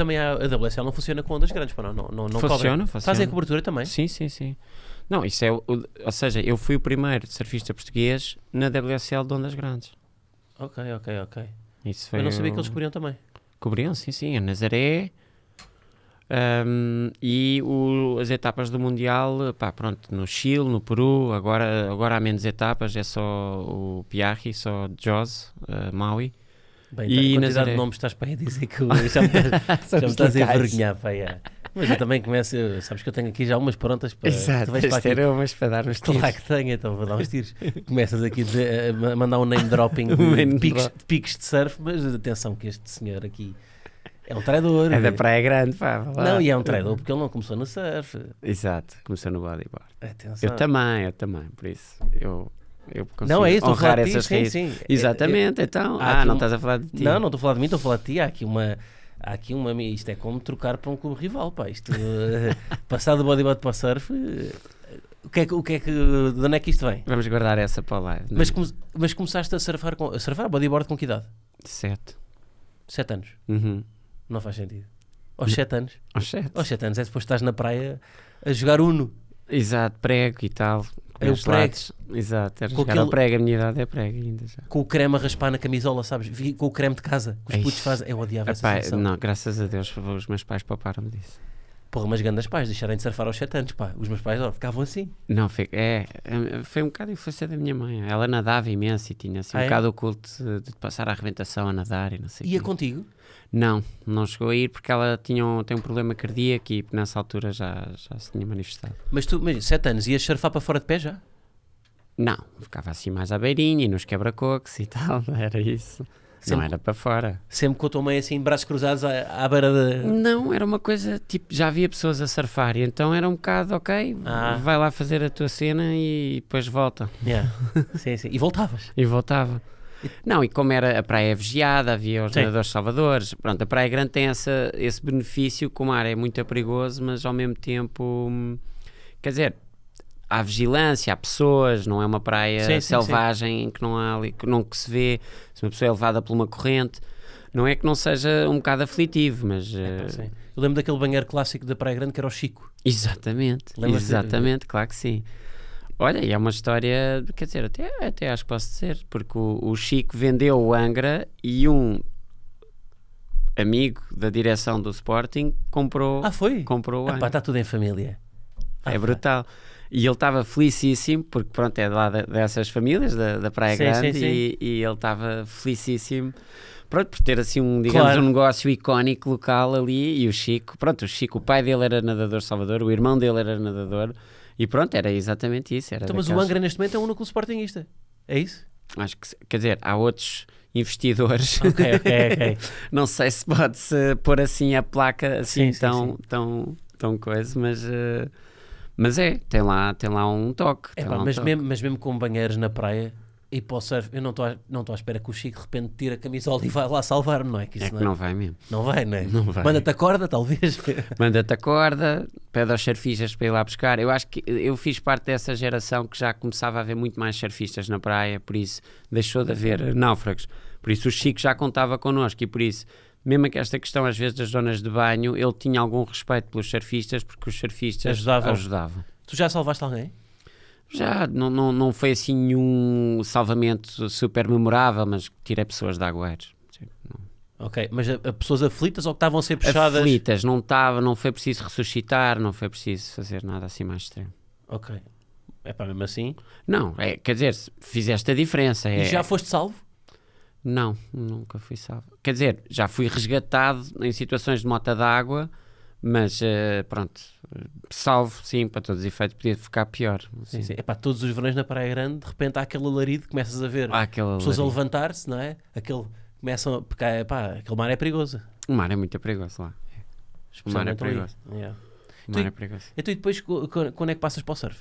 também a WSL não funciona com ondas grandes, não, não, não, não funciona, funciona. Fazem a cobertura também? Sim, sim, sim. Não, isso é, o, ou seja, eu fui o primeiro surfista português na WSL de ondas grandes. Ok, ok, ok. Isso eu não sabia o... que eles cobriam também. Cobriam, sim, sim, a Nazaré um, e o, as etapas do Mundial, pá, pronto, no Chile, no Peru, agora, agora há menos etapas, é só o Piarri, só Jaws, uh, eh, Maui. Bem, e tá, na idade de nomes estás para aí dizer que já me estás, já me estás a envergonhar para aí. É. Mas eu também começo, eu, sabes que eu tenho aqui já umas prontas para. Exato, vais ter aqui, umas para dar uns tiros. Claro que tenho, então vou dar uns tiros. Começas aqui a mandar um name dropping de, piques, de piques de surf, mas atenção que este senhor aqui. É um traidor. É da Praia Grande, pá. Não, e é um traidor porque ele não começou no surf. Exato, começou no bodyboard. Atenção. Eu também, eu também, por isso. Eu não, é isso, honrar essas falar ti, sim, sim. É, Exatamente, é, então. Ah, não um... estás a falar de ti. Não, não estou a falar de mim, estou a falar de ti. Há aqui uma. Há aqui uma. Isto é como trocar para um clube rival, pá. Isto. Eh, passar do bodyboard para o surf. Eh, o que, é que, o que é que. De onde é que isto vem? Vamos guardar essa para lá. É? Mas, come, mas começaste a surfar, com, a surfar bodyboard com que idade? Sete. Sete anos? Uhum. Não faz sentido. Aos sete anos? Aos sete. Aos sete anos. É depois estás na praia a jogar Uno. Exato, prego e tal o prego. Exato, era com aquele... prego, a minha idade é prego ainda já. Com o creme a raspar na camisola, sabes? Com o creme de casa, que os Eish. putos fazem. Eu odiava Epá, essa Não, graças a Deus, os meus pais pouparam-me disso. Porra, mas grandes pais deixarem de surfar aos 7 anos, pá. Os meus pais ó, ficavam assim. Não, foi, é, é, foi um bocado a influência da minha mãe. Ela nadava imenso e tinha assim, ah, um é? bocado o culto de, de, passar a arrebentação a nadar e não sei Ia quê. contigo? Não, não chegou a ir porque ela tinha um, tem um problema cardíaco e nessa altura já, já se tinha manifestado. Mas tu, mas 7 anos, ias surfar para fora de pé já? Não, ficava assim mais à beirinha e nos quebra-cocos e tal, era isso. Sempre, não era para fora. Sempre com a tua mãe assim, braços cruzados à, à beira da. De... Não, era uma coisa tipo, já havia pessoas a surfar e então era um bocado ok, ah. vai lá fazer a tua cena e depois volta. Yeah. sim, sim. E voltavas. E voltava. Não, e como era a praia é vigiada, havia os Sim. nadadores salvadores. Pronto, a Praia Grande tem essa, esse benefício, como o mar é muito perigoso, mas ao mesmo tempo, hum, quer dizer, há vigilância, há pessoas, não é uma praia sim, selvagem sim. que não há ali, que não que se vê, se uma pessoa é levada por uma corrente, não é que não seja um bocado aflitivo, mas é, uh... Eu lembro daquele banheiro clássico da Praia Grande que era o Chico. Exatamente. Lembra exatamente, de... claro que sim. Olha, e é uma história, quer dizer, até, até acho que posso dizer, porque o, o Chico vendeu o Angra e um amigo da direção do Sporting comprou. Ah, foi? Comprou o ah, Angra. Está tudo em família. É ah, brutal. E ele estava felicíssimo, porque pronto, é lá de, dessas famílias, da, da Praia sim, Grande, sim, sim. E, e, ele estava felicíssimo, pronto, por ter assim um, digamos, claro. um negócio icónico local ali, e o Chico, pronto, o Chico, o pai dele era nadador salvador, o irmão dele era nadador, e pronto, era exatamente isso. Era então, mas o Angra neste momento é um núcleo sportinguista, é isso? Acho que, quer dizer, há outros investidores. Okay, okay, okay. não sei se pode-se pôr assim a placa assim sim, tão, sim, sim. tão, tão coisa, mas. Eh, mas é, tem lá, tem lá um toque. É, pá, lá um mas, toque. Mesmo, mas mesmo com banheiros na praia, e para o surf, eu não estou à, não estou à espera que o Chico de repente tire a camisola e vá lá salvar-me, não é? Que isso é não, é- não vai mesmo. Não vai, não é? Manda-te a corda, talvez. Manda-te a corda, pede aos surfistas para ir lá buscar. Eu acho que eu fiz parte dessa geração que já começava a haver muito mais surfistas na praia, por isso deixou de haver náufragos. Por isso o Chico já contava connosco e por isso, mesmo que esta questão às vezes das zonas de banho, ele tinha algum respeito pelos surfistas porque os surfistas ajudavam. ajudavam. Tu já salvaste alguém? Já não, não, não foi assim nenhum salvamento super memorável, mas tirei pessoas de água Ok, mas a, a pessoas aflitas ou que estavam a ser puxadas? Aflitas, não estava, não foi preciso ressuscitar, não foi preciso fazer nada assim mais extremo. Ok. É para mesmo assim? Não, é, quer dizer, fizeste a diferença. É... E já foste salvo? Não, nunca fui salvo. Quer dizer, já fui resgatado em situações de mota d'água mas uh, pronto, salvo, sim, para todos os efeitos, podia ficar pior. Sim, sim. É para todos os verões na Praia Grande, de repente há aquele alarido, começas a ver há pessoas alarido. a levantar-se, não é? Aquele, começam, a, porque pá, aquele mar é perigoso. O mar é muito perigoso lá. O mar é perigoso. Yeah. O mar é perigoso. Então, e depois, quando é que passas para o surf?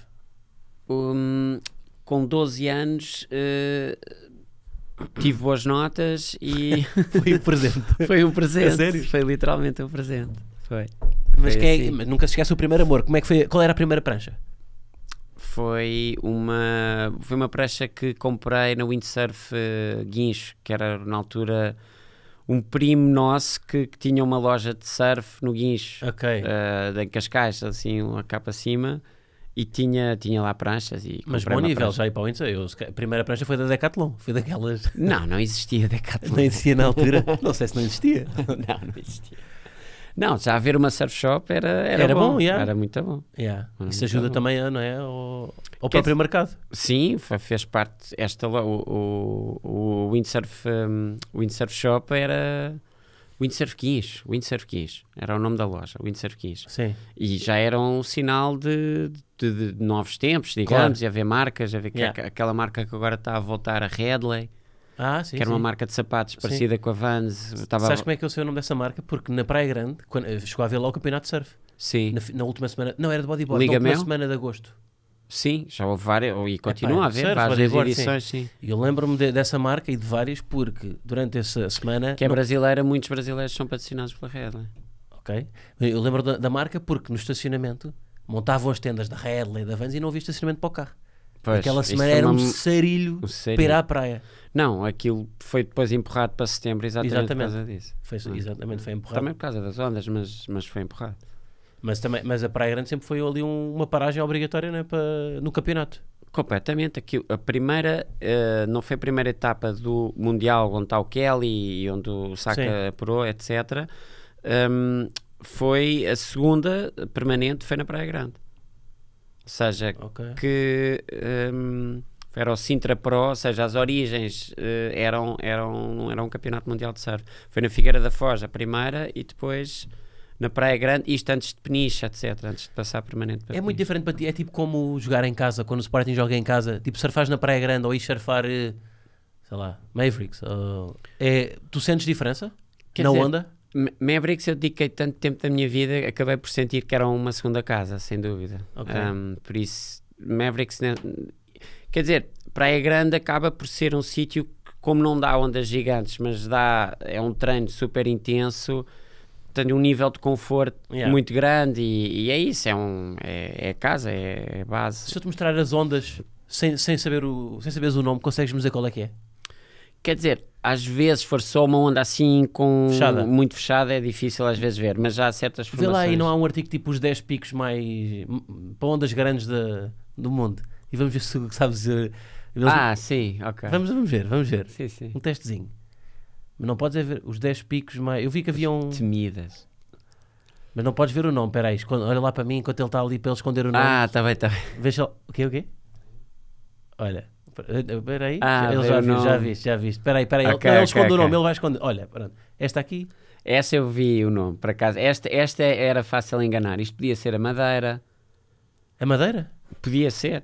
Um, com 12 anos. Uh, tive boas notas e. foi um presente. foi um presente. É sério? Foi literalmente um presente. Foi. Mas, foi é assim. é, mas nunca se esquece o primeiro amor. Como é que foi? Qual era a primeira prancha? Foi uma, foi uma prancha que comprei na Windsurf uh, Guincho, que era na altura um primo nosso que, que, tinha uma loja de surf no Guincho, okay. uh, eh, em Cascais, assim, uma capa acima. E tinha, tinha lá pranchas e Mas bom nível, prancha. já ia para o Windsor. Eu, a primeira prancha foi da Decathlon, foi daquelas... Não, não existia Decathlon. Não existia na altura? não sei se não existia. não, não existia. Não, já haver uma surf shop era, era, era bom, bom yeah. era muito bom. Yeah. Era Isso ajuda bom. também não é, ao, próprio mercado. Sim, fez parte, esta, o, o, o windsurf, um, windsurf Shop era Windsurf Keys, Windsurf Keys, era o nome da loja, Windsurf Keys. Sim. E já era um sinal de, de, de novos tempos, digamos, claro. e haver marcas, haver yeah. aquela marca que agora está a voltar, a Redley ah, sim, que era sim. uma marca de sapatos parecida sim. com a Vans. Estava... Sabes como é que eu é sei o nome dessa marca? Porque na Praia Grande, quando, eh, chegou a haver lá o campeonato de surf. Sim. Na, na última semana, não, era de bodyboard, Liga na última semana de agosto. Sim, já houve várias, e continua é, a haver várias edições, sim. sim. Eu lembro-me de, dessa marca e de várias, porque durante essa semana... Que é brasileira, muitos brasileiros são patrocinados pela Redley. Ok. Eu lembro da, da marca porque no estacionamento montavam as tendas da Redley, da Vans e não havia estacionamento para o carro. Pois, Aquela semana era um sarilho, um sarilho. para ir à praia. Não, aquilo foi depois empurrado para setembro exatamente, exatamente. por causa disso. Foi, é? exatamente, foi empurrado. Também por causa das ondas, mas, mas foi empurrado. Mas, também, mas a Praia Grande sempre foi ali um, uma paragem obrigatória né, para, no campeonato. Completamente. Aquilo, a primeira, uh, não foi a primeira etapa do Mundial onde está o Kelly e onde o Saka apurou, etc. Um, foi a segunda permanente, foi na Praia Grande. Ou seja, okay. que um, era o Sintra Pro, ou seja, as origens uh, eram, eram, um campeonato mundial de surf. Foi na Figueira da Foz a primeira e depois na Praia Grande, isto antes de Peniche, etc. Antes de passar permanente para É muito diferente para ti, é tipo como jogar em casa, quando o Sporting joga em casa, tipo surfares na Praia Grande ou ir surfar, eh, sei lá, Mavericks. Ou... É, tu sentes diferença? Quer na dizer, onda? Mavericks eu dediquei tanto tempo da minha vida, acabei por sentir que era uma segunda casa, sem dúvida. Okay. Um, por isso, Mavericks, quer dizer, Praia Grande acaba por ser um sítio que, como não dá ondas gigantes, mas dá, é um treino super intenso, tem um nível de conforto yeah. muito grande e, e, é isso, é, um, é, é casa, é, é base. Se eu te mostrar as ondas sem, sem, saber o, sem saberes o nome, consegues-me dizer qual é que é? Quer dizer, às vezes for só uma onda assim com fechada. muito fechada é difícil às vezes ver, mas já há certas formações. Vê lá e não há um artigo tipo os 10 picos mais para ondas grandes de, do mundo e vamos ver se sabes dizer. Eles... Ah, sim, ok. Vamos, vamos ver, vamos ver. Sim, sim. Um testezinho. Mas não podes é ver os 10 picos mais. Eu vi que havia um. Temidas. Mas não podes ver o nome, peraí. Olha lá para mim enquanto ele está ali para ele esconder o nome. Ah, está bem, está bem. Veja. O quê, o quê? Olha. Espera aí. Ah, ele já, vi, já viste, já viste. Espera aí, espera aí. Okay, ele, ele okay, esconde okay. o nome, ele vai esconder. Olha, pronto. Esta aqui. Essa eu vi o nome, por acaso. Esta, esta era fácil enganar. Isto podia ser a Madeira. A Madeira? Podia ser,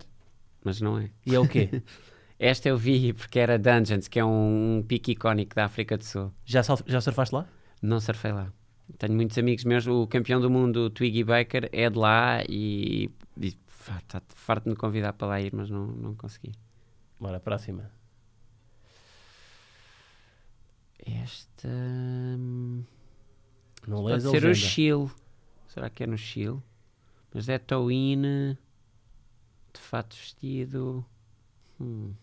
mas não é. E é o quê? esta eu vi porque era Dungeons, que é um, um icónico da África do Sul. Já, já surfaste lá? Não surfei lá. Tenho muitos amigos meus. O campeão do mundo, Twiggy Baker, é de lá e, e tá farto de me convidar para lá ir, mas não, não consegui. Bora, próxima. Esta. Não Pode ser legenda. o Chile. Será que é no Chile? Mas é Towin. De fato vestido. Hum.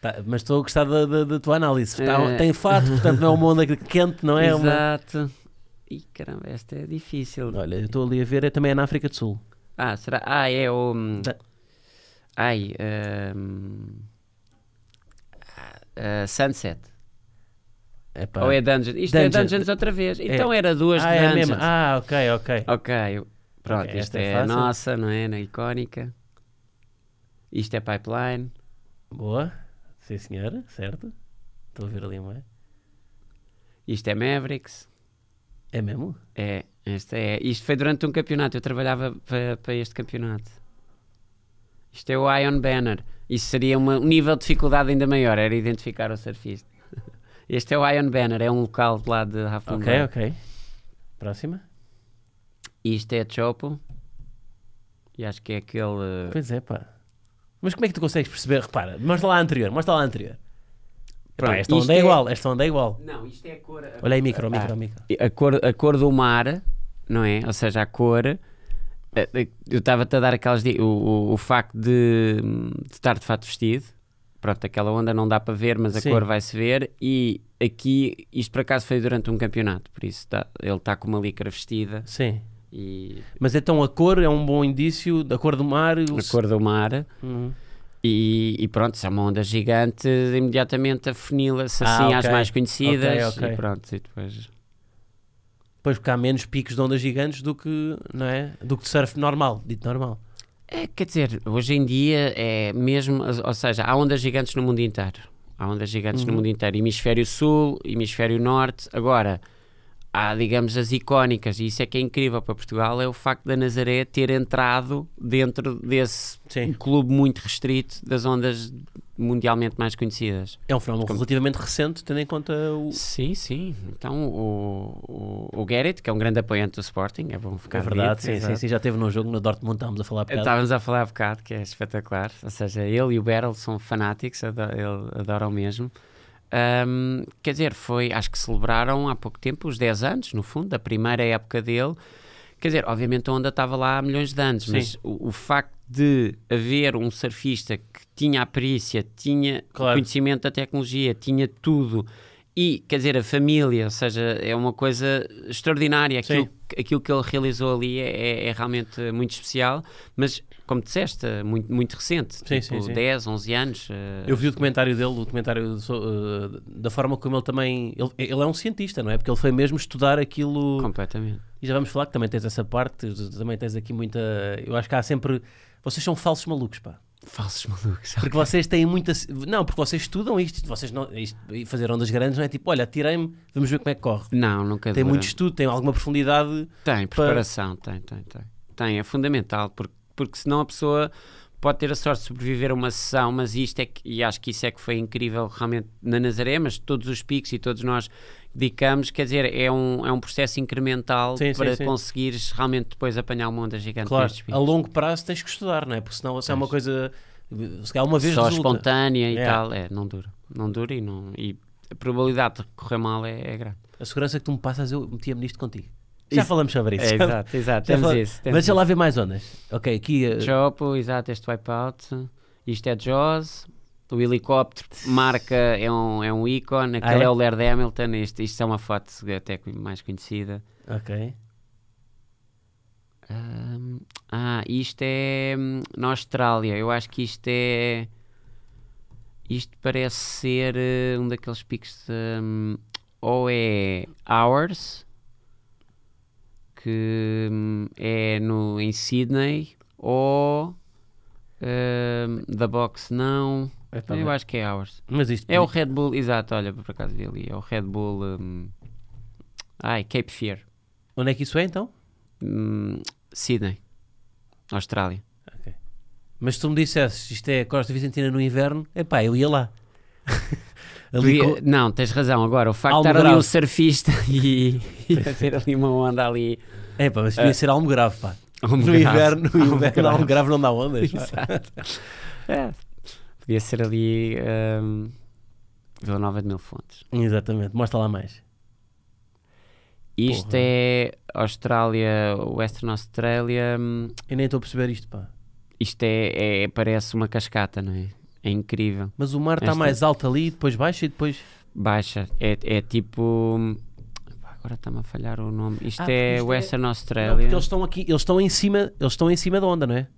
Tá, mas estou a gostar da, tua análise. Tá, é. Tem fato, portanto não é um mundo quente, não é? é Exato. Ih, caramba, esta é difícil. Olha, eu estou ali a ver, é, também é na África do Sul. Ah, será? Ah, é o. Da... Hum, tá. Ai. uh, sunset. Epá. Ou é Dungeons? Isto é Dungeon. é Dungeons outra vez. É. Então era duas ah, Dungeons. É mesmo. Ah, ok, ok. Ok. Pronto, okay, esta, é, é a nossa, não é? Na icónica. Isto é Pipeline. Boa. Sim, senhora. Certo. Estou a ver ali, não é? Isto é Mavericks. É mesmo? É. Esta é. Isto foi durante um campeonato. Eu trabalhava para este campeonato. Isto é o Ion Banner. Isso seria uma, um nível de dificuldade ainda maior, era identificar o surfista. Este é o Ion Banner, é um local de lá de Rafa Ok, ok. Próxima. Isto é Chopo. E acho que é aquele. Eh, pois é, pá. Mas como é que tu consegues perceber? Repara, mostra lá a anterior, mostra lá a anterior. Pronto, esta onda é, é igual, esta onda é igual. Não, isto é a cor. A... Olha aí, micro, micro, ah, micro. A cor, a cor do mar, não é? Ou seja, a cor eh, eu estava-te a dar aquelas. O, o, o facto de, de, estar de fato vestido, pronto, aquela onda não dá para ver, mas a Sim. cor vai-se ver. E aqui, isto por acaso foi durante um campeonato, por isso tá, ele está com uma licra vestida. Sim. E... Mas então a cor é um bom indício da cor do mar? O... A cor do mar. Uhum. E, e, pronto, se é uma onda gigante, imediatamente afunila-se assim ah, okay. às mais conhecidas. Okay, okay. E pronto, e depois pois porque há menos picos de ondas gigantes do que, não é? do que de surf normal, dito normal. É, quer dizer, hoje em dia é mesmo, ou seja, há ondas gigantes no mundo inteiro. Há ondas gigantes uhum. no mundo inteiro. Hemisfério Sul, Hemisfério Norte. Agora, há, digamos, as icónicas, e isso é que é incrível para Portugal, é o facto da Nazaré ter entrado dentro desse Sim. clube muito restrito das ondas mundialmente mais conhecidas. É um fenómeno Como... relativamente recente, tendo em conta o... Sim, sim. Então, o, o, o Gerrit, que é um grande apoiante do Sporting, é bom ficar É verdade, sim, sim, sim. Já teve num jogo no Dortmund, estávamos a falar há bocado. Estávamos a falar há bocado, que é espetacular. Ou seja, ele e o Beryl são fanáticos, ele adoram mesmo. Um, quer dizer, foi, acho que celebraram há pouco tempo os 10 anos, no fundo, da primeira época dele. Quer dizer, obviamente a onda estava lá há milhões de anos, Sim. mas o, o, facto de haver um surfista que tinha a perícia, tinha claro. conhecimento da tecnologia, tinha tudo e, quer dizer, a família, ou seja, é uma coisa extraordinária. Aquilo, aquilo que ele realizou ali é, é, é, realmente muito especial, mas, como disseste, é muito, muito recente. Sim, tipo, sim, 10, 11 anos. Eh, eu vi o documentário dele, o documentário uh, da forma como ele também... Ele, ele é um cientista, não é? Porque ele foi mesmo estudar aquilo... Completamente. E já vamos falar que também tens essa parte, também tens aqui muita... Eu acho que há sempre... Vocês são falsos malucos, pá. Falsos malucos. Porque vocês têm muita. Não, porque vocês estudam isto. Vocês não... Isto, fazer ondas grandes não é tipo, olha, tirei-me, vamos ver como é que corre. Não, nunca Tem dura. muito estudo, tem alguma profundidade. Tem, preparação, para... tem, tem, tem. Tem, é fundamental, porque, porque senão a pessoa pode ter a sorte de sobreviver a uma sessão, mas isto é que, e acho que isso é que foi incrível realmente na Nazaré, mas todos os picos e todos nós dedicamos, quer dizer, é um, é um processo incremental sim, para sim, sim. conseguires realmente depois apanhar uma onda gigante. Claro, a longo prazo tens que estudar, não é? Porque senão se é uma coisa, se calhar uma vez Só resulta. espontânea e é. tal, é, não dura. Não dura e, não, e a probabilidade de correr mal é, é grande. A segurança que tu me passas, eu metia-me nisto contigo. Já isso. falamos sobre isso. É, exato, exato. Já temos isso. Temos Deixa lá ver mais ondas. Ok, aqui. Uh... exato, este wipeout. Isto é Jaws do helicóptero, marca, é um, é um ícone, ah, aquele ah, é? é? o Laird Hamilton, isto, isto é uma foto é até mais conhecida. Ok. Um, ah, isto é hum, na Austrália, eu acho que isto é... Isto parece ser uh, um daqueles picos de, um, ou é Hours, que um, é no, em Sydney, ou... Um, da Box não. É, tá eu bem. acho que é Hours. Mas isto... É o Red Bull, exato, olha, por acaso vi ali. É o Red Bull. Hum, ai, Cape Fear. Onde é que isso é então? Hum, Sydney, Austrália. Ok. Mas se tu me dissesses isto é Costa Vicentina no inverno, epá, eu ia lá. ali com... Não, tens razão. Agora, o facto de estar ali um surfista e, e ter ali uma onda ali. Epá, mas devia uh... ser algo grave, pá. Almo no grave. inverno, no inverno, algo grave não dá ondas. Exato. é. Podia ser ali um, Vila Nova de Mil Fontes. Exatamente, mostra lá mais. Isto Porra. é Austrália, Western Australia. Hum, Eu nem estou a perceber isto, pá. Isto é, é, parece uma cascata, não é? É incrível. Mas o mar está Esta... mais alto ali, depois baixa e depois. Baixa. É, é tipo. Hum, agora está-me a falhar o nome. Isto ah, é isto é- Western é... Australia. Não, porque eles estão aqui, eles estão em cima, eles estão em cima da onda, não é?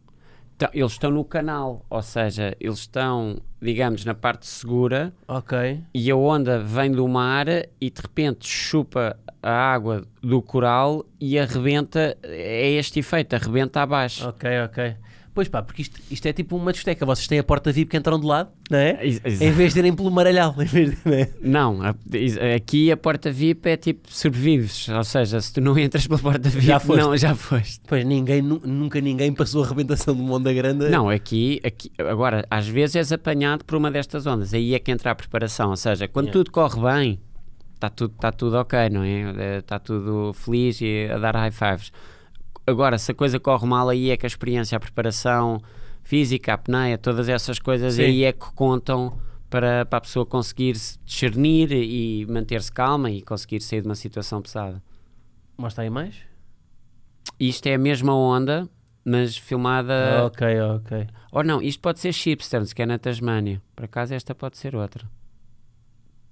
Então, eles estão no canal, ou seja, eles estão, digamos, na parte segura. Ok. E a onda vem do mar e de repente chupa a água do coral e arrebenta, é este efeito, arrebenta abaixo. Ok, ok. Pois pá, porque isto, isto é tipo uma discoteca. Vocês têm a porta VIP que entram de lado, não é? em vez de irem pelo Maralhau. Em vez de, não, é? não a, aqui a porta VIP é tipo sobrevives. Ou seja, se tu não entras pela porta VIP, já foste. não, já foste. Pois ninguém, nu nunca ninguém passou a arrebentação do Monda Grande. Não, aqui, aqui, agora, às vezes és apanhado por uma destas ondas. Aí é que entra a preparação. Ou seja, quando é. tudo corre bem, está tudo, tá tudo ok, não é? Está eh, tudo feliz e a dar high fives Agora, se a coisa corre mal, aí é que a experiência, a preparação física, a apneia, todas essas coisas Sim. aí é que contam para, para a pessoa conseguir discernir e manter-se calma e conseguir sair de uma situação pesada. Mostra aí mais? Isto é a mesma onda, mas filmada. Ok, ok. Ou não, isto pode ser Shipstones, que é na Tasmânia. Por acaso esta pode ser outra.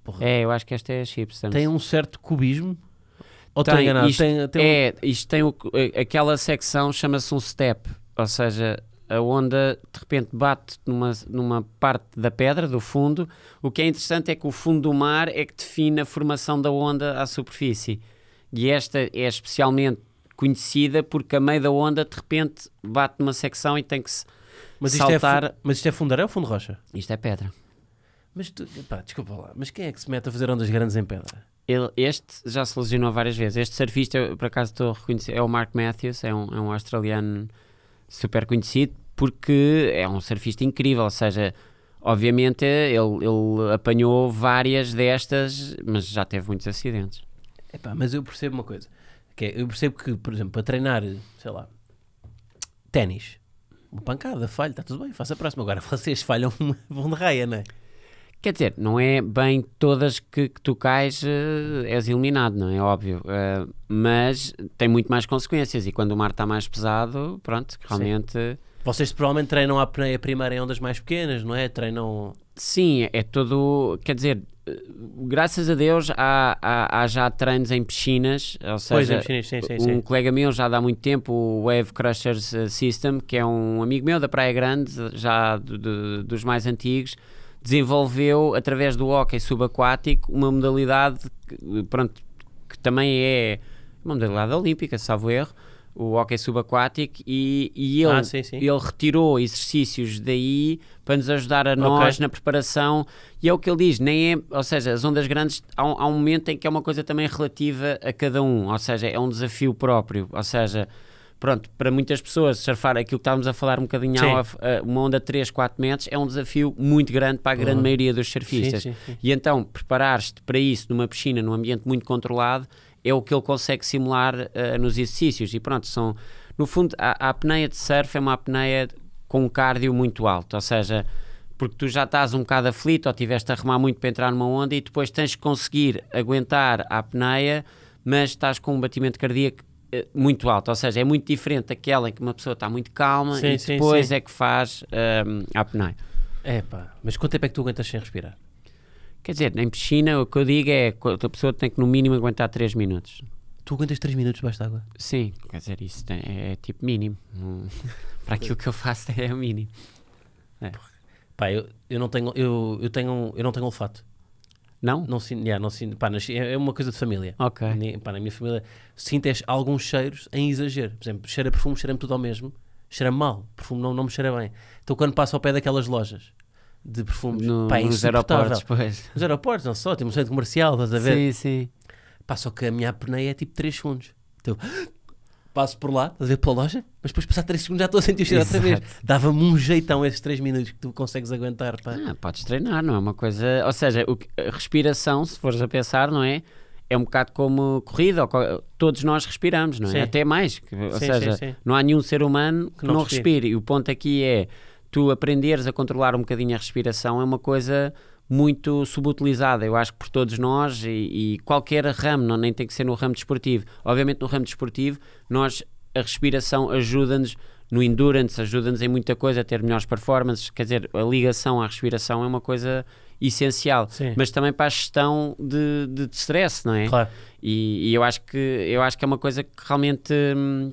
Porra. É, eu acho que esta é a Shipstones. Tem um certo cubismo ou tem, enganado? Isto tem, tem É, isto tem o, eh, aquela secção chama-se um step, ou seja, a onda de repente bate numa, numa parte da pedra, do fundo. O que é interessante é que o fundo do mar é que define a formação da onda à superfície. E esta é especialmente conhecida porque a meio da onda de repente bate numa secção e tem que se mas é saltar. É mas isto é fundaré ou fundo rocha? Isto é pedra. Mas tu, pá, desculpa lá, mas quem é que se mete a fazer ondas grandes em pedra? Ele, este já se lesionou várias vezes. Este surfista, eu, por acaso estou a reconhecer, é o Mark Matthews, é um, é um australiano super conhecido porque é um surfista incrível, ou seja, obviamente ele, ele apanhou várias destas, mas já teve muitos acidentes. Epá, mas eu percebo uma coisa, que é, eu percebo que, por exemplo, para treinar, sei lá, ténis, uma pancada, falha, está tudo bem, faça a próxima. Agora vocês falham, vão de raia, não é? Quer dizer, não é bem todas que, que tu cais uh, és eliminado, não é óbvio, uh, mas tem muito mais consequências e quando o mar está mais pesado, pronto, realmente... Sim. Vocês provavelmente treinam a primeira em ondas mais pequenas, não é? Treinam... Sim, é todo, quer dizer, graças a Deus há, há, há, já treinos em piscinas, ou seja, em piscinas, sim, sim, um sim. colega meu já dá muito tempo, o Wave Crushers System, que é um amigo meu da Praia Grande, já dos mais antigos, desenvolveu através do hockey subaquático uma modalidade que, pronto, que também é uma modalidade olímpica, salvo erro, o hockey subaquático e, e ele, ah, sim, sim. ele retirou exercícios daí para nos ajudar a nós okay. na preparação e é o que ele diz, nem é, ou seja, as ondas grandes há um, há um momento em que é uma coisa também relativa a cada um, ou seja, é um desafio próprio, ou seja, pronto, para muitas pessoas, surfar aquilo que estávamos a falar um bocadinho, off, eh, uma onda de 3, 4 metros, é um desafio muito grande para a grande uhum. maioria dos surfistas. Sim, sim, sim. E então, preparar-te para isso numa piscina, num ambiente muito controlado, é o que ele consegue simular uh, nos exercícios. E pronto, são. No fundo, a, a apneia de surf é uma apneia com um cardio muito alto, ou seja, porque tu já estás um bocado aflito ou tiveste a remar muito para entrar numa onda e depois tens que conseguir aguentar a apneia mas estás com um batimento cardíaco eh, muito alta, ou seja, é muito diferente daquela em que uma pessoa está muito calma sim, e depois sim, sim. é que faz um, ehm, a apneia. É pá, mas quanto tempo é que tu aguentas sem respirar? Quer dizer, em piscina o que eu digo é que a pessoa tem que no mínimo aguentar 3 minutos. Tu aguentas 3 minutos debaixo d'água? Sim, quer dizer, isso tem, é, é, tipo mínimo. Para aquilo que eu faço é o mínimo. É. Pá, eu, eu, não tenho, eu, eu, tenho, eu não tenho olfato. Não? Não sinto, yeah, não sinto pá, é, é uma coisa de família. Ok. pá, na minha família sinto alguns cheiros em exagero. Por exemplo, cheira perfume, cheira-me tudo ao mesmo. cheira mal, perfume não, não me cheira bem. Então quando passo ao pé daquelas lojas de perfumes, no, pá, é nos aeroportos, pois. Nos aeroportos, não só, tem um centro comercial, estás a ver? Sim, sim. Pá, só que a minha apneia é tipo 3 segundos. Então, passo por lá, estás a ver pela loja, mas depois passar 3 segundos já estou a sentir o cheiro outra vez. Dava-me um jeitão esses 3 minutos que tu consegues aguentar. Pá. Ah, podes treinar, não é uma coisa. Ou seja, o que... respiração, se fores a pensar, não é? É um bocado como corrida, ou... todos nós respiramos, não é? Sim. Até mais. Ou sim, seja, sim, não há nenhum ser humano que, que não, não respire. respire. E o ponto aqui é tu aprenderes a controlar um bocadinho a respiração é uma coisa muito subutilizada, eu acho que por todos nós e, e, qualquer ramo, não, nem tem que ser no ramo desportivo. Obviamente, no ramo desportivo, nós a respiração ajuda-nos no endurance, ajuda-nos em muita coisa a ter melhores performances. Quer dizer, a ligação à respiração é uma coisa essencial, Sim. mas também para a gestão de, de, de stress, não é? Claro. E, e, eu acho que eu acho que é uma coisa que realmente hum,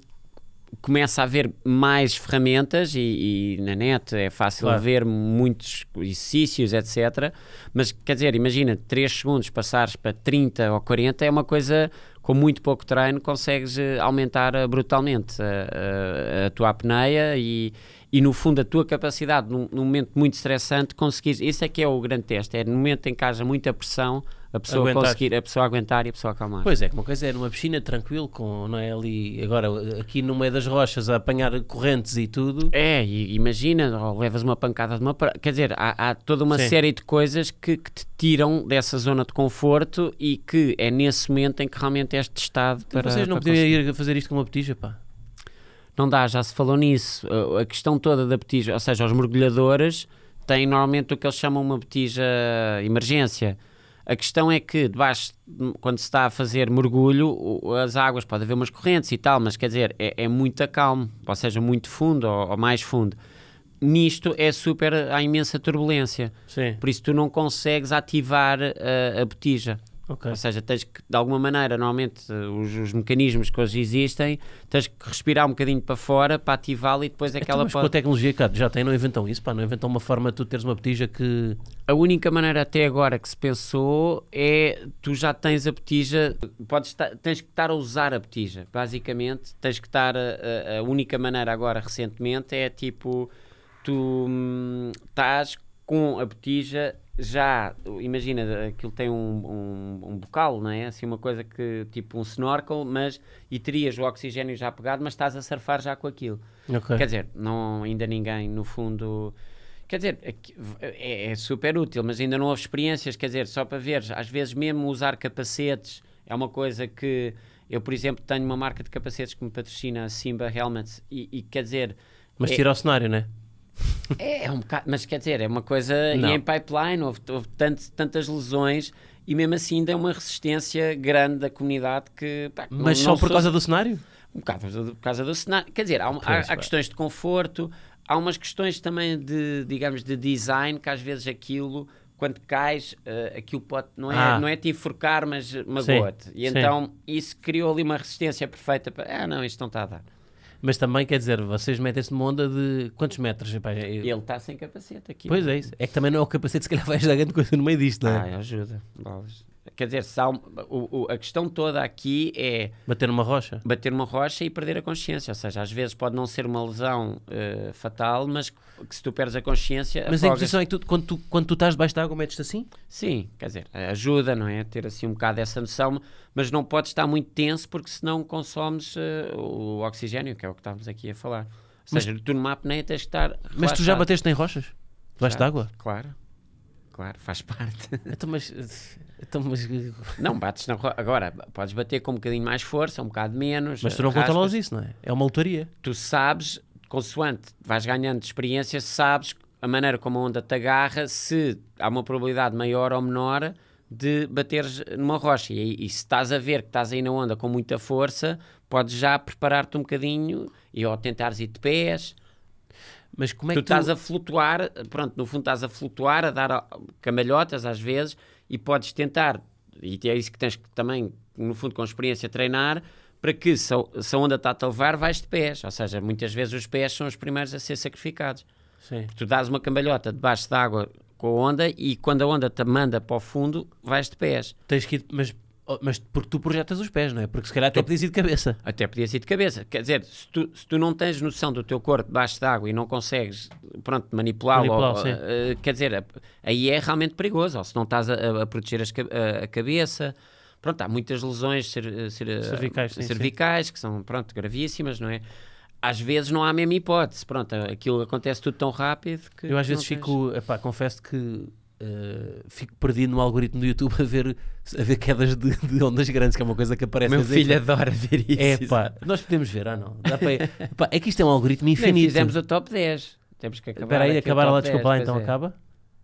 começa a haver mais ferramentas e, e na net é fácil claro. ver muitos exercícios, etc. Mas quer dizer, imagina 3 segundos passares para 30 ou 40 é uma coisa com muito pouco treino consegues eh, aumentar eh, brutalmente a, eh, a, a tua apneia e, e no fundo a tua capacidade num, num momento muito estressante conseguires, isso é que é o grande teste, é no momento em que haja muita pressão a pessoa aguentar. conseguir, a pessoa aguentar e a pessoa acalmar. Pois é, uma coisa é numa piscina tranquilo, com, não é ali, agora aqui no meio das rochas a apanhar correntes e tudo. É, e, imagina, ou levas uma pancada de uma. Quer dizer, há, há toda uma Sim. série de coisas que, que, te tiram dessa zona de conforto e que é nesse momento em que realmente és estado para. Vocês não podiam ir fazer isto com uma petija, pá? Não dá, já se falou nisso. A questão toda da petija, ou seja, os mergulhadores têm normalmente o que eles chamam uma petija emergência a questão é que debaixo, quando se está a fazer mergulho, as águas pode haver umas correntes e tal, mas quer dizer, é, é muito calmo, ou seja, muito fundo ou, ou, mais fundo. Nisto é super, há imensa turbulência. Sim. Por isso tu não consegues ativar eh, a botija. Okay. Ou seja, tens que, de alguma maneira, normalmente eh, os, os, mecanismos que hoje existem, tens que respirar um bocadinho para fora para ativá lo e depois é aquela. Mas pode... com a tecnologia que já tem, não inventam isso? Pá, não inventam uma forma de tu teres uma botija que. A única maneira até agora que se pensou é tu já tens a botija, podes estar, tens que estar a usar a botija, basicamente. Tens que estar. A, a única maneira agora, recentemente, é tipo. Tu hum, estás com a botija já, imagina, aquilo tem um, um, um, bocal, não é? Assim, uma coisa que, tipo um snorkel, mas e terias o oxigênio já pegado, mas estás a surfar já com aquilo. Okay. Quer dizer, não, ainda ninguém, no fundo. Quer dizer, é, é, super útil, mas ainda não houve experiências, quer dizer, só para ver, às vezes mesmo usar capacetes é uma coisa que. Eu, por exemplo, tenho uma marca de capacetes que me patrocina, a Simba Helmets, e, e quer dizer. Mas é tira é, o cenário, não é? É, é um bocado, mas quer dizer, é uma coisa. Não. E em pipeline houve, houve tanto, tantas lesões e mesmo assim ainda é uma resistência grande da comunidade que. Pá, mas não, só não por sou... causa do cenário? Um bocado por causa do cenário. Quer dizer, há, há, há questões de conforto, há umas questões também de, digamos, de design, que às vezes aquilo, quando cais, uh, aquilo pode, não é, ah. não é te enforcar, mas magoa-te. E sim. então isso criou ali uma resistência perfeita para, ah não, isto não está a dar. Mas também, quer dizer, vocês metem-se numa onda de quantos metros? Eu... É- Ele está sem capacete aqui. Pois é? é, isso. É que também não é o capacete, se calhar vai ajudar grande coisa no meio disto, não é? Ah, é ajuda. Quer dizer, sal, o, o, a questão toda aqui é. Bater numa rocha. Bater numa rocha e perder a consciência. Ou seja, às vezes pode não ser uma lesão uh, fatal, mas que se tu perdes a consciência. Mas afogas... a imposição é que tu, quando, tu, quando tu estás debaixo de água, metes-te assim? Sim, quer dizer, ajuda, não é? Ter assim um bocado essa noção, mas não pode estar muito tenso porque senão consomes uh, o oxigênio, que é o que estávamos aqui a falar. Ou seja, mas, tu numa apneia tens de estar. Mas tu já bateste em rochas? Debaixo d'água? Claro claro, faz parte. Então, mas, então, mas... Não, bates na roda. Agora, podes bater com um bocadinho mais força, um bocado menos. Mas tu não controlas isso, não é? É uma lotaria. Tu sabes, consoante vais ganhando experiência, sabes a maneira como a onda te agarra, se há uma probabilidade maior ou menor de bateres numa rocha. E, e, se estás a ver que estás aí na onda com muita força, podes já preparar-te um bocadinho e ou tentares ir de pés mas como é tu, que estás tu... a flutuar? Pronto, no fundo estás a flutuar, a dar camalhotas às vezes e podes tentar, e é isso que tens que também, no fundo, com experiência, treinar para que se a onda está-te a levar, vais de pés. Ou seja, muitas vezes os pés são os primeiros a ser sacrificados. Sim. Tu dás uma cambalhota debaixo d'água com a onda e quando a onda te manda para o fundo, vais de pés. Tens que ir, mas Oh, mas porque tu projetas os pés, não é? Porque se calhar até, até podias ir de cabeça. Até podias ir de cabeça. Quer dizer, se tu, se tu não tens noção do teu corpo debaixo d'água e não consegues, pronto, manipulá-lo, manipulá uh, eh, quer dizer, aí é realmente perigoso. Ou se não estás a, a proteger as, a, a, cabeça. Pronto, há muitas lesões eh, eh, cervicais, sim, cervicais sim. que são, pronto, gravíssimas, não é? às vezes não há a mesma hipótese. Pronto, aquilo acontece tudo tão rápido que. Eu às vezes tens... fico, epá, confesso que eh, fico perdido no algoritmo do YouTube a ver, a ver quedas de, de ondas grandes, que é uma coisa que aparece. Meu filho adora ver isso. É pá, nós podemos ver, ah não. Dá pá, é que isto é um algoritmo infinito. Nem fizemos o top 10. Temos que acabar. Espera aí, acabar lá, desculpa 10, lá, então é. acaba.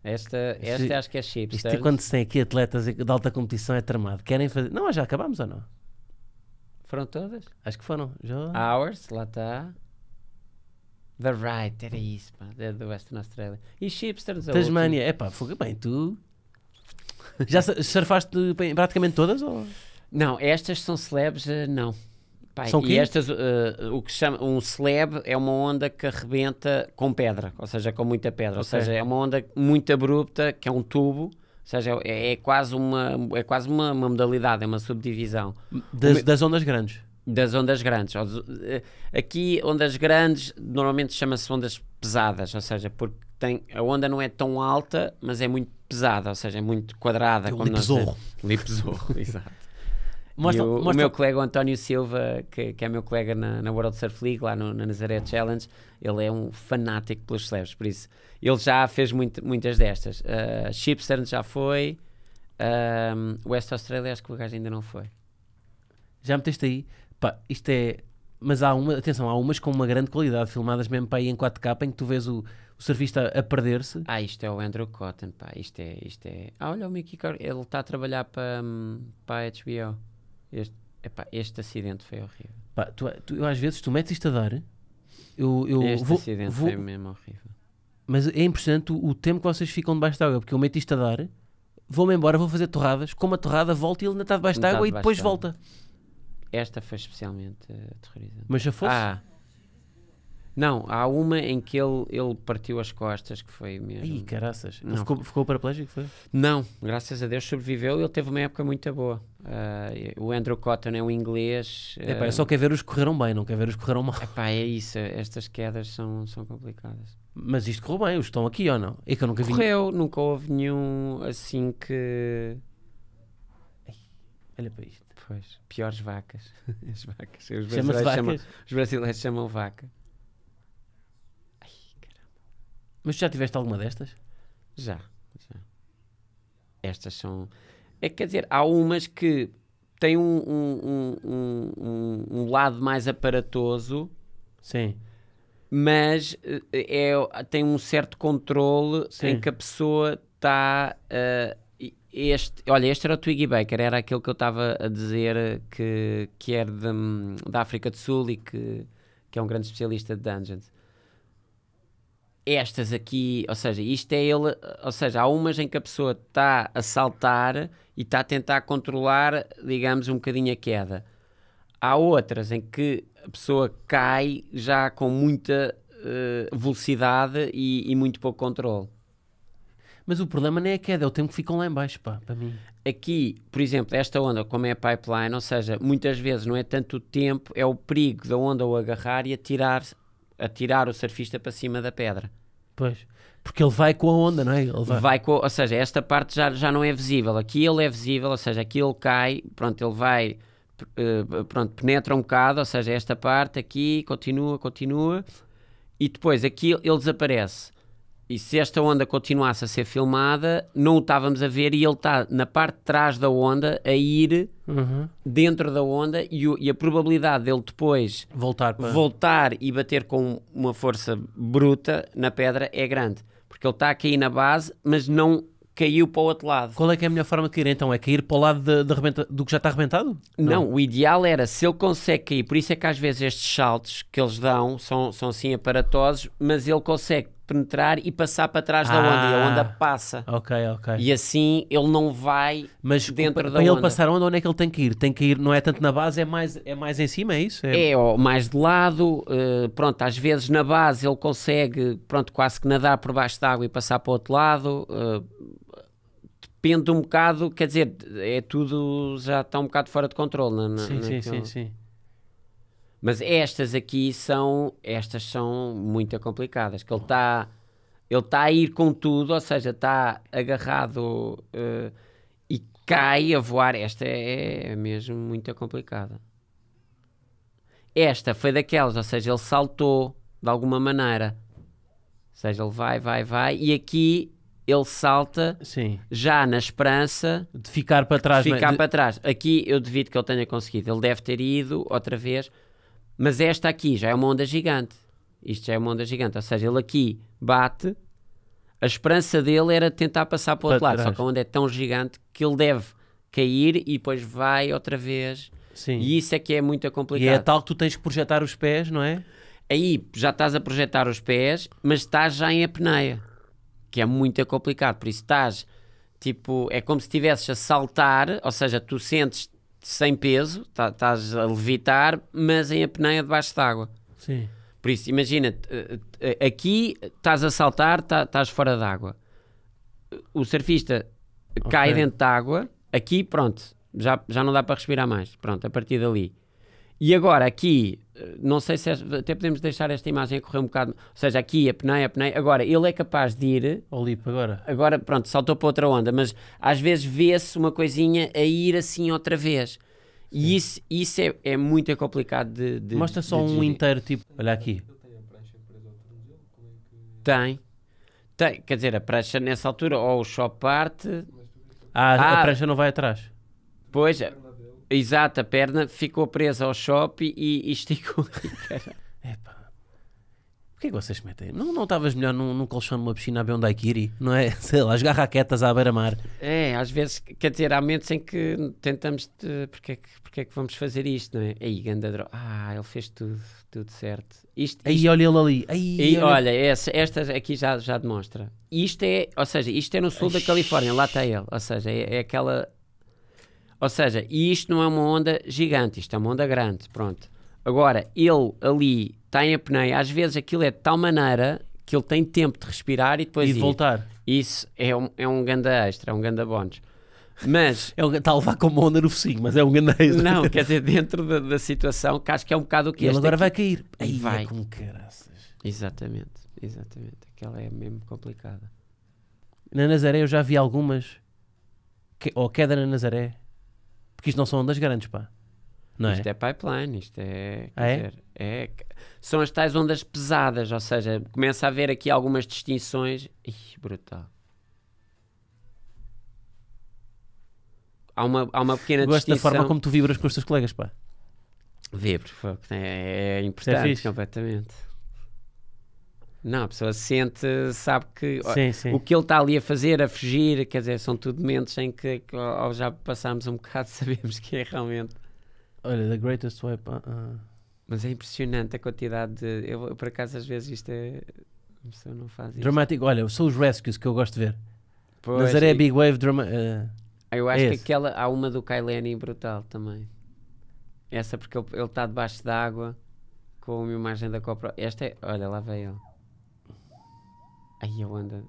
Esta, esta isto, é- acho que é chips. Isto é quando se tem aqui atletas de alta competição é tramado. Querem fazer. Não, já acabamos ou não? Foram todas? Acho que foram. Já... Hours, lá está. The Right, era isso, pá, é do Western Australia. E Shipsters, Tasmania, é pá, fogo bem, tu. Já surfaste praticamente todas? Ou? Não, estas são celebs, eh, não. Pai, São e estas, uh, o que chama um slab é uma onda que arrebenta com pedra, ou seja, com muita pedra, okay. ou seja, é uma onda muito abrupta, que é um tubo, ou seja, é, é quase uma é quase uma, uma modalidade, é uma subdivisão. Das, o, das ondas grandes. Das ondas grandes. Eh, aqui, ondas grandes normalmente chama-se ondas pesadas, ou seja, porque tem, a onda não é tão alta, mas é muito pesada, ou seja, é muito quadrada. É um lipzorro. Lipzorro, exato. Mostra, o, mostra... o, meu colega o António Silva, que, que é meu colega na, na, World Surf League, lá no, na Nazaré Challenge, ele é um fanático pelos celebres, por isso ele já fez muito, muitas destas. Uh, eh, Shipstern já foi, uh, West Australia acho que o gajo ainda não foi. Já meteste aí Pá, isto é. Mas há uma, atenção, há umas com uma grande qualidade, filmadas mesmo para aí em 4K, em que tu vês o, o surfista a perder-se. Ah, isto é o Andrew Cotton, pá, isto é. Isto é... Ah, olha o Mickey Car ele está a trabalhar para, hum, para a HBO. Este, epá, este acidente foi horrível. Pá, tu, tu, às vezes tu metes isto a dar. Eu, eu este vou, acidente vou... foi mesmo horrível. Mas é impressionante o, tempo que vocês ficam debaixo de água, porque eu meto isto a dar, vou-me embora, vou fazer torradas, como a torrada volta e ele ainda está debaixo de água e depois volta. Esta foi especialmente eh, aterrorizante. Mas já fosse? Ah, não, há uma em que ele, ele partiu as costas, que foi mesmo. Ih, caraças. Não. Ficou, ficou paraplégico? Foi? Não, graças a Deus sobreviveu e ele teve uma época muito boa. Uh, o Andrew Cotton é um inglês. Uh, Epá, eu ah, só quero ver os que correram bem, não quero ver os que correram mal. Epá, é isso, estas quedas são, são complicadas. Mas isto correu bem, os estão aqui ou não? É que eu nunca vi. Correu, nunca houve nenhum assim que. Ai, olha para isto. Pois, piores vacas. As vacas. Os brasileiros, vacas? Chamam, os brasileiros chamam vaca. Ai, caramba. Mas já tiveste alguma destas? Já, já. Estas são. É quer dizer, há umas que têm um, um, um, um, um lado mais aparatoso. Sim mas eh, é, tem um certo controle Sim. em que a pessoa está uh, eh, este, olha, este era o Twiggy Baker, era aquele que eu estava a dizer que, que era é de, da África do Sul e que, que é um grande especialista de dungeons. Estas aqui, ou seja, isto é ele, ou seja, há umas em que a pessoa está a saltar e está a tentar controlar, digamos, um bocadinho a queda. Há outras em que a pessoa cai já com muita uh, velocidade e, e muito pouco controle. Mas o problema nem é a queda, é o tempo que ficam lá embaixo, pá, para mim. Aqui, por exemplo, esta onda, como é a pipeline, ou seja, muitas vezes não é tanto o tempo, é o perigo da onda o agarrar e atirar, atirar o surfista para cima da pedra. Pois. Porque ele vai com a onda, não é? Ele vai. vai com, ou seja, esta parte já, já não é visível. Aqui ele é visível, ou seja, aqui ele cai, pronto, ele vai, eh, pronto, penetra um bocado, ou seja, esta parte aqui continua, continua, e depois aqui ele desaparece. E se esta onda continuasse a ser filmada, não o estávamos a ver e ele está na parte de trás da onda a ir uhum. dentro da onda e, o, e, a probabilidade dele depois voltar, para... voltar e bater com uma força bruta na pedra é grande. Porque ele está a cair na base, mas não caiu para o outro lado. Qual é que é a melhor forma de cair então? É cair para o lado de, de rebenta, do que já está arrebentado? Não. Não. o ideal era se ele consegue cair, por isso é que às vezes estes saltos que eles dão são, são assim aparatosos, mas ele consegue penetrar e passar para trás ah, da onda e a onda ah, passa. Ok, ok. E assim ele não vai mas dentro da onda. Mas para ele passar a onda, onde é que ele tem que ir? Tem que ir, não é tanto na base, é mais, é mais em cima, é isso? É, é mais de lado. Uh, pronto, às vezes na base ele consegue, pronto, quase que nadar por baixo da água e passar para o outro lado. Uh, pende um bocado, quer dizer, é tudo já está um bocado fora de controle. Na, na, é? sim, é sim, sim, sim. Mas estas aqui são, estas são muito complicadas, que ele está ele está a ir com tudo, ou seja, está agarrado uh, e cai a voar. Esta é, é mesmo muito complicada. Esta foi daquelas, ou seja, ele saltou de alguma maneira. Ou seja, ele vai, vai, vai, e aqui ele salta Sim. já na esperança de ficar para trás. ficar para trás. Aqui eu devido que ele tenha conseguido. Ele deve ter ido outra vez, mas esta aqui já é uma onda gigante. Isto já é uma onda gigante. Ou seja, ele aqui bate. A esperança dele era tentar passar para o outro para lado, trás. só que a onda é tão gigante que ele deve cair e depois vai outra vez. Sim. E isso é que é muito complicado. E é tal que tu tens que projetar os pés, não é? Aí já estás a projetar os pés, mas estás já em apneia que é muito complicado. Por isso estás, tipo, é como se estivesses a saltar, ou seja, tu sentes sem peso, tá, estás a levitar, mas em apneia debaixo d'água. Sim. Por isso, imagina, aqui estás a saltar, tá, estás fora d'água. O surfista okay. cai dentro d'água, aqui, pronto, já, já não dá para respirar mais. Pronto, a partir dali. E agora, aqui, não sei se é, até podemos deixar esta imagem a correr um bocado, ou seja, aqui a PNEI, a agora ele é capaz de ir Olipo agora. Agora, pronto, saltou para outra onda, mas às vezes vê-se uma coisinha a ir assim outra vez. E Sim. isso, isso é, é muito complicado de, de Mostra só de um inteiro tipo, olha aqui. Tem. Tem, quer dizer, a prancha nessa altura ou o shop parte. Ah, ah, a prancha não vai atrás. Pois, Exato, a perna ficou presa ao shopping e, e esticou. Epá. Porquê que vocês metem? Não não estavas melhor num, num colchão numa piscina a ver um daiquiri? É não é? Sei lá, jogar raquetas à beira-mar. É, às vezes, quer dizer, há momentos em que tentamos... De, porque, é que, porque é que vamos fazer isto, não é? Aí, Gandadro... Ah, ele fez tudo, tudo certo. Isto, Aí, isto... olha ele ali. Aí, e, olha, olha essa, esta aqui já, já demonstra. Isto é, ou seja, isto é no sul da Califórnia, lá está ele. Ou seja, é, é aquela ou seja, e isto não é uma onda gigante, isto é uma onda grande, pronto. Agora, ele ali tem a apneia, às vezes aquilo é de tal maneira que ele tem tempo de respirar e depois E de ir. voltar. Isso é um, é um ganda extra, é um ganda bónus. Mas... é um, está a levar com uma onda no focinho, mas é um ganda extra. Não, quer dizer, dentro da, da situação, que acho que é um bocado o que Ele agora aqui. vai cair. Aí é vai. É como caraças. Exatamente, exatamente. Aquela é mesmo complicada. Na Nazaré eu já vi algumas... Que, ou queda na Nazaré porque isto não são ondas grandes, pá. Não é? isto é? é pipeline, isto é, ah, é? Dizer, é? São as tais ondas pesadas, ou seja, começa a haver aqui algumas distinções. Ih, brutal. Há uma, há uma pequena Gosto distinção. da forma como tu vibras com os teus colegas, pá. Vibro, é, é, é importante, completamente. Não, a pessoa sente, sabe que sim, sim. o que ele está ali a fazer, a fugir, quer dizer, são tudo momentos em que, que ao já passámos um bocado, sabemos que é realmente. Olha, The Greatest way. Uh... Ah. Mas é impressionante a quantidade de. Eu, por acaso, às vezes isto é. A pessoa não faz isso. Dramático, olha, são os rescues que eu gosto de ver. Pois, Nazaré e... É big Wave Drama. Uh... Eu acho é que esse. aquela. Há uma do Kailani brutal também. Essa porque ele está debaixo d'água com uma imagem da copa Esta é. Olha, lá veio ele. Aí eu ando.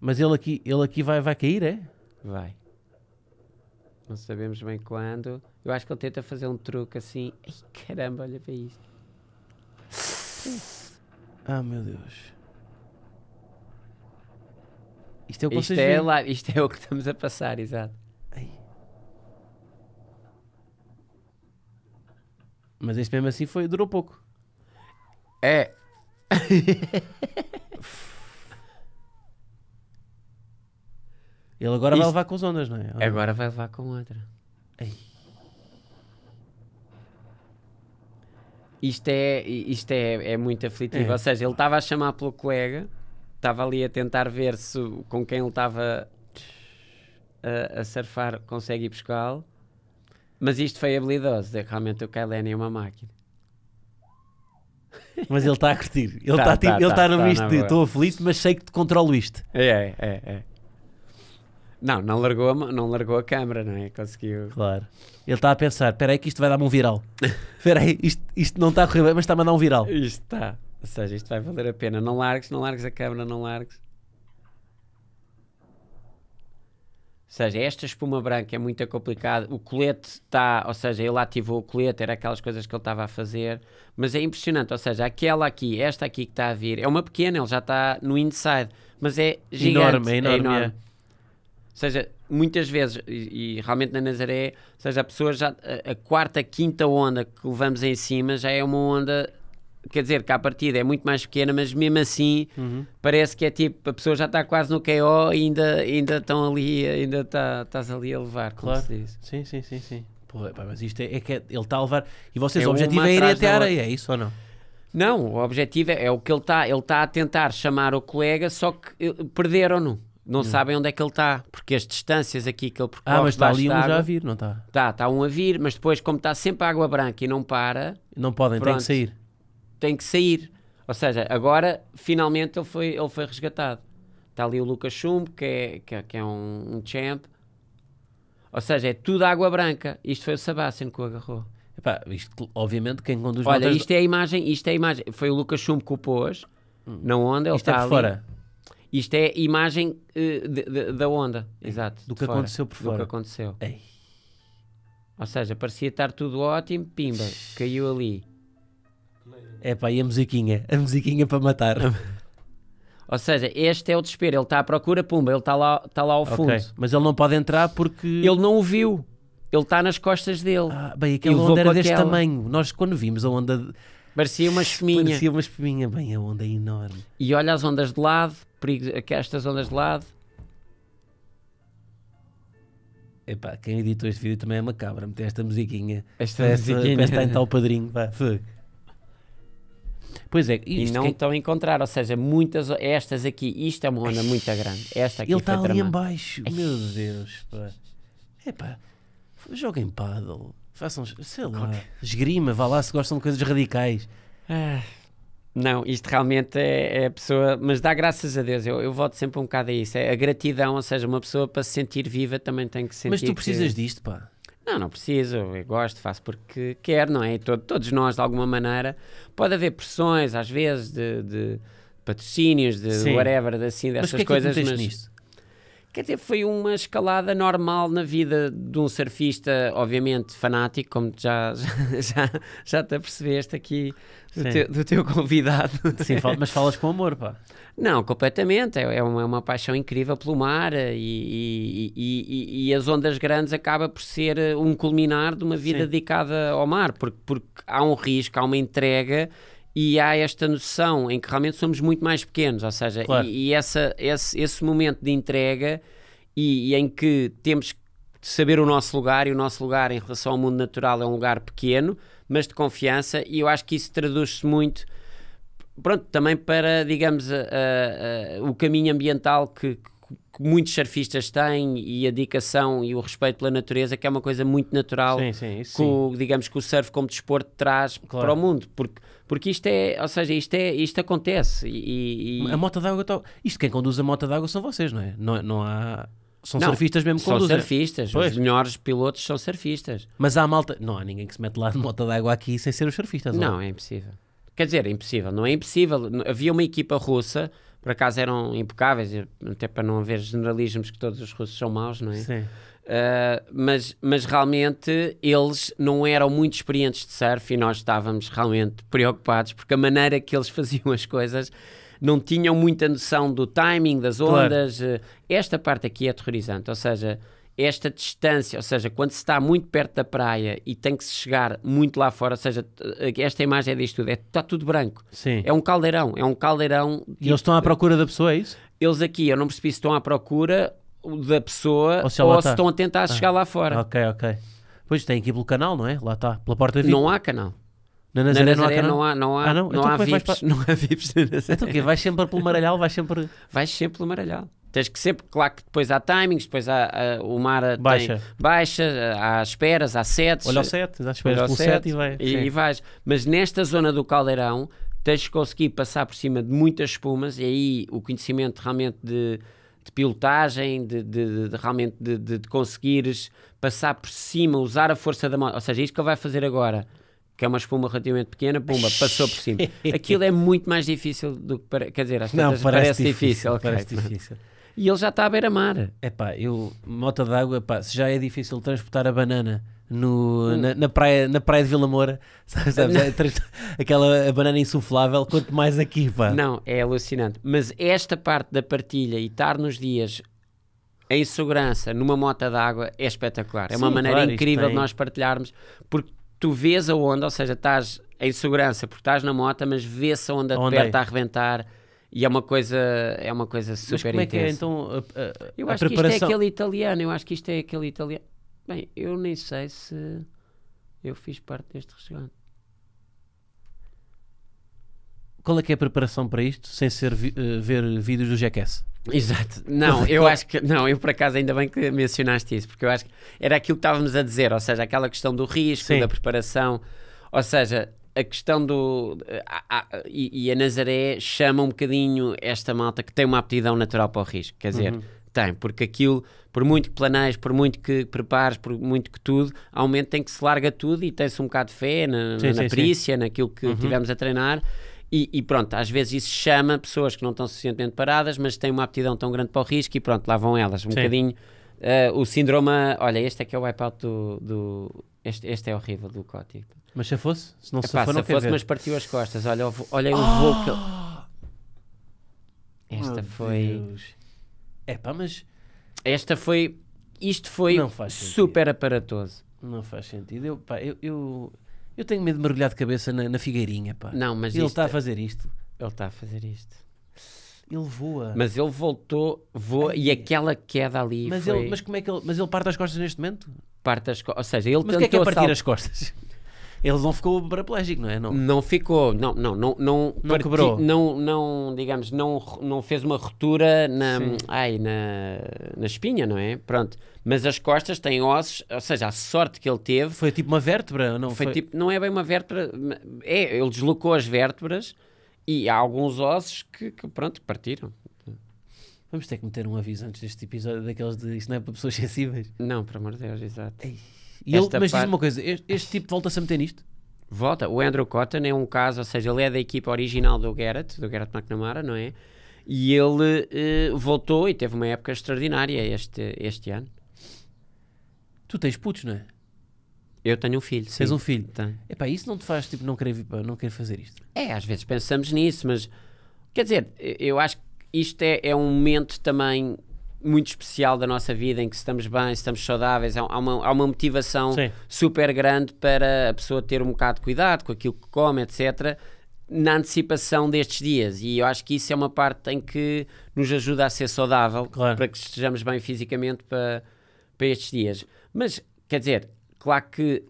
Mas ele aqui, ele aqui vai, vai cair, é? Vai. Não sabemos bem quando. Eu acho que ele tenta fazer um truque assim. Ai, caramba, olha para isto. Ah, oh, meu Deus. Isto é o que isto é, lá, isto é o que estamos a passar, exato. Ai. Mas este mesmo assim foi, durou pouco. É. Ele agora Isso. vai levar com as ondas, não é? Olha. Agora vai levar com outra. Isto, é, isto é, é muito aflitivo. É. Ou seja, ele estava a chamar pelo colega, estava ali a tentar ver se com quem ele estava a, a surfar consegue ir buscar lo Mas isto foi habilidoso. É realmente o Kylen é uma máquina. Mas ele está a curtir. Ele tá, tá, está tá, tá, ele tá, tá no misto de estou aflito, mas sei que te controlo isto. É, é, é. Não, não largou a, não largou a câmera, não é? Conseguiu. Claro. Ele está a pensar: espera aí, que isto vai dar-me um viral. Espera aí, isto, isto não está a correr bem, mas está a mandar um viral. Isto está. Ou seja, isto vai valer a pena. Não largues, não largues a câmera, não largues. ou seja, esta espuma branca é muito complicada. O colete está, ou seja, ele ativou o colete, era aquelas coisas que ele estava a fazer, mas é impressionante. Ou seja, aquela aqui, esta aqui que está a vir, é uma pequena, ele já está no inside, mas é gigante. Enorme, é enorme. É enorme. É. Ou seja, muitas vezes, e, e, realmente na Nazaré, ou seja, a pessoa já, a, a quarta, quinta onda que levamos em cima já é uma onda quer dizer, que a partida é muito mais pequena, mas mesmo assim uhum. parece que é tipo, a pessoa já está quase no KO e ainda, ainda estão ali, ainda tá, estás ali a levar, claro. Sim, sim, sim, sim. Pô, mas isto é, é que ele está a levar. E vocês, é o objetivo é ir até a areia, é isso ou não? Não, o objetivo é, é o que ele está. Ele está a tentar chamar o colega, só que eh, perderam-no. Não hum. sabem onde é que ele está, porque as distâncias aqui que ele ah, percorre. Ah, mas está ali um água, já a vir, não está? Está, está um a vir, mas depois, como está sempre a água branca e não para. Não podem, pronto, têm que sair tem que sair. Ou seja, agora finalmente ele foi, ele foi resgatado. Está ali o Lucas Chumbo, que é, que é, que é um, um, champ. Ou seja, é tudo água branca. Isto foi o Sebastian que o agarrou. Epá, isto, obviamente, quem conduz Olha, motos... isto é a imagem, isto é a imagem. Foi o Lucas Chumbo que o pôs hum. na onda. Ele isto é está é ali. fora. Isto é imagem uh, de, de, da onda. É. Exato. Do que fora. aconteceu por fora. Do que aconteceu. Ei. Ou seja, parecia estar tudo ótimo, pimba, caiu ali. É pá, e a musiquinha? A musiquinha para matar. Ou seja, este é o desespero. Ele está à procura, pumba, ele está lá, está lá ao fundo. Okay. Mas ele não pode entrar porque. Ele não o viu. Ele está nas costas dele. Ah, bem, aquela onda era deste aquela. tamanho. Nós, quando vimos a onda. Parecia uma espuminha. Parecia uma espuminha. Bem, a onda é enorme. E olha as ondas de lado, perigo, estas ondas de lado. Epá, quem editou este vídeo também é macabro. Meter esta musiquinha. Esta musiquinha. Parece estar em tal padrinho. Pá, Pois é. e não que... estão a encontrar, ou seja, muitas, estas aqui, isto é uma onda muito grande. Esta aqui Ele está ali embaixo meu Deus, pá. Epá, joguem paddle, façam, sei lá, esgrima, vá lá se gostam de coisas radicais. Ah, não, isto realmente é, é, a pessoa, mas dá graças a Deus, eu, eu volto sempre um bocado a isso, é a gratidão, ou seja, uma pessoa para se sentir viva também tem que sentir. Mas tu precisas que... disto, pá. Não, não preciso, eu gosto, faço porque quero, não é? E todos nós, de alguma maneira, pode haver pressões, às vezes, de, de patrocínios, de Sim. whatever, assim, dessas mas que é que coisas. Mas Quer dizer, foi uma escalada normal na vida de um surfista, obviamente fanático, como já, já, já te apercebeste aqui do teu, do teu, convidado. Sim, mas falas com amor, pá. Não, completamente. É, é uma, é uma paixão incrível pelo mar e, e, e, e, as ondas grandes acaba por ser um culminar de uma vida Sim. dedicada ao mar, porque, porque há um risco, há uma entrega e há esta noção em que realmente somos muito mais pequenos, ou seja, claro. e, e, essa, esse, esse momento de entrega e, e, em que temos que saber o nosso lugar, e o nosso lugar em relação ao mundo natural é um lugar pequeno, mas de confiança, e eu acho que isso traduz-se muito, pronto, também para, digamos, a, a, a, o caminho ambiental que, que muitos surfistas têm e a dedicação e o respeito pela natureza, que é uma coisa muito natural sim, sim, que, o, digamos, que o surf como desporto traz claro. para o mundo, porque porque isto é, ou seja, isto, é, isto acontece. E, e... A moto d'água. está. Isto quem conduz a moto d'água são vocês, não é? Não, não há. São não, surfistas mesmo que conduzem. São surfistas. Pois. Os melhores pilotos são surfistas. Mas há malta. Não há ninguém que se mete lá de moto d'água aqui sem ser os surfistas. Não, é? ou? é impossível. Quer dizer, é impossível. Não é impossível. Havia uma equipa russa, por acaso eram impecáveis, até para não haver generalismos que todos os russos são maus, não é? Sim. Ah, mas, mas realmente eles não eram muito experientes de surf e nós estávamos realmente preocupados porque a maneira que eles faziam as coisas não tinham muita noção do timing das ondas. Claro. Eh, esta parte aqui é aterrorizante, ou seja, esta distância, ou seja, quando se está muito perto da praia e tem que se chegar muito lá fora, ou seja, eh, esta imagem é disto tudo, é, está tudo branco. Sim. É um caldeirão, é um caldeirão. E eles estão à procura da pessoa, é isso? Eles aqui, eu não percebi se estão à procura da pessoa ou se, ou tá. se estão a tentar ah, chegar lá fora. Ok, ok. Pois tem que ir pelo canal, não é? Lá está, pela porta de. Não há canal. Na Nazaré, na Nazaré não, há não há, não há, ah, não? Então há VIPs, para... não há VIPs na Nazaré. Então o quê? Vais sempre pelo Maralhal? Vais sempre... Vais sempre pelo Maralhal. Tens que sempre, claro que depois há timings, depois há, uh, o mar baixa. Tem, baixa, há esperas, há sets. Olha o set, há esperas pelo set, set e, vai, e, e vais. Mas nesta zona do caldeirão tens que conseguir passar por cima de muitas espumas e aí o conhecimento realmente de de pilotagem, de, de, de realmente de, de, conseguires passar por cima, usar a força da mão. Ou seja, isto que ele vai fazer agora, que é uma espuma relativamente pequena, pumba, passou por cima. Aquilo é muito mais difícil do que para, quer dizer, às Não, parece, parece difícil, difícil, okay. parece difícil. E ele já está à beira-mar. É pá, eu, mota d'água, pá, se já é difícil transportar a banana no, hum. na, na, praia, na praia de Vila Moura, sabes, sabes, é aquela banana insuflável, quanto mais aqui, pá. Não, é alucinante. Mas esta parte da partilha e estar nos dias em segurança, numa mota d'água, é espetacular. É Sim, uma maneira claro, incrível de nós partilharmos, porque tu vês a onda, ou seja, estás em segurança porque estás na mota, mas vê-se a onda de é? perto é? a arrebentar. E é uma coisa, é uma coisa super mas como intensa. é que é então a, a, eu acho a preparação... que isto é aquele italiano, eu acho que isto é aquele italiano. Bem, eu nem sei se eu fiz parte deste restaurante. Qual é que é a preparação para isto, sem ser eh, ver vídeos do GQS? Exato. Não, eu acho que não, eu por acaso ainda bem que mencionaste isso, porque eu acho que era aquilo que estávamos a dizer, ou seja, aquela questão do risco, Sim. da preparação, ou seja, a questão do a, a, e, e, a Nazaré chama um bocadinho esta malta que tem uma aptidão natural para o risco, quer dizer, uhum tem, porque aquilo, por muito que planeias, por muito que prepares, por muito que tudo, há um momento tem que se larga tudo e tem-se um bocado de fé na, sim, na sim, perícia, sim. naquilo que uhum. tivemos a treinar. E, e, pronto, às vezes isso chama pessoas que não estão suficientemente paradas, mas têm uma aptidão tão grande para o risco e pronto, lá vão elas. Um bocadinho uh, o síndrome. Olha, este é que é o wipeout do. do este, este é horrível do Cótico. Mas se fosse? Se não se fosse, não se fosse, mas partiu as costas. Olha, olha o oh! voo que. Esta oh, foi. Deus. É pá, mas. Esta foi. Isto foi super aparatoso. Não faz sentido. Eu, pá, eu, eu, eu, tenho medo de mergulhar de cabeça na, na figueirinha, pá. Não, mas Ele está a fazer isto. Ele está a fazer isto. Ele voa. Mas ele voltou, voa, Ai, e aquela queda ali mas foi... Ele, mas como é que ele... Mas ele parte as costas neste momento? Parte as costas, ou seja, ele mas tentou... Mas que é que é partir sal... as costas? ele não ficou paraplégico, não é? Não, não ficou, não, não, não, não, não parti, quebrou. Não, não, digamos, não, não fez uma rotura na, ai, na, na espinha, não é? Pronto. Mas as costas têm ossos, ou seja, a sorte que ele teve. Foi tipo uma vértebra, não foi? foi... Tipo, não é bem uma vértebra, é, ele deslocou as vértebras e há alguns ossos que, que pronto, partiram. Vamos ter que meter um aviso antes deste episódio, daqueles de isto não é para pessoas sensíveis. Não, para amor de Deus, exato. Ei. E ele, mas diz-me uma coisa: este, este tipo volta-se a meter nisto? Volta. O Andrew Cotton é um caso, ou seja, ele é da equipa original do Garrett, do Garrett McNamara, não é? E ele eh, voltou e teve uma época extraordinária este, este ano. Tu tens putos, não é? Eu tenho um filho. Tens sim. um filho? é pá, isso não te faz tipo não querer, não querer fazer isto? É, às vezes pensamos nisso, mas quer dizer, eu acho que isto é, é um momento também muito especial da nossa vida, em que estamos bem, estamos saudáveis, há uma, há uma motivação Sim. super grande para a pessoa ter um bocado de cuidado com aquilo que come, etc., na antecipação destes dias. E eu acho que isso é uma parte em que nos ajuda a ser saudável, claro. para que estejamos bem fisicamente para, para estes dias. Mas, quer dizer, claro que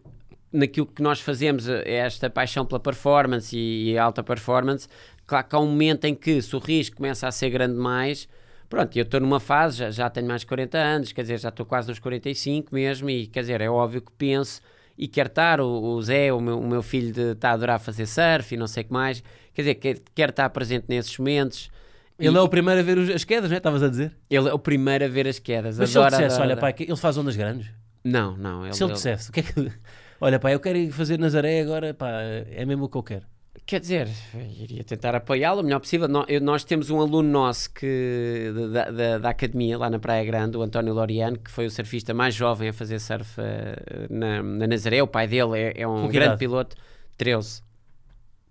naquilo que nós fazemos, eh, é esta paixão pela performance e, e alta performance, claro que há um momento em que se o risco começa a ser grande mais Pronto, eu estou numa fase, já, já tenho mais de 40 anos, quer dizer, já estou quase nos 45 mesmo, e quer dizer, é óbvio que penso e quer estar, o, o Zé, o meu, o meu filho, está a adorar fazer surf e não sei o que mais, quer dizer, quer, estar presente nesses momentos. Ele e... é o primeiro a ver os, as quedas, não é? Estavas a dizer? Ele é o primeiro a ver as quedas. Mas adora, se ele dissesse, olha pai, ele faz ondas grandes? Não, não. Ele, se ele, ele dissesse, o que é que... Olha, pá, eu quero ir fazer Nazaré agora, pá, é mesmo o que eu quero. Quer dizer, iria tentar apoiá-lo o melhor possível. Nós, temos um aluno nosso que, da, da, da, academia lá na Praia Grande, o António Loriano, que foi o surfista mais jovem a fazer surf eh, na, na Nazaré. O pai dele é, é um grande piloto, 13.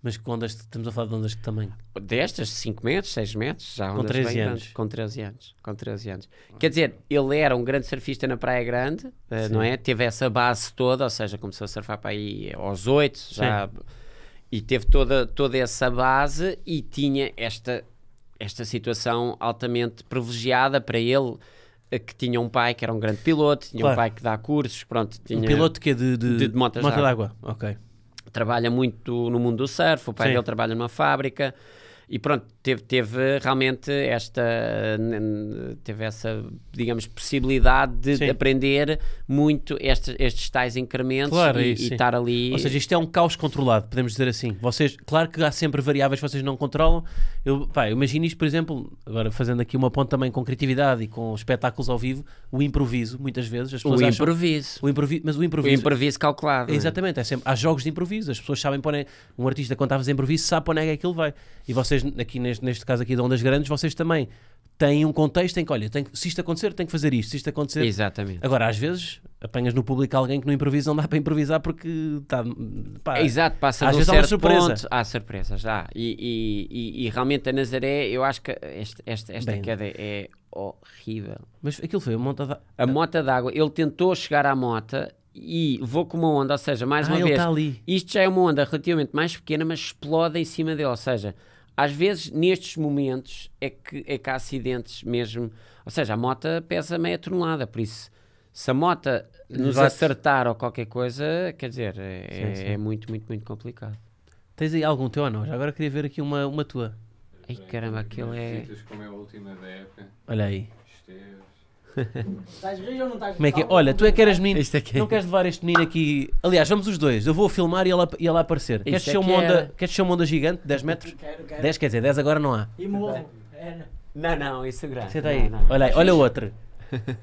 Mas com ondas, estamos a falar de ondas de tamanho? Destas, 5 metros, 6 metros, já com 13 anos. com 13 anos. Com 13 anos. Quer dizer, ele era um grande surfista na Praia Grande, eh, não é? Teve essa base toda, ou seja, começou a surfar para aí aos 8, já. Sim e teve toda, toda essa base e tinha esta, esta situação altamente privilegiada para ele eh, que tinha um pai que era um grande piloto, tinha claro. um pai que dá cursos, pronto. Tinha um piloto que é de, de, de, de motas moto d'água, ok. Trabalha muito no mundo do surf, o pai Sim. dele trabalha numa fábrica e pronto, teve, teve realmente esta teve essa digamos possibilidade de sim. aprender muito estes, estes tais incrementos claro, e, e estar ali ou seja isto é um caos controlado podemos dizer assim vocês claro que há sempre variáveis que vocês não controlam eu pá, imagino isto por exemplo agora fazendo aqui uma ponta também com criatividade e com espetáculos ao vivo o improviso muitas vezes as pessoas o acham, improviso o improviso mas o improviso o improviso calculado é, exatamente é sempre há jogos de improviso as pessoas sabem para onde, um artista quando está a fazer improviso sabe para onde é que aquilo vai e vocês aqui neste, neste caso aqui de Ondas Grandes, vocês também têm um contexto em que, olha, tem, se isto acontecer, tem que fazer isto, se isto acontecer. Exatamente. Agora, às vezes, apanhas no público alguém que não improvisa, não dá para improvisar porque está. Pá, Exato, passa às um vezes certo há uma surpresa. Ponto, há surpresas, há. E, e, e, e, realmente a Nazaré, eu acho que este, este, esta Bem, queda é horrível. Mas aquilo foi a mota d'água. A mota d'água. Ele tentou chegar à mota e vou com uma onda, ou seja, mais ah, uma vez, tá isto já é uma onda relativamente mais pequena, mas explode em cima dele, ou seja, às vezes nestes momentos é que, é que há acidentes mesmo. Ou seja, a mota pesa meia tonelada, por isso se a mota nos acertar ou qualquer coisa, quer dizer, é, sim, é sim. é, muito, muito, muito complicado. Tens aí algum teu ou não? Já agora queria ver aqui uma, uma tua. Ai caramba, aquele é. Como é a última da época. Olha aí. Esteve. Estás bem ou não estás Como é que é? Olha, tu é que eras menino. é que é. Não queres levar este menino aqui. Aliás, vamos os dois. Eu vou filmar e ela, e ela aparecer. Queres é ser, uma onda, queres ser uma onda gigante? 10 metros? Quero, quero. 10 quer dizer, 10 agora não há. E morro. É, não, não, isso é grande. Senta aí. Não, não. Olha aí, olha outro.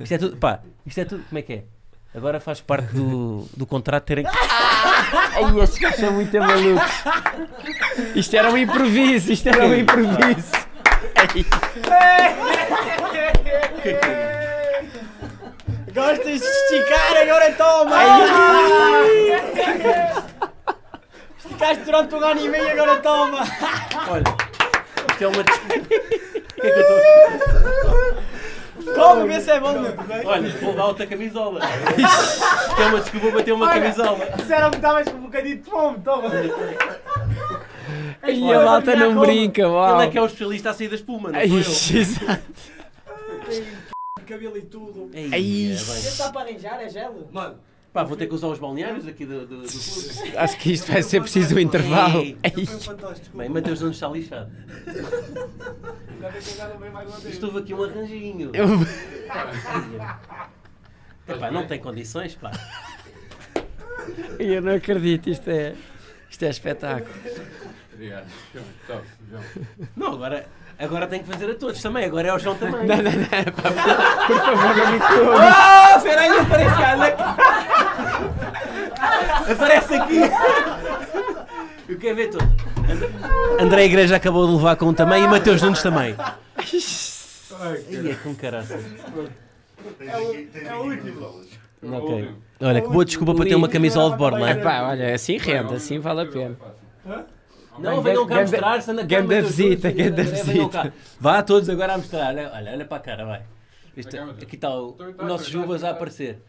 Isto é tudo. Pá, isto é tudo. Como é que é? Agora faz parte do, do contrato terem que. Ai, estes gajos são muito malucos. Isto era um improviso, isto era um improviso. Ai. Gosto de esticar, agora toma! Esticaste durante um ano e meio, agora toma! Olha, isto é uma O que é que eu estou Come, vê se é bom, meu! Olha, vou dar outra camisola! Isto é uma desculpa para ter uma Olha, camisola! Disseram-me que estavas com um bocadinho de fome, toma! E a malta não brinca, uau! Ele é que é o especialista a sair da espuma, não é? Exato! cabelo e tudo. isso. É isso. está para arranjar, é gelo? Mano, Pá, vou ter que usar os balneários aqui do, do, do Acho que isto vai ser preciso um intervalo. Ei. isso um fantástico. Bem, Mateus não está lixado. Estou aqui um arranjinho. Eu... pá, não tem condições, pá. Eu não acredito, isto é, isto é espetáculo. Obrigado. Não, agora Agora tem que fazer a todos também, agora é ao João também. Não, não, não, é por, favor, não me todos. Oh, ah, espera aí, aparece cá, anda é Aparece aqui. Eu quero ver todos. André Igreja acabou de levar com um também e Mateus Nunes também. Ai, é com caraças. É, é o último. Ok. Olha, que boa desculpa para ter uma camisola de é? Epá, olha, assim rende, assim vale a pena. Não venham cá mostrar, se na Ganda visita, da visita. Vá todos agora a mostrar. Olha, olha para a cara, vai. Isto, aqui está o, então, então, o nosso então, Juvas a aparecer.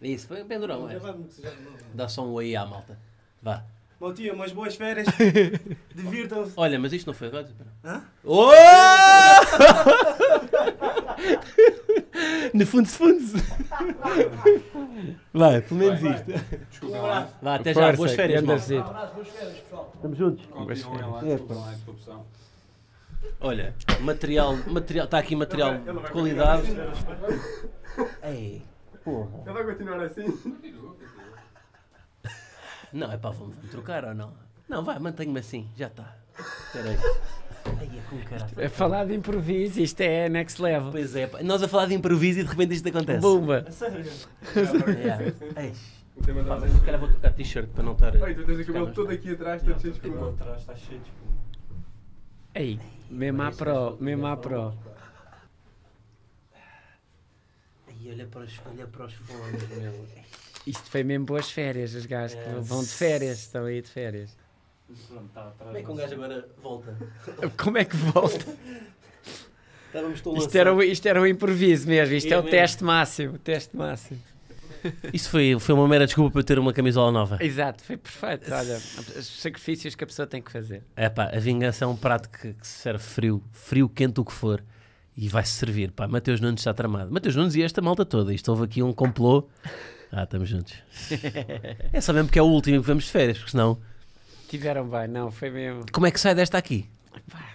Isso, foi bem pendurão. É. Dá só um oi à malta. Vá. Meu tio, umas boas férias. Divirtam-se. Olha, mas isto não foi errado. Hã? Oh! no fundo, fundo. Vai, pelo menos vai, isto. Desculpa um lá. Vá, até já. Força, boas férias, Um abraço, boas férias, pessoal. Estamos juntos. Continuem lá, lá Olha, material, material, está aqui material de qualidade. Assim? Ei, porra. Ele vai continuar assim? Não, é pá, vamos trocar ou não? Não, vai, mantenho-me assim, já está. Espera aí. é com caralho. A é falar de improviso, isto é next level. Pois é, nós a falar de improviso e de repente isto acontece. Bumba! A sério? É. O tema se calhar vou trocar t-shirt para não estar. tu tens o cabelo todo aqui atrás, está cheio de tá espuma. atrás está cheio de espuma. Ei, mesmo à pro, mesmo à pro. Aí, olha para os, olha para os fones, meu. Isto foi mesmo boas férias, os gajos é. que vão de férias, estão aí de férias. Tá Como é que um gajo agora volta? Como é que volta? isto, era, isto era um improviso mesmo, isto é, é o mesmo. teste máximo, teste máximo. Isso foi, foi uma mera desculpa para eu ter uma camisola nova. Exato, foi perfeito. Olha, os sacrifícios que a pessoa tem que fazer. É pá, a vingança é um prato que, que se serve frio, frio, quente, o que for, e vai-se servir. Pá, Mateus Nunes está tramado. Mateus Nunes e esta malta toda. Isto houve aqui um complô ah, estamos juntos. é só mesmo porque é o último que vamos de férias, porque senão. Tiveram bem, não, foi mesmo. Como é que sai desta aqui?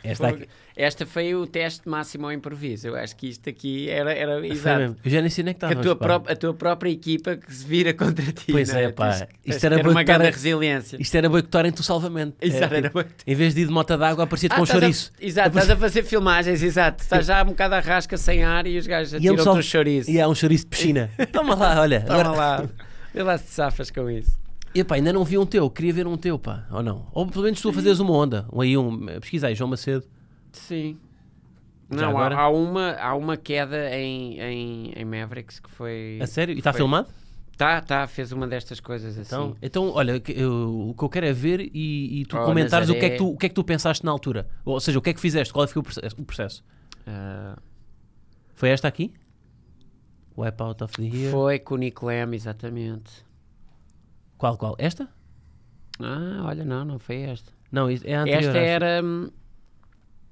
Esta, aqui... Esta foi o teste máximo ao improviso. Eu acho que isto aqui era, era é exato. Eu já nem sei é que a, tua a tua própria equipa que se vira contra ti. Pois é, é, pá. Isto, era, era uma grande resiliência. Isto era boicotarem-te tu salvamento. Exato, era, é, tipo, era Em vez de ir de mota d'água, aparecia ah, com um chouriço. A, exato, Apareci... estás a fazer filmagens, exato. Estás já um bocado a rasca sem ar e os gajos já te um chouriço. E há um chouriço de piscina. Toma lá, olha. Toma agora... lá. Vê lá se safas com isso. E pá, ainda não vi um teu, queria ver um teu, pá, ou não? Ou pelo menos tu fazeres uma onda, ou aí um, pesquisa aí, João Macedo. Sim. Já não, há, há, uma, há uma queda em, em, em Mavericks que foi. A sério? E está foi... filmado? Tá, tá, fez uma destas coisas então, assim. Então, então olha, eu, o que eu quero é ver e, e tu oh, comentares Nazaré... o que, é que é tu, o que é que tu pensaste na altura. Ou seja, o que é que fizeste? Qual é foi o processo? Uh... Foi esta aqui? Wipe Out of the Year? Foi com o Nick Lamb, exatamente. Qual, qual? Esta? Ah, olha, não, não foi esta. Não, é a anterior. Esta era. Hum,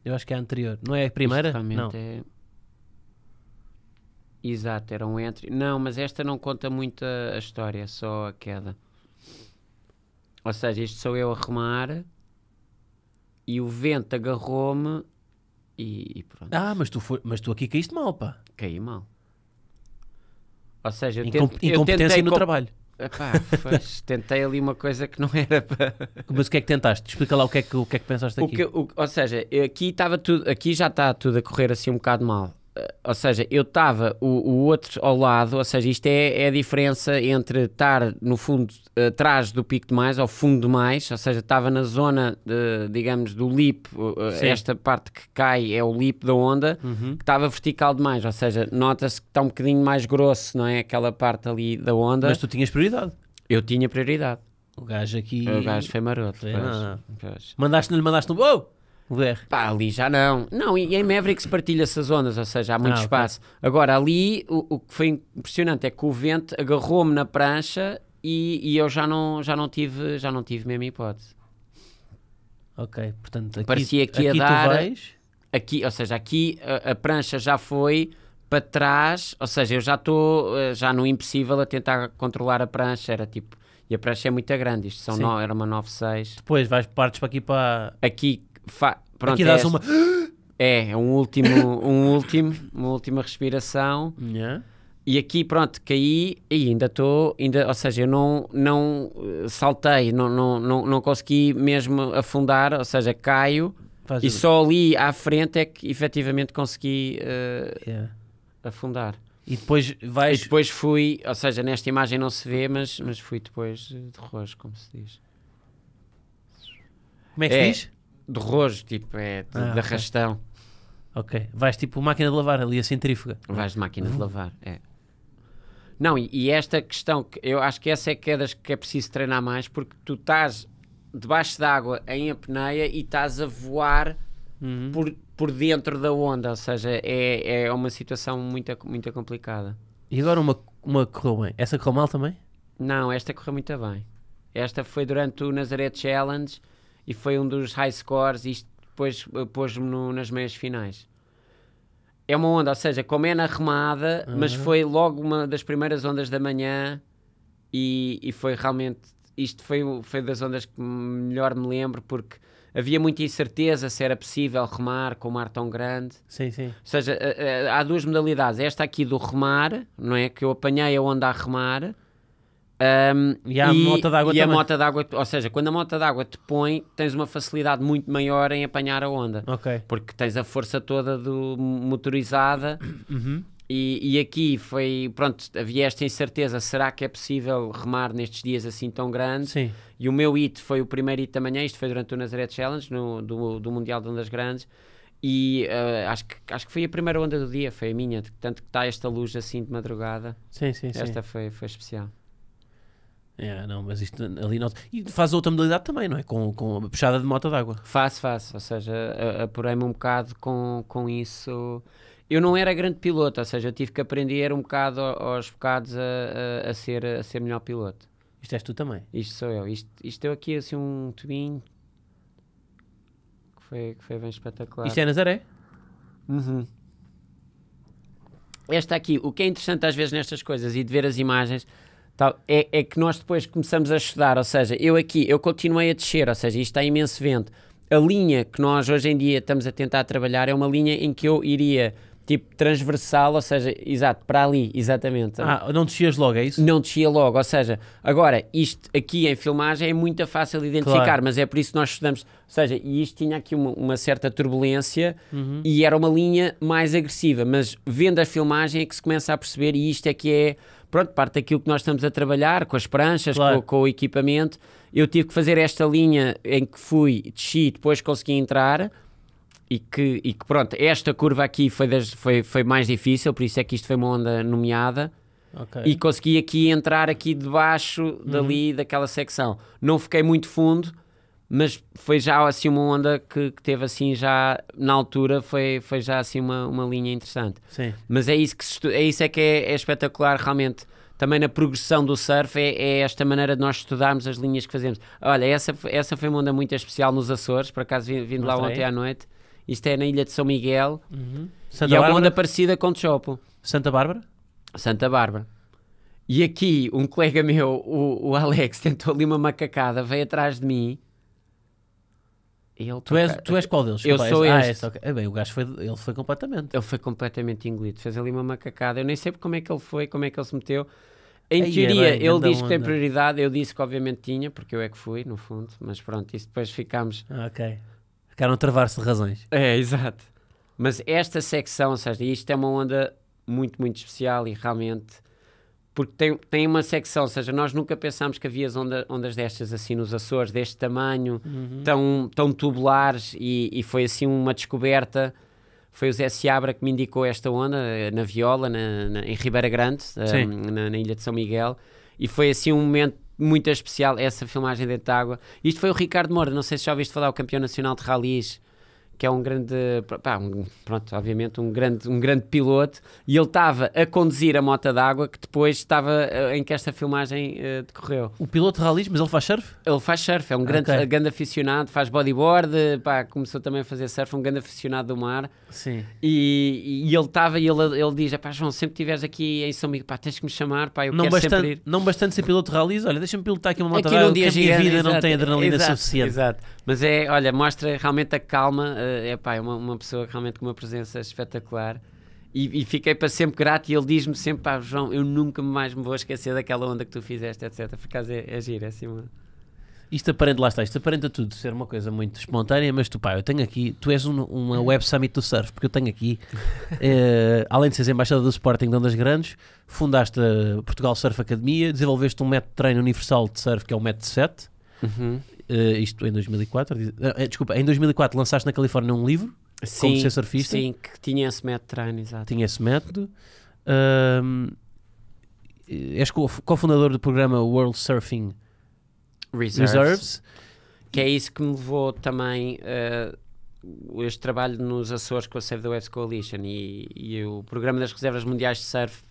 eu acho que é a anterior. Não é a primeira? não. É... Exato, era um entre. Não, mas esta não conta muito a, a história, é só a queda. Ou seja, isto sou eu a remar e o vento agarrou-me e, e, pronto. Ah, mas tu, foi, mas tu aqui caíste mal, pá. Caí mal. Ou seja, eu, Incom, tentei, eu tentei no trabalho. Epá, pois, tentei ali uma coisa que não era para. Mas o que é que tentaste? Explica lá o que é que, o que, é que pensaste aqui. O que, o, ou seja, aqui, estava tudo, aqui já está tudo a correr assim um bocado mal. Eh, ou seja, eu estava o, o outro ao lado, ou seja, isto é, é a diferença entre estar no fundo atrás do pico de mais, ao fundo de mais, ou seja, estava na zona, de, digamos, do lip, Sim. esta parte que cai é o lip da onda, uhum. que estava vertical demais, ou seja, nota-se que está um bocadinho mais grosso, não é? Aquela parte ali da onda. Mas tu tinhas prioridade? Eu tinha prioridade. O gajo aqui. O gajo foi maroto. Mandaste-lhe, mandaste um. Oh! Pá, ali já não. Não, e em Mavericks partilha-se as ondas, ou seja, há muito ah, espaço. Okay. Agora, ali o, o, que foi impressionante é que o vento agarrou-me na prancha e, e, eu já não, já não tive, já não tive mesmo hipótese. Ok, portanto, aqui, parecia que aqui dar, tu vais? Aqui, ou seja, aqui a, a prancha já foi para trás, ou seja, eu já estou eh, já no impossível a tentar controlar a prancha, era tipo, e a prancha é muito grande, isto são no, era uma 9.6. Depois vais partes para aqui para aqui Fa pronto, Aqui dás é uma. É, é, um último, um último, uma última respiração. Yeah. E aqui, pronto, caí e ainda estou, ainda, ou seja, eu não, não eh, saltei, não, não, não, não consegui mesmo afundar, ou seja, caio Faz e só ali à frente é que efetivamente consegui uh, yeah. afundar. E depois vais... E depois fui, ou seja, nesta imagem não se vê, mas, mas fui depois de rosto, como se diz. Como é que é, diz? De rojo, tipo, é de, ah, de arrastão. Okay. ok. Vais tipo máquina de lavar ali, a centrífuga. Vais de máquina uhum. de lavar, é. Não, e, e, esta questão, eu acho que essa é que é das que é preciso treinar mais, porque tu estás debaixo d'água em apneia e estás a voar uhum. por, por dentro da onda, ou seja, é, é uma situação muito, muito complicada. E agora uma, uma correu bem. Essa correu mal também? Não, esta correu muito bem. Esta foi durante o Nazaré Challenge e foi um dos high scores e isto depois pôs-me nas meias finais. É uma onda, ou seja, como é na remada, uhum. mas foi logo uma das primeiras ondas da manhã e, e foi realmente. Isto foi, foi das ondas que melhor me lembro porque havia muita incerteza se era possível remar com o mar tão grande. Sim, sim. Ou seja, eh, eh, há duas modalidades. Esta aqui do remar, não é? Que eu apanhei a onda a remar um, e a moto mota d'água também. a d'água, ou seja, quando a mota d'água te põe, tens uma facilidade muito maior em apanhar a onda. Porque tens a força toda do motorizada. Uhum. E, e, aqui foi, pronto, havia esta incerteza, será que é possível remar nestes dias assim tão grandes? Sim. E o meu hit foi o primeiro hit da manhã, isto foi durante o Nazareth Challenge, no, do, do Mundial de Ondas Grandes, e uh, acho, que, acho que foi a primeira onda do dia, foi a minha, tanto que está esta luz assim de madrugada. Sim, sim, esta sim. Esta foi, foi especial. É, não, mas isto ali não. E faz outra modalidade também, não é? Com, com a puxada de moto d'água. Faço, faço. Ou seja, apurei-me um bocado com, com isso. Eu não era grande piloto, ou seja, tive que aprender um bocado aos bocados a, a, a ser, a ser melhor piloto. Isto és tu também? Isto sou eu. Isto, isto eu aqui, assim, um tubinho que foi, que foi bem espetacular. Isto é Nazaré? Uhum. Esta aqui, o que é interessante às vezes nestas coisas e de ver as imagens Tal, é, é que nós depois começamos a estudar, ou seja, eu aqui, eu continuei a descer, ou seja, isto está imenso vento. A linha que nós hoje em dia estamos a tentar trabalhar é uma linha em que eu iria tipo transversal, ou seja, exato, para ali, exatamente. Ah, não descias logo, é isso? Não descia logo, ou seja, agora, isto aqui em filmagem é muito fácil identificar, claro. mas é por isso que nós estudamos, ou seja, e isto tinha aqui uma, uma certa turbulência uhum. e era uma linha mais agressiva, mas vendo a filmagem é que se começa a perceber, e isto é que é pronto, parte daquilo que nós estamos a trabalhar, com as pranchas, claro. com, com, o equipamento. Eu tive que fazer esta linha em que fui, desci, depois consegui entrar. E que, e que pronto, esta curva aqui foi, das, foi, foi mais difícil, por isso é que isto foi uma onda nomeada. Okay. E consegui aqui entrar aqui debaixo dali uhum. daquela secção. Não fiquei muito fundo, mas foi já assim uma onda que, que, teve assim já na altura foi, foi já assim uma, uma linha interessante Sim. mas é isso que se, é isso é que é, é, espetacular realmente também na progressão do surf é, é, esta maneira de nós estudarmos as linhas que fazemos olha essa essa foi uma onda muito especial nos Açores por acaso vindo, vindo lá ontem à noite isto é na ilha de São Miguel uhum. e Bárbara? é uma onda parecida com o Chopo Santa Bárbara Santa Bárbara e aqui um colega meu o, o Alex tentou ali uma macacada veio atrás de mim ele, tu, és, tu és qual deles? Eu sou é este. Ah, este, okay. Ah, bem, o gajo foi, ele foi completamente. Ele foi completamente engolido. Fez ali uma macacada. Eu nem sei como é que ele foi, como é que ele se meteu. Em Aí, é teoria, é bem, ele disse que tem prioridade. Eu disse que obviamente tinha, porque eu é que fui, no fundo. Mas pronto, isso depois ficámos... Ah, ok. Ficaram a travar-se de razões. É, exato. Mas esta secção, ou seja, isto é uma onda muito, muito especial e realmente porque tem, tem uma secção, ou seja, nós nunca pensámos que havia onda, ondas destas assim nos Açores, deste tamanho, uhum. tão, tão tubulares, e, e, foi assim uma descoberta. Foi o Zé Seabra que me indicou esta onda eh, na Viola, na, na, em Ribeira Grande, um, eh, na, na, Ilha de São Miguel, e foi assim um momento muito especial, essa filmagem dentro de água. Isto foi o Ricardo Moura, não sei se já ouviste falar, o campeão nacional de ralis que é um grande, pá, um, pronto, obviamente um grande, um grande piloto, e ele estava a conduzir a mota d'água que depois estava eh, em que esta filmagem uh, decorreu. O piloto de rallies, mas ele faz surf? Ele faz surf, é um grande, okay. Eh, grande aficionado, faz bodyboard, pá, começou também a fazer surf, um grande aficionado do mar. Sim. E, e ele estava, e ele, ele diz, pá, João, sempre estiveres aqui em São Miguel, pá, tens que me chamar, pá, eu não quero bastante, sempre ir. Não bastante ser piloto de rallies, olha, deixa-me pilotar aqui uma moto d'água, porque a minha vida exato, não tem adrenalina exato, suficiente. Exato. Mas é, olha, mostra realmente a calma. é eh, pá, é uma, uma pessoa realmente com uma presença espetacular. E, e, fiquei para sempre grato. E ele diz-me sempre: pá, João, eu nunca mais me vou esquecer daquela onda que tu fizeste, etc. Por acaso é, é giro, é assim. Uma... Isto aparenta, lá está, isto aparenta tudo ser uma coisa muito espontânea, mas tu, pá, eu tenho aqui, tu és um, uma Web Summit do Surf, porque eu tenho aqui, eh, além de seres embaixador do Sporting de Ondas Grandes, fundaste a Portugal Surf Academia, desenvolveste um método de treino universal de surf que é o método 7, uhum uh, isto em 2004, uh, eh, eh, desculpa, em 2004 lançaste na Califórnia um livro, sim, como ser surfista. Sim, que tinha esse método de treino, exato. Tinha esse método. Um, és cofundador do programa World Surfing Reserves, Reserves. que é isso que me levou também uh, este trabalho nos Açores com a Save the Waves Coalition e, e o programa das reservas mundiais de surf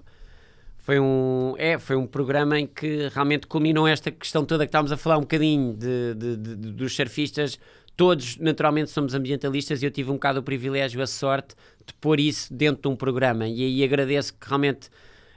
foi um, é, foi um programa em que realmente culminou esta questão toda que estávamos a falar um bocadinho de, de, de, dos surfistas. Todos, naturalmente, somos ambientalistas e eu tive um bocado o privilégio, a sorte de pôr isso dentro de um programa. E aí agradeço que realmente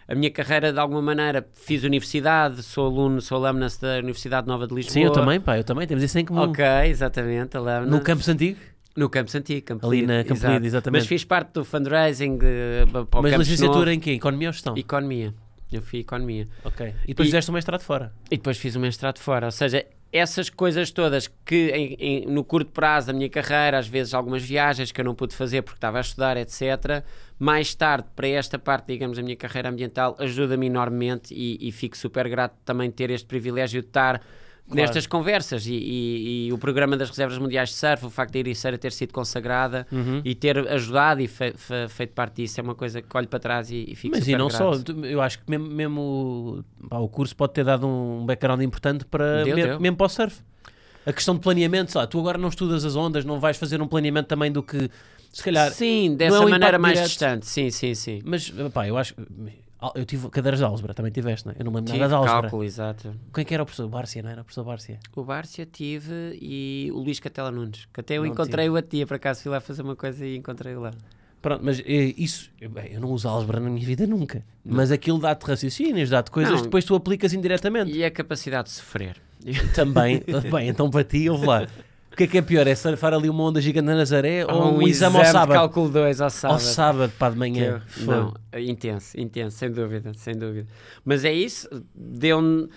a minha carreira, de alguma maneira, fiz universidade, sou aluno, sou alumna da Universidade Nova de Lisboa. Sim, eu também, pá, eu também, temos isso em comum. Ok, exatamente, alumna. No campus antigo? No Campos Antigo, Campo ali na campanha exatamente. Mas fiz parte do fundraising de, eh, para o Mas Campos licenciatura em quê? Economia ou gestão? Economia. Eu fui economia. Ok. E depois fizeste o um mestrado fora? E depois fiz o um mestrado fora. Ou seja, essas coisas todas que em, em, no curto prazo da minha carreira, às vezes algumas viagens que eu não pude fazer porque estava a estudar, etc. Mais tarde, para esta parte, digamos, da minha carreira ambiental, ajuda-me enormemente e, e fico super grato também ter este privilégio de estar claro. nestas conversas. E, e, e, o programa das reservas mundiais de surf, o facto da Ericeira ter sido consagrada uhum. e ter ajudado e fe, fe, feito parte disso, é uma coisa que olho para trás e, e fico Mas e não grato. só, eu acho que mesmo, mesmo pá, o curso pode ter dado um background importante para, deu, mesmo, deu. mesmo para o surf. A questão de planeamento, sei lá, tu agora não estudas as ondas, não vais fazer um planeamento também do que se calhar. Sim, dessa é um maneira mais direto, distante, sim, sim, sim. Mas, pá, eu acho eu tive cadeiras de álgebra, também tiveste, não é? Eu não lembro tive nada de álgebra. cálculo, exato. Quem é que era o professor? Bárcia, não era o professor Bárcia? O Bárcia tive e o Luís Catela Nunes, que até eu não encontrei-o a tia, por acaso fui lá fazer uma coisa e encontrei-o lá. Pronto, mas eh, isso, bem, eu não uso álgebra na minha vida nunca, não. mas aquilo dá-te raciocínios, dá-te coisas, não. depois tu aplicas indiretamente. E a capacidade de sofrer. Também, bem, então para ti, eu vou lá. O que é que é pior? É surfar ali uma onda gigante na Nazaré ou, um, um exame, exame, ao sábado? cálculo 2 ao sábado. Ao sábado, pá, de manhã. Eu, não, intenso, intenso, sem dúvida, sem dúvida. Mas é isso, deu-me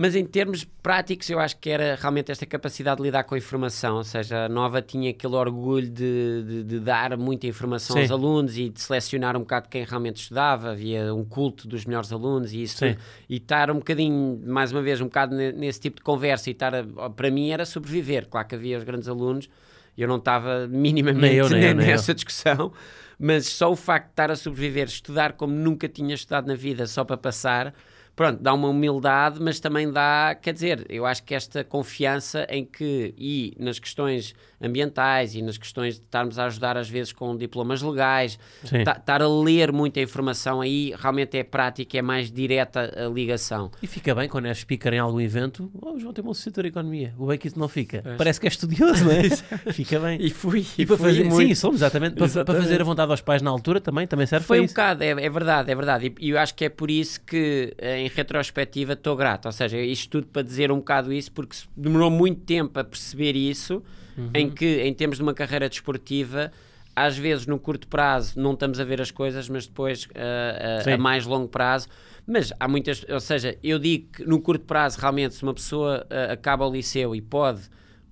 mas em termos práticos, eu acho que era realmente esta capacidade de lidar com a informação, ou seja, a Nova tinha aquele orgulho de, de, de dar muita informação Sim. aos alunos e de selecionar um bocado quem realmente estudava, havia um culto dos melhores alunos e isso, Sim. e estar um bocadinho, mais uma vez, um bocado nesse tipo de conversa e estar, a, para mim era sobreviver, claro que havia os grandes alunos, eu não estava minimamente nem eu, nem eu, nem nessa eu. discussão, mas só o facto de estar a sobreviver, estudar como nunca tinha estudado na vida, só para passar pronto, dá uma humildade, mas também dá, quer dizer, eu acho que esta confiança em que, e nas questões ambientais e nas questões de estarmos a ajudar às vezes com diplomas legais, estar a ler muita informação aí realmente é prática, é mais direta a ligação. E fica bem quando és speaker em algum evento, oh, João tem um setor de economia, o bem que isso não fica. É. Parece que é estudioso, não é? fica bem. E fui, e, e para fui fazer, muito. Sim, somos exatamente, para, exatamente. para fazer a vontade aos pais na altura também, também serve Foi um isso. bocado, é, é, verdade, é verdade. E, eu acho que é por isso que eh, em retrospectiva estou grato, ou seja, isto tudo para dizer um bocado isso porque demorou muito tempo a perceber isso uhum. em que, em termos de uma carreira desportiva, às vezes no curto prazo não estamos a ver as coisas, mas depois uh, a mais longo prazo. Mas há muitas, ou seja, eu digo que no curto prazo, realmente, se uma pessoa uh, acaba o liceu e pode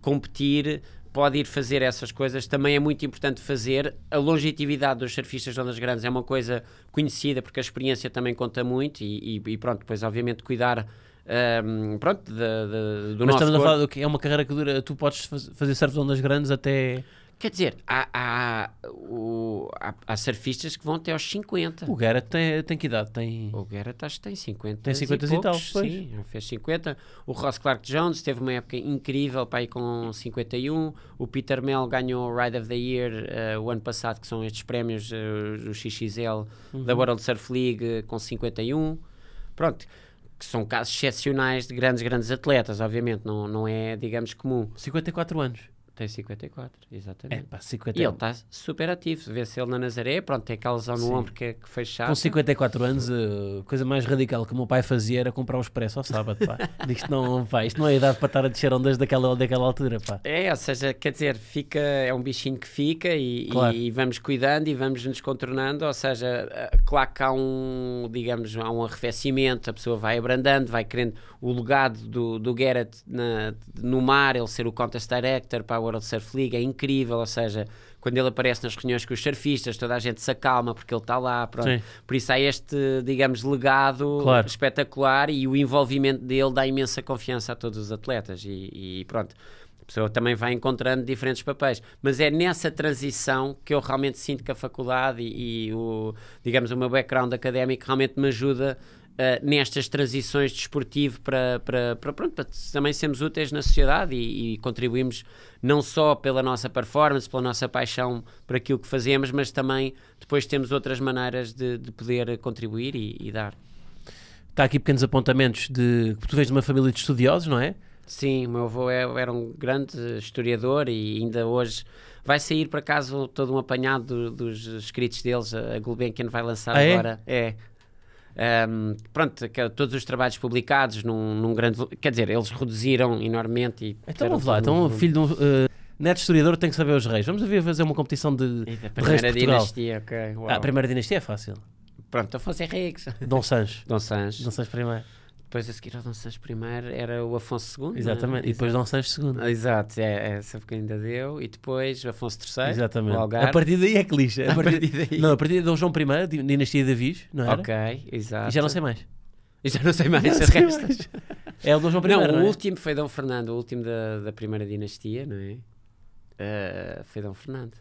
competir, pode ir fazer essas coisas, também é muito importante fazer. A longevidade dos surfistas de ondas grandes é uma coisa conhecida, porque a experiência também conta muito, e, e, e pronto, depois, obviamente, cuidar um, pronto, de, de, do Mas nosso estamos corpo. a falar do que é uma carreira que dura, tu podes fazer surf de ondas grandes até... Quer dizer, há, há, o, há, há, surfistas que vão até aos 50. O Guerra tem, tem que idade? Tem... O Guerra acho que tem 50. Tem 50 e, e tal, pois. Sim, fez 50. O Ross Clark Jones teve uma época incrível para ir com 51. O Peter Mel ganhou o Ride of the Year uh, o ano passado, que são estes prémios uh, eh, do XXL uhum. da World Surf League com 51. Pronto que são casos excepcionais de grandes, grandes atletas, obviamente, não, não é, digamos, comum. 54 anos. Tem 54, exatamente. É, pá, E ele está super ativo. Vê-se ele na Nazaré, pronto, tem aquela lesão no ombro que, é, que fez chato. Com 54 anos, a eh, coisa mais radical que o meu pai fazia era comprar um expresso ao sábado, pá. isto não, pá, isto não é idade para estar a descer ondas daquela, daquela altura, pá. É, ou seja, quer dizer, fica, é um bichinho que fica e, claro. e, e vamos cuidando e vamos nos contornando, ou seja, eh, claro que há um, digamos, há um arrefecimento, a pessoa vai abrandando, vai querendo o legado do, do Garrett na, no mar, ele ser o contest director, o World Surf League é incrível, ou seja, quando ele aparece nas reuniões com os surfistas, toda a gente se acalma porque ele está lá, Por isso há este, digamos, legado claro. espetacular e o envolvimento dele dá imensa confiança a todos os atletas e, e pronto. A pessoa também vai encontrando diferentes papéis, mas é nessa transição que eu realmente sinto que a faculdade e, e o, digamos, o meu background académico realmente me ajuda Uh, nestas transições de esportivo para, para, para, pronto, para também sermos úteis na sociedade e, e, contribuímos não só pela nossa performance, pela nossa paixão por aquilo que fazemos, mas também depois temos outras maneiras de, de poder contribuir e, e, dar. Está aqui pequenos apontamentos de que tu vens de uma família de estudiosos, não é? Sim, o meu avô é, era um grande historiador e ainda hoje vai sair, para casa todo um apanhado do, dos escritos deles. A Gulbenkian vai lançar ah, é? agora. é um, pronto, que, é todos os trabalhos publicados num, num, grande. Quer dizer, eles reduziram enormemente. E então vamos lá, então filho de um. Uh, Neto historiador tem que saber os reis. Vamos ver fazer uma competição de. Eita, primeira de dinastia, ok. Uau. Ah, a primeira dinastia é fácil. Pronto, então fosse Henriques. Dom Sancho. Dom Sancho. Dom Sancho primeiro depois a seguir ao Dom Sancho I era o Afonso II. É? Exatamente, e depois Dom Sancho II. Exato, é, é essa porque ainda deu, e depois Afonso III. Exatamente. A partir daí é que lixa. A, a partir, daí. Não, a partir de Dom João I, dinastia de Avis, não era? Ok, exato. E já não sei mais. E já não sei mais, não sei mais. É o Dom João I. Não, não o é? último foi Dom Fernando, o último da, da primeira dinastia, não é? Uh, foi Dom Fernando.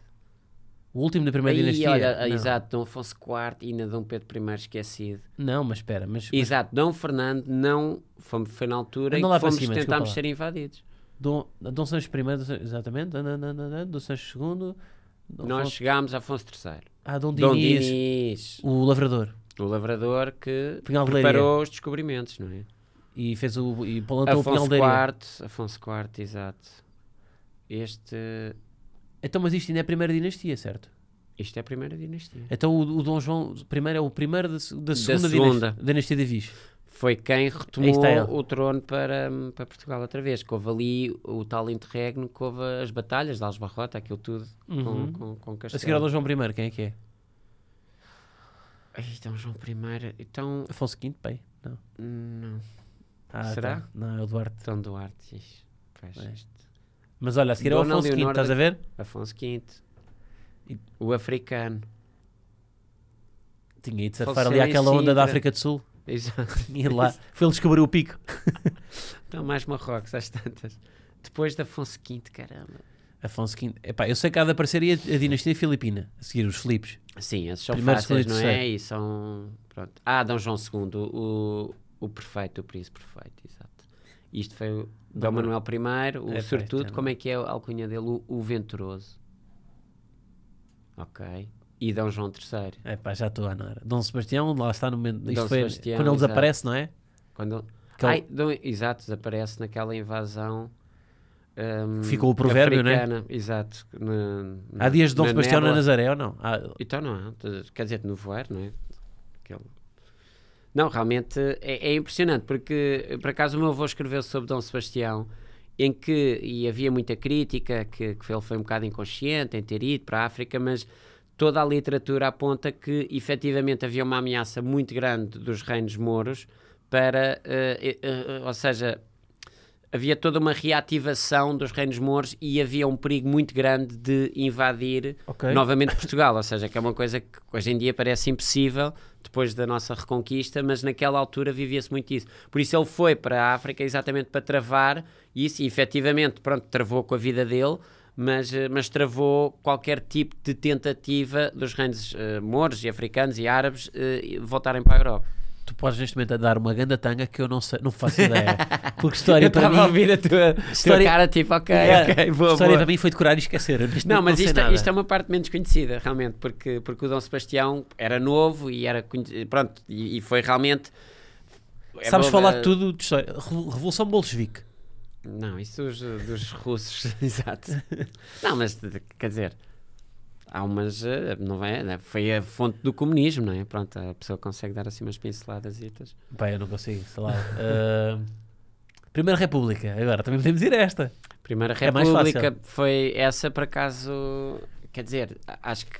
O último da primeira Aí, dinastia. Olha, exato, Dom Afonso IV e ainda Dom Pedro I esquecido. Não, mas espera. Mas, Exato, Dom Fernando não. Foi, foi na altura Andam em que fomos cima, tentámos ser invadidos. Dom, Dom Sancho I, exatamente. Dom Sancho II. Dom Nós Afonso... chegámos a Afonso III. Ah, Dom Dinis, Dom Diniz. O lavrador. O lavrador que preparou os descobrimentos, não é? E fez o. E plantou Afonso o Pinhal de Afonso IV, exato. Este então, mas isto ainda é a primeira dinastia, certo? Isto é a primeira dinastia. Então o, o Dom João I é o primeiro da, da segunda, da segunda. Dinastia, de Viz. Foi quem retomou o trono para, para Portugal outra vez. Que houve ali o tal interregno, que houve as batalhas de barrota, aquilo tudo, uhum. com, com, com Castelo. A seguir ao Dom João I, quem é que é? Ai, Dom João I, então... Afonso V, bem, não? Não. Ah, Será? Tá. Não, é o Duarte. Dom Duarte, isso. Pois, é. Mas olha, a seguir é o Afonso V, estás a é ver? Afonso V. E- O africano. Tinha ido surfar Faleceu ali aquela onda da África do Sul. Exato. lá. Foi ele descobrir o pico. Então, mais Marrocos, às tantas. Depois de Afonso V, caramba. Afonso V. Epá, eu sei que há de aparecer a, a dinastia filipina. A seguir os Filipes. Sim, esses são Primeiro, fáceis, não é? E são. Pronto. Ah, Dom João II, o, o perfeito, o príncipe perfeito, exato. Isto foi o- Dom Manuel I, o é, é, como é que é a alcunha dele? O, o Venturoso. Ok. E Dom João III. É pá, já estou a hora. Dom Sebastião, lá está no momento. Isto Dom foi Sebastião, quando ele exato. desaparece, não é? Quando ele... Ai, Dom... Exato, desaparece naquela invasão. Um, Ficou o provérbio, é? africana. né? Exato. Na, na, Há dias de Dom Sebastião na Nazaré ou não? Há... Então não há. Quer dizer, de nevoeiro, não é? Aquele não, realmente é, é, impressionante, porque por acaso o meu avô escreveu sobre Dom Sebastião, em que, e havia muita crítica, que, que ele foi um bocado inconsciente em ter ido para a África, mas toda a literatura aponta que efetivamente havia uma ameaça muito grande dos reinos mouros para, uh, uh, uh, ou seja, havia toda uma reativação dos reinos mouros e havia um perigo muito grande de invadir okay. novamente Portugal, ou seja, que é uma coisa que hoje em dia parece impossível depois da nossa reconquista, mas naquela altura vivia-se muito isso. Por isso ele foi para a África exatamente para travar isso e efetivamente, pronto, travou com a vida dele, mas, eh, mas travou qualquer tipo de tentativa dos reinos uh, eh, mouros e africanos e árabes uh, voltarem para a Europa tu podes neste momento dar uma ganda tanga que eu não sei, não faço ideia. Porque história para mim. a ouvir a tua, história, tua cara, tipo, ok, yeah, ok, boa, História boa. para mim foi decorar e esquecer. Tipo, não, mas não isto, é- isto, é uma parte menos conhecida, realmente, porque, porque o Dom Sebastião era novo e era. Pronto, e, e foi realmente. É Sabes boa, falar de tudo de história. Revolução Bolchevique. Não, isso dos, dos russos, exato. Não, mas quer dizer há umas, eh, não é? Né? Foi a fonte do comunismo, não é? Pronto, a pessoa consegue dar assim umas pinceladas. bem eu não consigo, sei lá. uh, Primeira República, agora também podemos ir a esta. Primeira é República é foi essa, por acaso, quer dizer, acho que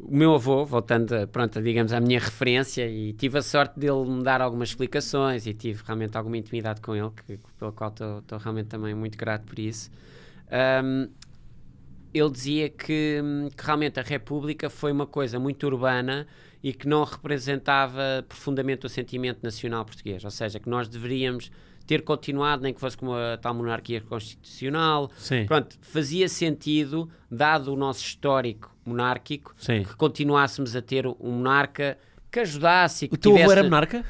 o meu avô, voltando, pronto, digamos, à minha referência, e tive a sorte dele me dar algumas explicações e tive realmente alguma intimidade com ele, que, qual estou realmente também muito grato por isso. Um, ele dizia que, hum, que, realmente a República foi uma coisa muito urbana e que não representava profundamente o sentimento nacional português, ou seja, que nós deveríamos ter continuado, nem que fosse como a tal monarquia constitucional. Sim. Pronto, fazia sentido, dado o nosso histórico monárquico, Sim. que continuássemos a ter um monarca que ajudasse. Que o teu avô era monarca?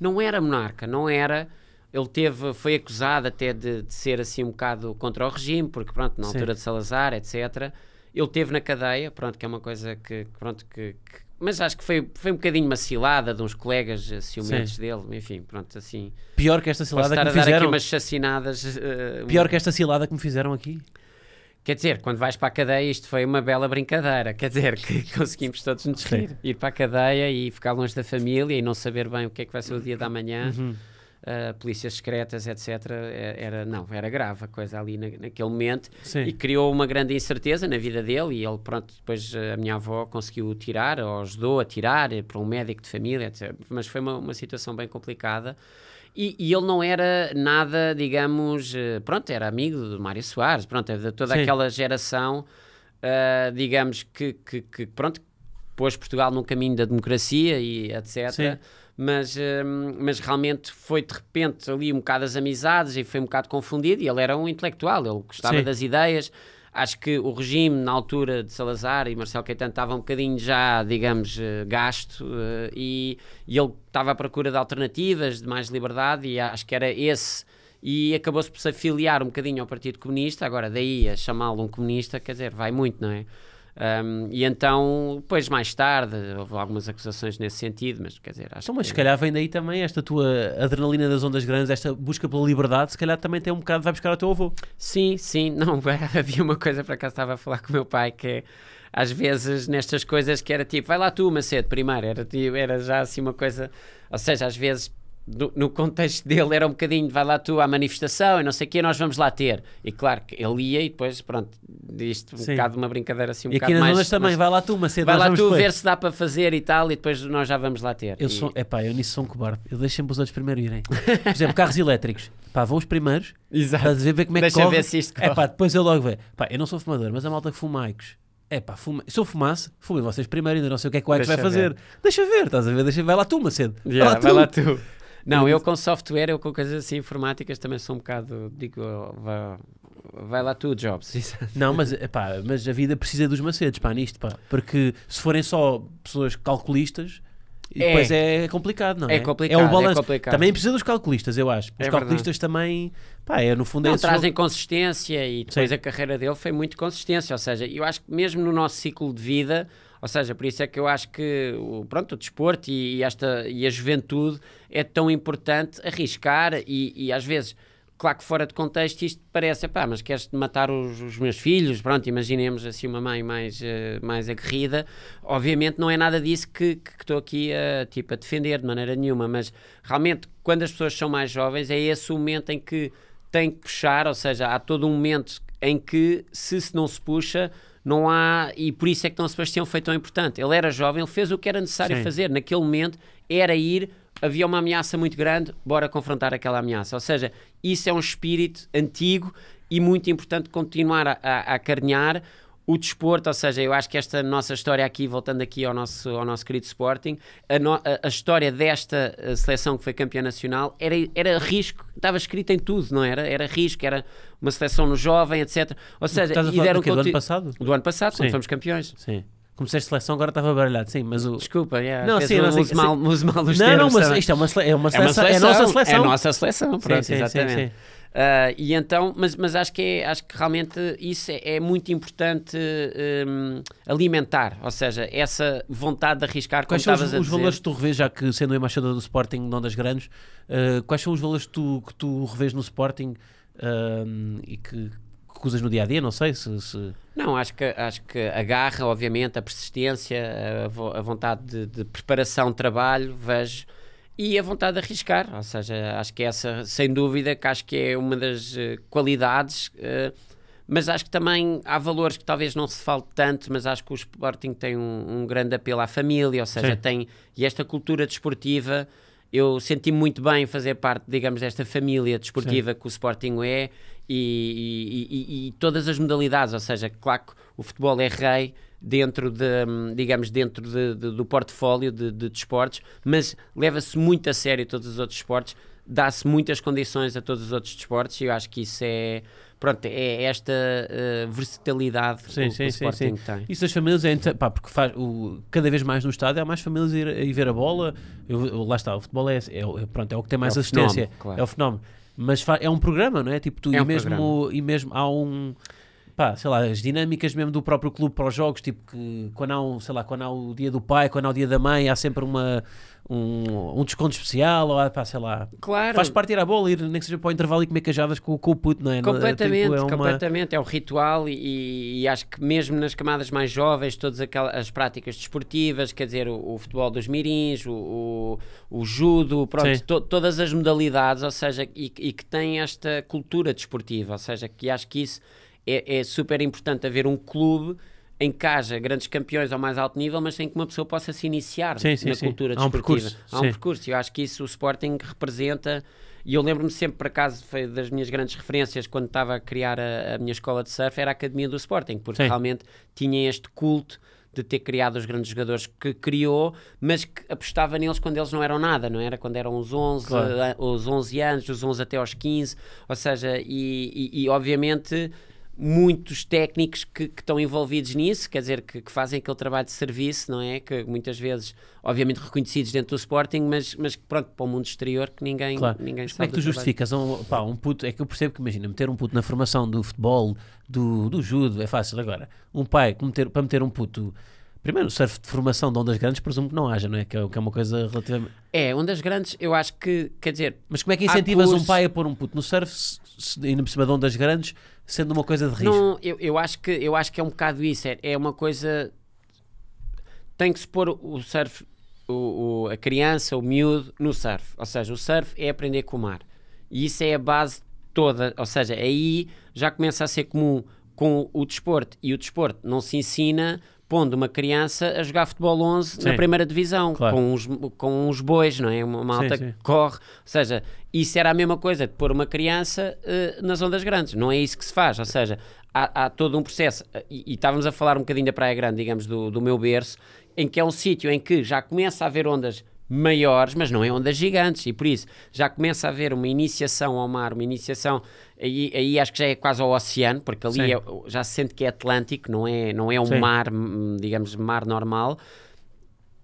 Não era monarca, não era, ele teve, foi acusado até de, de, ser assim um bocado contra o regime, porque pronto, na altura de Salazar, etc. Ele teve na cadeia, pronto, que é uma coisa que, pronto, que, que mas acho que foi, foi um bocadinho macilada de uns colegas eh, ciumentos Sim. dele, enfim, pronto, assim. Pior que esta cilada que me fizeram. Aqui umas chacinadas, uh, Pior que esta cilada que me fizeram aqui. Quer dizer, quando vais para a cadeia, isto foi uma bela brincadeira. Quer dizer, que conseguimos todos nos rir, ir para a cadeia e ficar longe da família e não saber bem o que é que vai ser o dia da manhã. Uhum uh, polícias secretas, etc. É, era, não, era grave a coisa ali na, naquele momento Sim. e criou uma grande incerteza na vida dele. E ele, pronto, depois ah, a minha avó conseguiu tirar, ou ajudou a tirar eh, para um médico de família, etc. Mas foi uma, uma situação bem complicada. E, e, ele não era nada, digamos, eh, pronto, era amigo do Mário Soares, pronto, é de toda Sim. aquela geração, uh, digamos, que, que, que, pronto, pôs Portugal no caminho da democracia e etc. Sim mas, hum, mas realmente foi de repente ali um bocado as amizades e foi um bocado confundido. E ele era um intelectual, ele gostava Sim. das ideias. Acho que o regime na altura de Salazar e Marcelo Caetano estava um bocadinho já, digamos, eh, gasto eh, e, e ele estava à procura de alternativas, de mais liberdade e acho que era esse e acabou-se por se afiliar um bocadinho ao Partido Comunista, agora daí a chamá-lo um comunista, quer dizer, vai muito, não é? Um, e então, depois mais tarde, houve algumas acusações nesse sentido, mas quer dizer, acho então, mas que... se calhar vem daí também esta tua adrenalina das ondas grandes, esta busca pela liberdade, se calhar também tem um bocado, vai buscar o teu avô. Sim, sim, não, havia uma coisa, para cá estava a falar com o meu pai, que às vezes nestas coisas que era tipo, vai lá tu, Macedo, primeiro, era, era já assim uma coisa, ou seja, às vezes do, no contexto dele era um bocadinho vai lá tu à manifestação e não sei o quê, nós vamos lá ter. E claro que ele ia e depois, pronto, isto um Sim. bocado uma brincadeira assim um e aqui nas mais, também, mas, vai lá tu, Macedo, vai lá tu ver, se dá para fazer e tal e depois nós já vamos lá ter. Eu e... sou, pá, eu nisso sou um cobarde. Eu deixo sempre os outros primeiro irem. Por exemplo, carros elétricos. Pá, vão os primeiros. Exato. Para ver, ver como é Deixa que corre. ver se isto corre. depois eu logo vejo. Pá, eu não sou fumador, mas a malta que fuma Icos. é pá, fuma. se eu fumasse, fumem vocês primeiro, ainda não sei o que é que o Ajax vai fazer. Ver. Deixa ver, estás a ver? Deixa... Vai lá tu, Macedo. Yeah, vai lá tu. Vai lá tu. Não, eu uhum. com software, eu com coisas assim informáticas também sou um bocado, digo, vai lá tu, Jobs. Não, mas, epá, mas a vida precisa dos macetes, pá, nisto, pá. Porque se forem só pessoas calculistas, é. depois é, é complicado, não é? É complicado, é, um é balanço. É complicado. Também precisa dos calculistas, eu acho. Os é calculistas também, pá, é no fundo... Não, é trazem jogo. consistência e depois Sim. a carreira dele foi muito consistência. Ou seja, eu acho que mesmo no nosso ciclo de vida ou seja, por isso é que eu acho que pronto, o desporto e, esta, e a juventude é tão importante arriscar e, e às vezes claro que fora de contexto isto parece, pá, mas queres matar os, os, meus filhos? Pronto, imaginemos assim uma mãe mais, uh, mais aguerrida. Obviamente não é nada disso que estou aqui a, tipo, a defender de maneira nenhuma, mas realmente quando as pessoas são mais jovens é esse o momento em que tem que puxar, ou seja, há todo um momento em que se, se não se puxa, não há. E por isso é que Dom Sebastião foi tão importante. Ele era jovem, ele fez o que era necessário Sim. fazer. Naquele momento era ir, havia uma ameaça muito grande, bora confrontar aquela ameaça. Ou seja, isso é um espírito antigo e muito importante continuar a, a, a o desporto, ou seja, eu acho que esta nossa história aqui, voltando aqui ao nosso, ao nosso querido Sporting, a, no, a, a história desta eh, seleção que foi campeã nacional era, era risco, estava escrita em tudo, não era? Era risco, era uma seleção no jovem, etc. Ou seja, Estás a falar e deram do, do ano passado? Do ano passado, sim. quando fomos campeões. Sim. Comecei a seleção, agora estava baralhado, sim, mas o... Desculpa, yeah, não, sim, não, use mal, use mal os não, não, mas isto é, é uma, é uma, seleção, é, a nossa seleção. É nossa seleção, pronto, sim, sim, exatamente. Sim, uh, e então, mas, mas acho, que é, acho que realmente isso é, é muito importante um, alimentar, ou seja, essa vontade de arriscar Quais são os, valores que tu revês, já que sendo embaixador do Sporting, não das grandes, uh, quais são os valores que tu, que tu revês no Sporting uh, e que que usas no dia a dia? Não sei se. se... Não, acho que, acho que a garra, obviamente, a persistência, a, vo a vontade de, de preparação, trabalho, vejo e a vontade de arriscar, ou seja, acho que essa, sem dúvida, que acho que é uma das uh, qualidades, uh, mas acho que também há valores que talvez não se fale tanto, mas acho que o Sporting tem um, um grande apelo à família, ou seja, Sim. tem, e esta cultura desportiva, eu senti muito bem fazer parte, digamos, desta família desportiva Sim. que o Sporting é, e, e, e, todas as modalidades, ou seja, claro que o futebol é rei dentro de, hum, digamos, dentro de, de, do portfólio de, de desportos, mas leva-se muito a sério todos os outros esportes, dá-se muitas condições a todos os outros desportos e eu acho que isso é pronto, é esta uh, versatilidade sim, que, sim, o Sporting sim, sim. tem. Isso das famílias é pá, porque faz, o, cada vez mais no estádio é há mais famílias a ir, ir ver a bola. Eu, eu, lá está, o futebol é, é, é pronto, é o que tem mais é assistência, fenómeno, claro. é o fenómeno. Mas é um programa, não é? Tipo, tu é e, um mesmo, e mesmo há um pá, sei lá, as dinâmicas mesmo do próprio clube para os jogos, tipo que quando há, um, sei lá, quando há o dia do pai, quando há o dia da mãe, há sempre uma, um, um desconto especial, ou há, pá, sei lá. Claro. Faz parte ir à bola, ir, nem que seja para o intervalo e comer cajadas com, com o puto, não é? é tipo, completamente, tipo, é uma... completamente. É um ritual e, e, acho que mesmo nas camadas mais jovens, todas aquelas, as práticas desportivas, quer dizer, o, o futebol dos mirins, o, o, o judo, pronto, to, todas as modalidades, ou seja, e, e que têm esta cultura desportiva, ou seja, que acho que isso é, é super importante haver um clube em que haja grandes campeões ao mais alto nível, mas sem que uma pessoa possa se iniciar sim, sim, na sim. cultura desportiva. Há um percurso. Há um percurso. Eu acho que isso o Sporting representa. E eu lembro-me sempre, por acaso, foi das minhas grandes referências quando estava a criar a, a minha escola de surf, era a Academia do Sporting, porque realmente tinha este culto de ter criado os grandes jogadores que criou, mas que apostava neles quando eles não eram nada, não era? Quando eram os 11, claro. os 11 anos, os 11 até aos 15, ou seja, e, e, e obviamente muitos técnicos que, que, estão envolvidos nisso, quer dizer, que, que, fazem aquele trabalho de serviço, não é? Que muitas vezes, obviamente, reconhecidos dentro do Sporting, mas, mas pronto, para o mundo exterior que ninguém, claro. ninguém sabe. Como é que tu justificas? Um, pá, um puto, é que eu percebo que, imagina, meter um puto na formação do futebol, do, do judo, é fácil. Agora, um pai meter, para meter um puto Primeiro, o surf de formação de ondas grandes presumo que não haja, não é? Que é, que é uma coisa relativamente. É, ondas grandes, eu acho que, quer dizer. Mas como é que incentivas curso... um pai a pôr um puto no surf, se, indo por cima de ondas grandes, sendo uma coisa de risco? Não, eu, eu, acho, que, eu acho que é um bocado isso. É, é uma coisa. Tem que se pôr o surf, o, o, a criança, o miúdo, no surf. Ou seja, o surf é aprender com o mar. E isso é a base toda. Ou seja, aí já começa a ser comum com o desporto. E o desporto não se ensina pondo uma criança a jogar futebol 11 sim. na primeira divisão, claro. com, os com os bois, não é? Uma malta sim, sim. que corre. Ou seja, isso era a mesma coisa de pôr uma criança uh, nas ondas grandes. Não é isso que se faz. Ou seja, há, há todo um processo. E, e, estávamos a falar um bocadinho da Praia Grande, digamos, do, do meu berço, em que é um sítio em que já começa a haver ondas maiores, mas não é ondas gigantes, e por isso já começa a haver uma iniciação ao mar, uma iniciação Aí, aí acho que já é quase ao oceano, porque ali é, já se sente que é Atlântico, não é, não é um Sim. mar, hum, digamos, mar normal.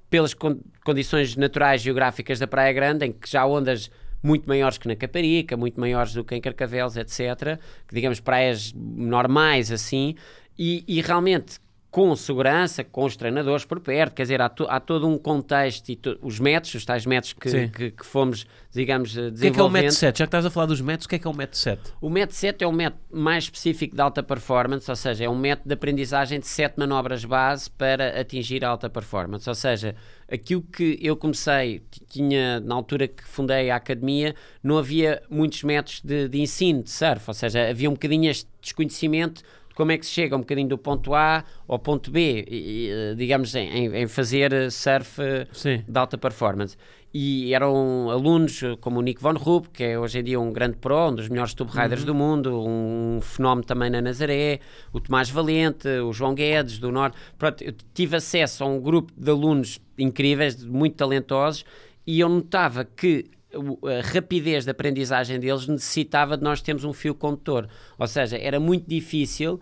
Pelas con condições naturais geográficas da Praia Grande, em que já ondas muito maiores que na Caparica, muito maiores do que em Carcavelos, etc. Que, digamos, praias normais assim. E, e realmente com segurança, com os treinadores por perto, quer dizer, há, to, há todo um contexto e to, os métodos, os tais métodos que, que, que, fomos, digamos, desenvolvendo. Eh, o que é que é o método 7? Já que estás a falar dos métodos? o que é que é o método 7? O método 7 é um método mais específico de alta performance, ou seja, é um método de aprendizagem de sete manobras base para atingir a alta performance, ou seja, aquilo que eu comecei, tinha na altura que fundei a academia, não havia muitos métodos de, de ensino de surf, ou seja, havia um bocadinho este desconhecimento como é que se chega um bocadinho do ponto A ao ponto B, e, eh, digamos, em, em, fazer eh, surf eh, Sim. de alta performance. E eram alunos como o Nick Von Rupp, que é hoje em dia um grande pro, um dos melhores tube riders uhum. do mundo, um fenómeno também na Nazaré, o Tomás Valente, o João Guedes do Norte. Pronto, eu tive acesso a um grupo de alunos incríveis, muito talentosos, e eu notava que a rapidez de aprendizagem deles necessitava de nós termos um fio condutor. Ou seja, era muito difícil.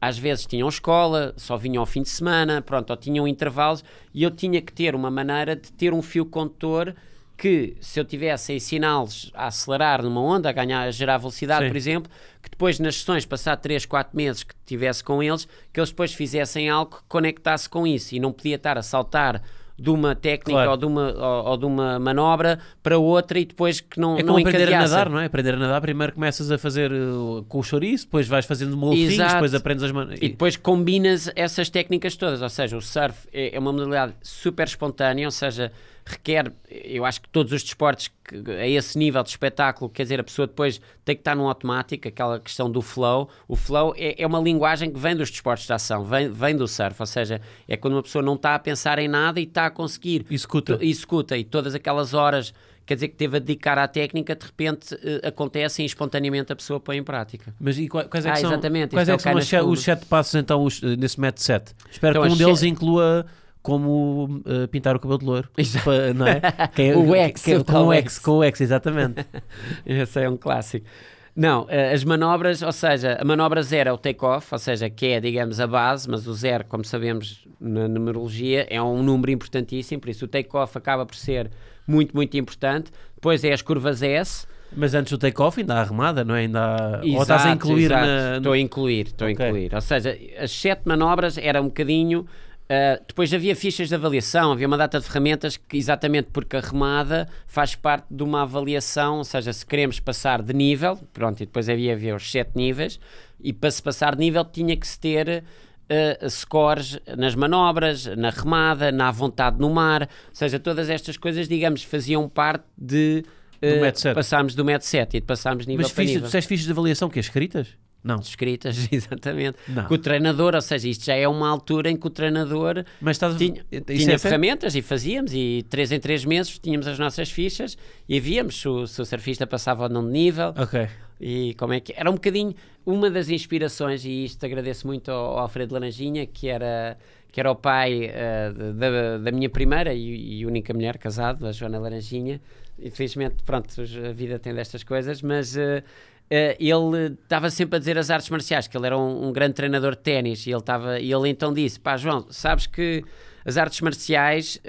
Às vezes tinham escola, só vinham ao fim de semana, pronto, ou tinham intervalos, e eu tinha que ter uma maneira de ter um fio condutor que, se eu tivesse a ensiná-los a acelerar numa onda, a, ganhar, a gerar velocidade, Sim. por exemplo, que depois nas sessões, passar 3, 4 meses que tivesse com eles, que eles depois fizessem algo que conectasse com isso, e não podia estar a saltar de uma técnica claro. ou, de uma, ou, ou, de uma manobra para outra e depois que não É como aprender a nadar, não é? Aprender a nadar, primeiro começas a fazer eh, com o chouriço, depois vais fazendo molfinhos, depois aprendes as manobras. E depois combinas essas técnicas todas, ou seja, o surf é, é uma modalidade super espontânea, ou seja, requer, eu acho que todos os desportos que, a esse nível de espetáculo, quer dizer, a pessoa depois tem que estar num automático, aquela questão do flow. O flow é, é uma linguagem que vem dos desportos de ação, vem, vem do surf, ou seja, é quando uma pessoa não está a pensar em nada e está a conseguir. Executa. Executa, e todas aquelas horas quer dizer que teve a dedicar à técnica, de repente uh, e espontaneamente a pessoa põe em prática. Mas e quais, é que ah, são, quais é que é que são os, sete passos então os, eh, nesse método 7? Espero então, que um deles inclua como uh, pintar o cabelo de louro, não é? Quem, é o ex. É- com o ex, com o ex, exatamente. Esse é um clássico. Não, eh, as manobras, ou seja, a manobra zero é o take-off, ou seja, que é, digamos, a base, mas o zero, como sabemos na numerologia, é um número importantíssimo, por isso o take-off acaba por ser muito, muito importante. Depois é as curvas S. Mas antes do take-off ainda há remada, não é? Ainda há... exato, Ou estás a incluir na... Estou a incluir, estou okay. a incluir. Ou seja, as sete manobras era um bocadinho Uh, depois havia fichas de avaliação, havia uma data de ferramentas que, exatamente porque a remada faz parte de uma avaliação, ou seja, se queremos passar de nível, pronto, e depois havia, havia os sete níveis, e para se passar de nível tinha que se ter uh, scores nas manobras, na remada, na vontade no mar, ou seja, todas estas coisas, digamos, faziam parte de. Uh, do eh, passámos do MET 7 e de passámos nível Mas para ficha, nível. Mas fichas de avaliação que é escritas? Não. Descritas, exatamente. Não. o treinador, ou seja, isto já é uma altura em que o treinador Mas estás... tinha, tinha é ferramentas certo? e fazíamos, e três em três meses tínhamos as nossas fichas e víamos se o, se o surfista passava ou não de nível. Ok. E como é que era um bocadinho uma das inspirações, e isto agradeço muito ao, ao Alfredo Laranjinha, que era que era o pai uh, da, da, minha primeira e, e, única mulher casado, a Joana Laranjinha. Infelizmente, pronto, a vida tem destas coisas, mas uh, uh, ele estava sempre a dizer as artes marciais, que ele era um, um grande treinador de ténis, e ele, e ele então disse: Pá, João, sabes que as artes marciais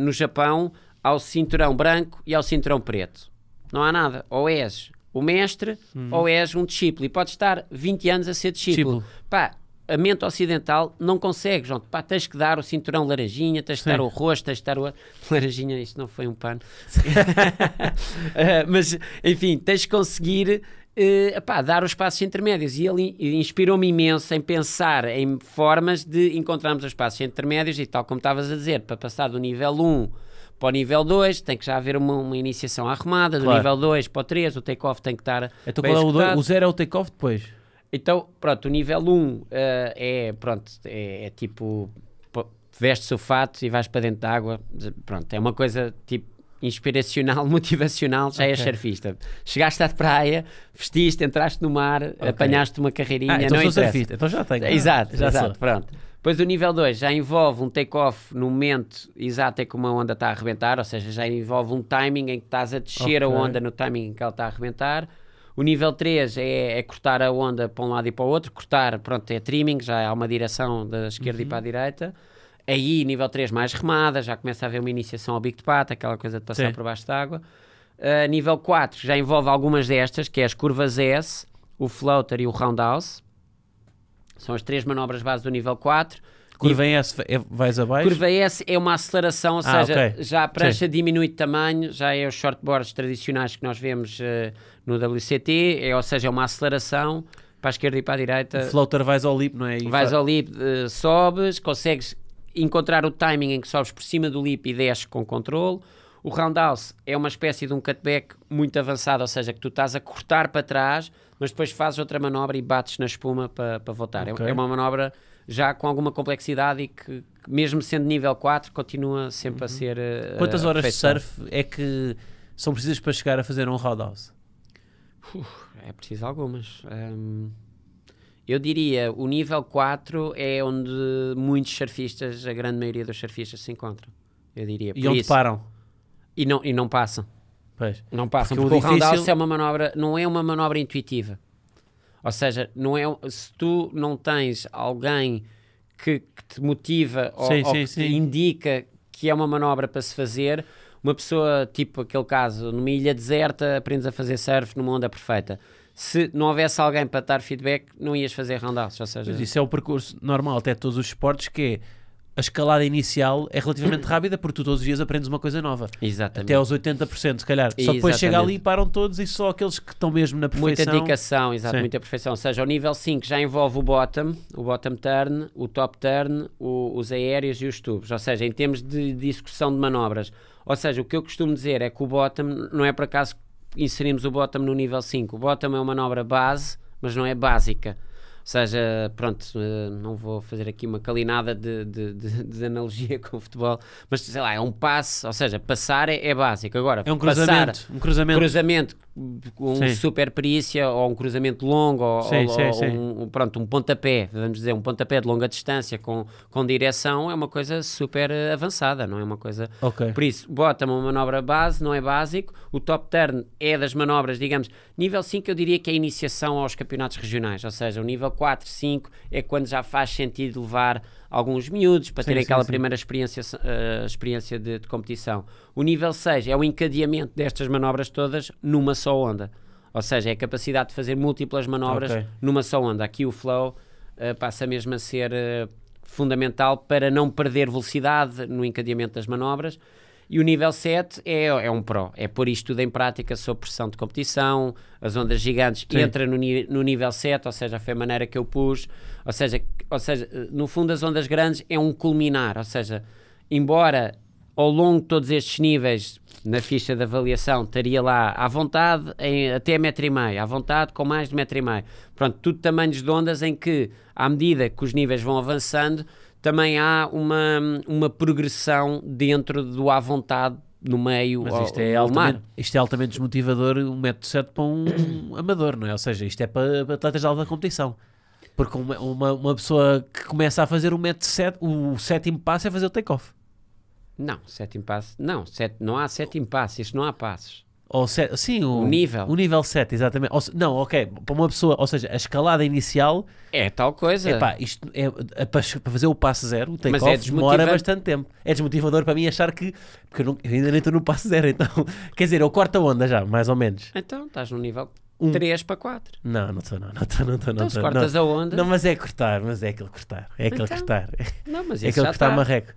no Japão ao cinturão branco e ao cinturão preto. Não há nada. Ou és o mestre uhum. ou és um discípulo. E pode estar 20 anos a ser discípulo. Pá, a mente ocidental não consegue, João. Pá, tens que dar o cinturão laranjinha, tens que dar o rosto, tens que dar o. Laranjinha, isto não foi um pano. uh, mas, enfim, tens que conseguir. Uh, dar os passos intermédios e ele inspirou-me imenso em pensar em formas de encontrarmos os passos intermédios e tal como estavas a dizer, para passar do nível 1 para o nível 2 tem que já haver uma, uma iniciação arrumada, do claro. nível 2 para o 3 o take-off tem que estar Então qual é o 0 é o take-off depois? Então, pronto, o nível 1 um, uh, é, pronto, é, é tipo, vestes o fato e vais para dentro da água, pronto, é uma coisa tipo inspiracional, motivacional, já okay. és surfista. Chegaste à praia, vestiste, entraste no mar, okay. apanhaste uma carreirinha, ah, então não sou interessa. surfista, então já tenho. Exato, já exato, sou. pronto. Depois o nível 2 já envolve um take-off no momento exato em que uma onda está a arrebentar, ou seja, já envolve um timing em que estás a descer okay. a onda no timing em que ela está a arrebentar o nível 3 é, é, cortar a onda para um lado e para o outro. Cortar, pronto, é trimming, já há uma direção da esquerda uhum. e para a uhum. direita. Aí, nível 3, mais remada, já começa a haver uma iniciação ao bico de pata, aquela coisa de passar Sim. por baixo d'água. água. Uh, nível 4 já envolve algumas destas, que é as curvas S, o floater e o roundhouse. São as três manobras base do nível 4. Curva e, S é, vais abaixo? Curva S é uma aceleração, ou ah, seja, okay. já a prancha Sim. diminui de tamanho, já é os shortboards tradicionais que nós vemos uh, no WCT, é, ou seja, é uma aceleração para a esquerda e para a direita. O floater vais ao lip, não é? E vais ao lip, uh, eh, sobes, consegues encontrar o timing em que sobes por cima do lip e desces com controle. O roundhouse é uma espécie de um cutback muito avançado, ou seja, que tu estás a cortar para trás, mas depois fazes outra manobra e bates na espuma para, para voltar. É, okay. É, é uma manobra já com alguma complexidade e que, mesmo sendo nível 4, continua sempre uhum. Eh, a ser. Uh, Quantas horas de surf é que são precisas para chegar a fazer um roadhouse? é preciso algumas. Um, eu diria o nível 4 é onde muitos surfistas, a grande maioria dos surfistas, se encontram. Eu diria. E onde isso, param? E não, e não passam. Pois. Não passam, porque, porque o, difícil... o roundhouse é uma manobra, não é uma manobra intuitiva. Ou seja, não é, se tu não tens alguém que, que te motiva ou, sim, ou sim, que sim. te indica que é uma manobra para se fazer, uma pessoa, tipo aquele caso, numa ilha deserta, aprendes a fazer surf numa onda perfeita. Se não houvesse alguém para te dar feedback, não ias fazer roundouts, ou seja... Mas isso é o percurso normal, até todos os esportes, que é a escalada inicial é relativamente rápida porque tu todos os dias aprendes uma coisa nova. Exatamente. Até aos 80%, se calhar. Só depois chega ali e param todos e só aqueles que estão mesmo na perfeição. Muita dedicação, exato, muita perfeição. Ou seja, o nível 5 já envolve o bottom, o bottom turn, o top turn, o, os aéreos e os tubos. Ou seja, em termos de discussão de manobras. Ou seja, o que eu costumo dizer é que o bottom, não é por acaso inserimos o bottom no nível 5. O bottom é uma manobra base, mas não é básica seja, pronto, eh, não vou fazer aqui uma calinada de, de, de, de analogia com o futebol, mas sei lá, é um passe, ou seja, passar é, é básico. Agora, é um cruzamento, passar, um cruzamento. cruzamento um sim. super perícia ou um cruzamento longo ou, sim, ou, sim, ou um, pronto, um pontapé, vamos dizer, um pontapé de longa distância com, com direção é uma coisa super avançada, não é uma coisa... Okay. Por isso, bota uma manobra base, não é básico, o top turn é das manobras, digamos, nível 5 eu diria que é a iniciação aos campeonatos regionais, ou seja, o nível 4, 5 é quando já faz sentido levar alguns miúdos para sim, terem sim, aquela sim. primeira experiência, uh, experiência de, de, competição. O nível 6 é o encadeamento destas manobras todas numa só onda. Ou seja, é a capacidade de fazer múltiplas manobras okay. numa só onda. Aqui o flow uh, passa mesmo a ser uh, fundamental para não perder velocidade no encadeamento das manobras e o nível 7 é, é um pro, é pôr isto tudo em prática sob pressão de competição, as ondas gigantes Sim. entra no, no nível 7, ou seja, foi a maneira que eu pus, ou seja, ou seja, no fundo as ondas grandes é um culminar, ou seja, embora ao longo de todos estes níveis na ficha de avaliação estaria lá à vontade em, até metro e meio, à vontade com mais de metro e meio. Pronto, tudo tamanhos de ondas em que, à medida que os níveis vão avançando, também há uma, uma progressão dentro do à vontade no meio Mas isto, é ao, é altamente, isto é altamente desmotivador um método certo para um amador, não é? Ou seja, isto é para, para atletas de alta competição. Porque uma, uma, uma, pessoa que começa a fazer um metro set, o sétimo passo é fazer o take-off. Não, sétimo passo. Não, set, não há sétimo passo. Isto não há passos. Ou set, sim, o, o, nível. O nível 7, exatamente. Ou, não, ok, para uma pessoa, ou seja, a escalada inicial. É tal coisa. Epá, isto é, é, para fazer o passo zero, o é take-off é demora bastante tempo. É desmotivador para mim achar que. Porque eu, não, eu ainda nem estou no passo zero, então. Quer dizer, eu corto a onda já, mais ou menos. Então, estás no nível um. 3 para 4. Não, não estou, não, não estou, não estou. Então, não cortas não. a onda. Não, mas é cortar, mas é aquele cortar. É aquele então, cortar. Não, mas é aquele cortar tá. marreco.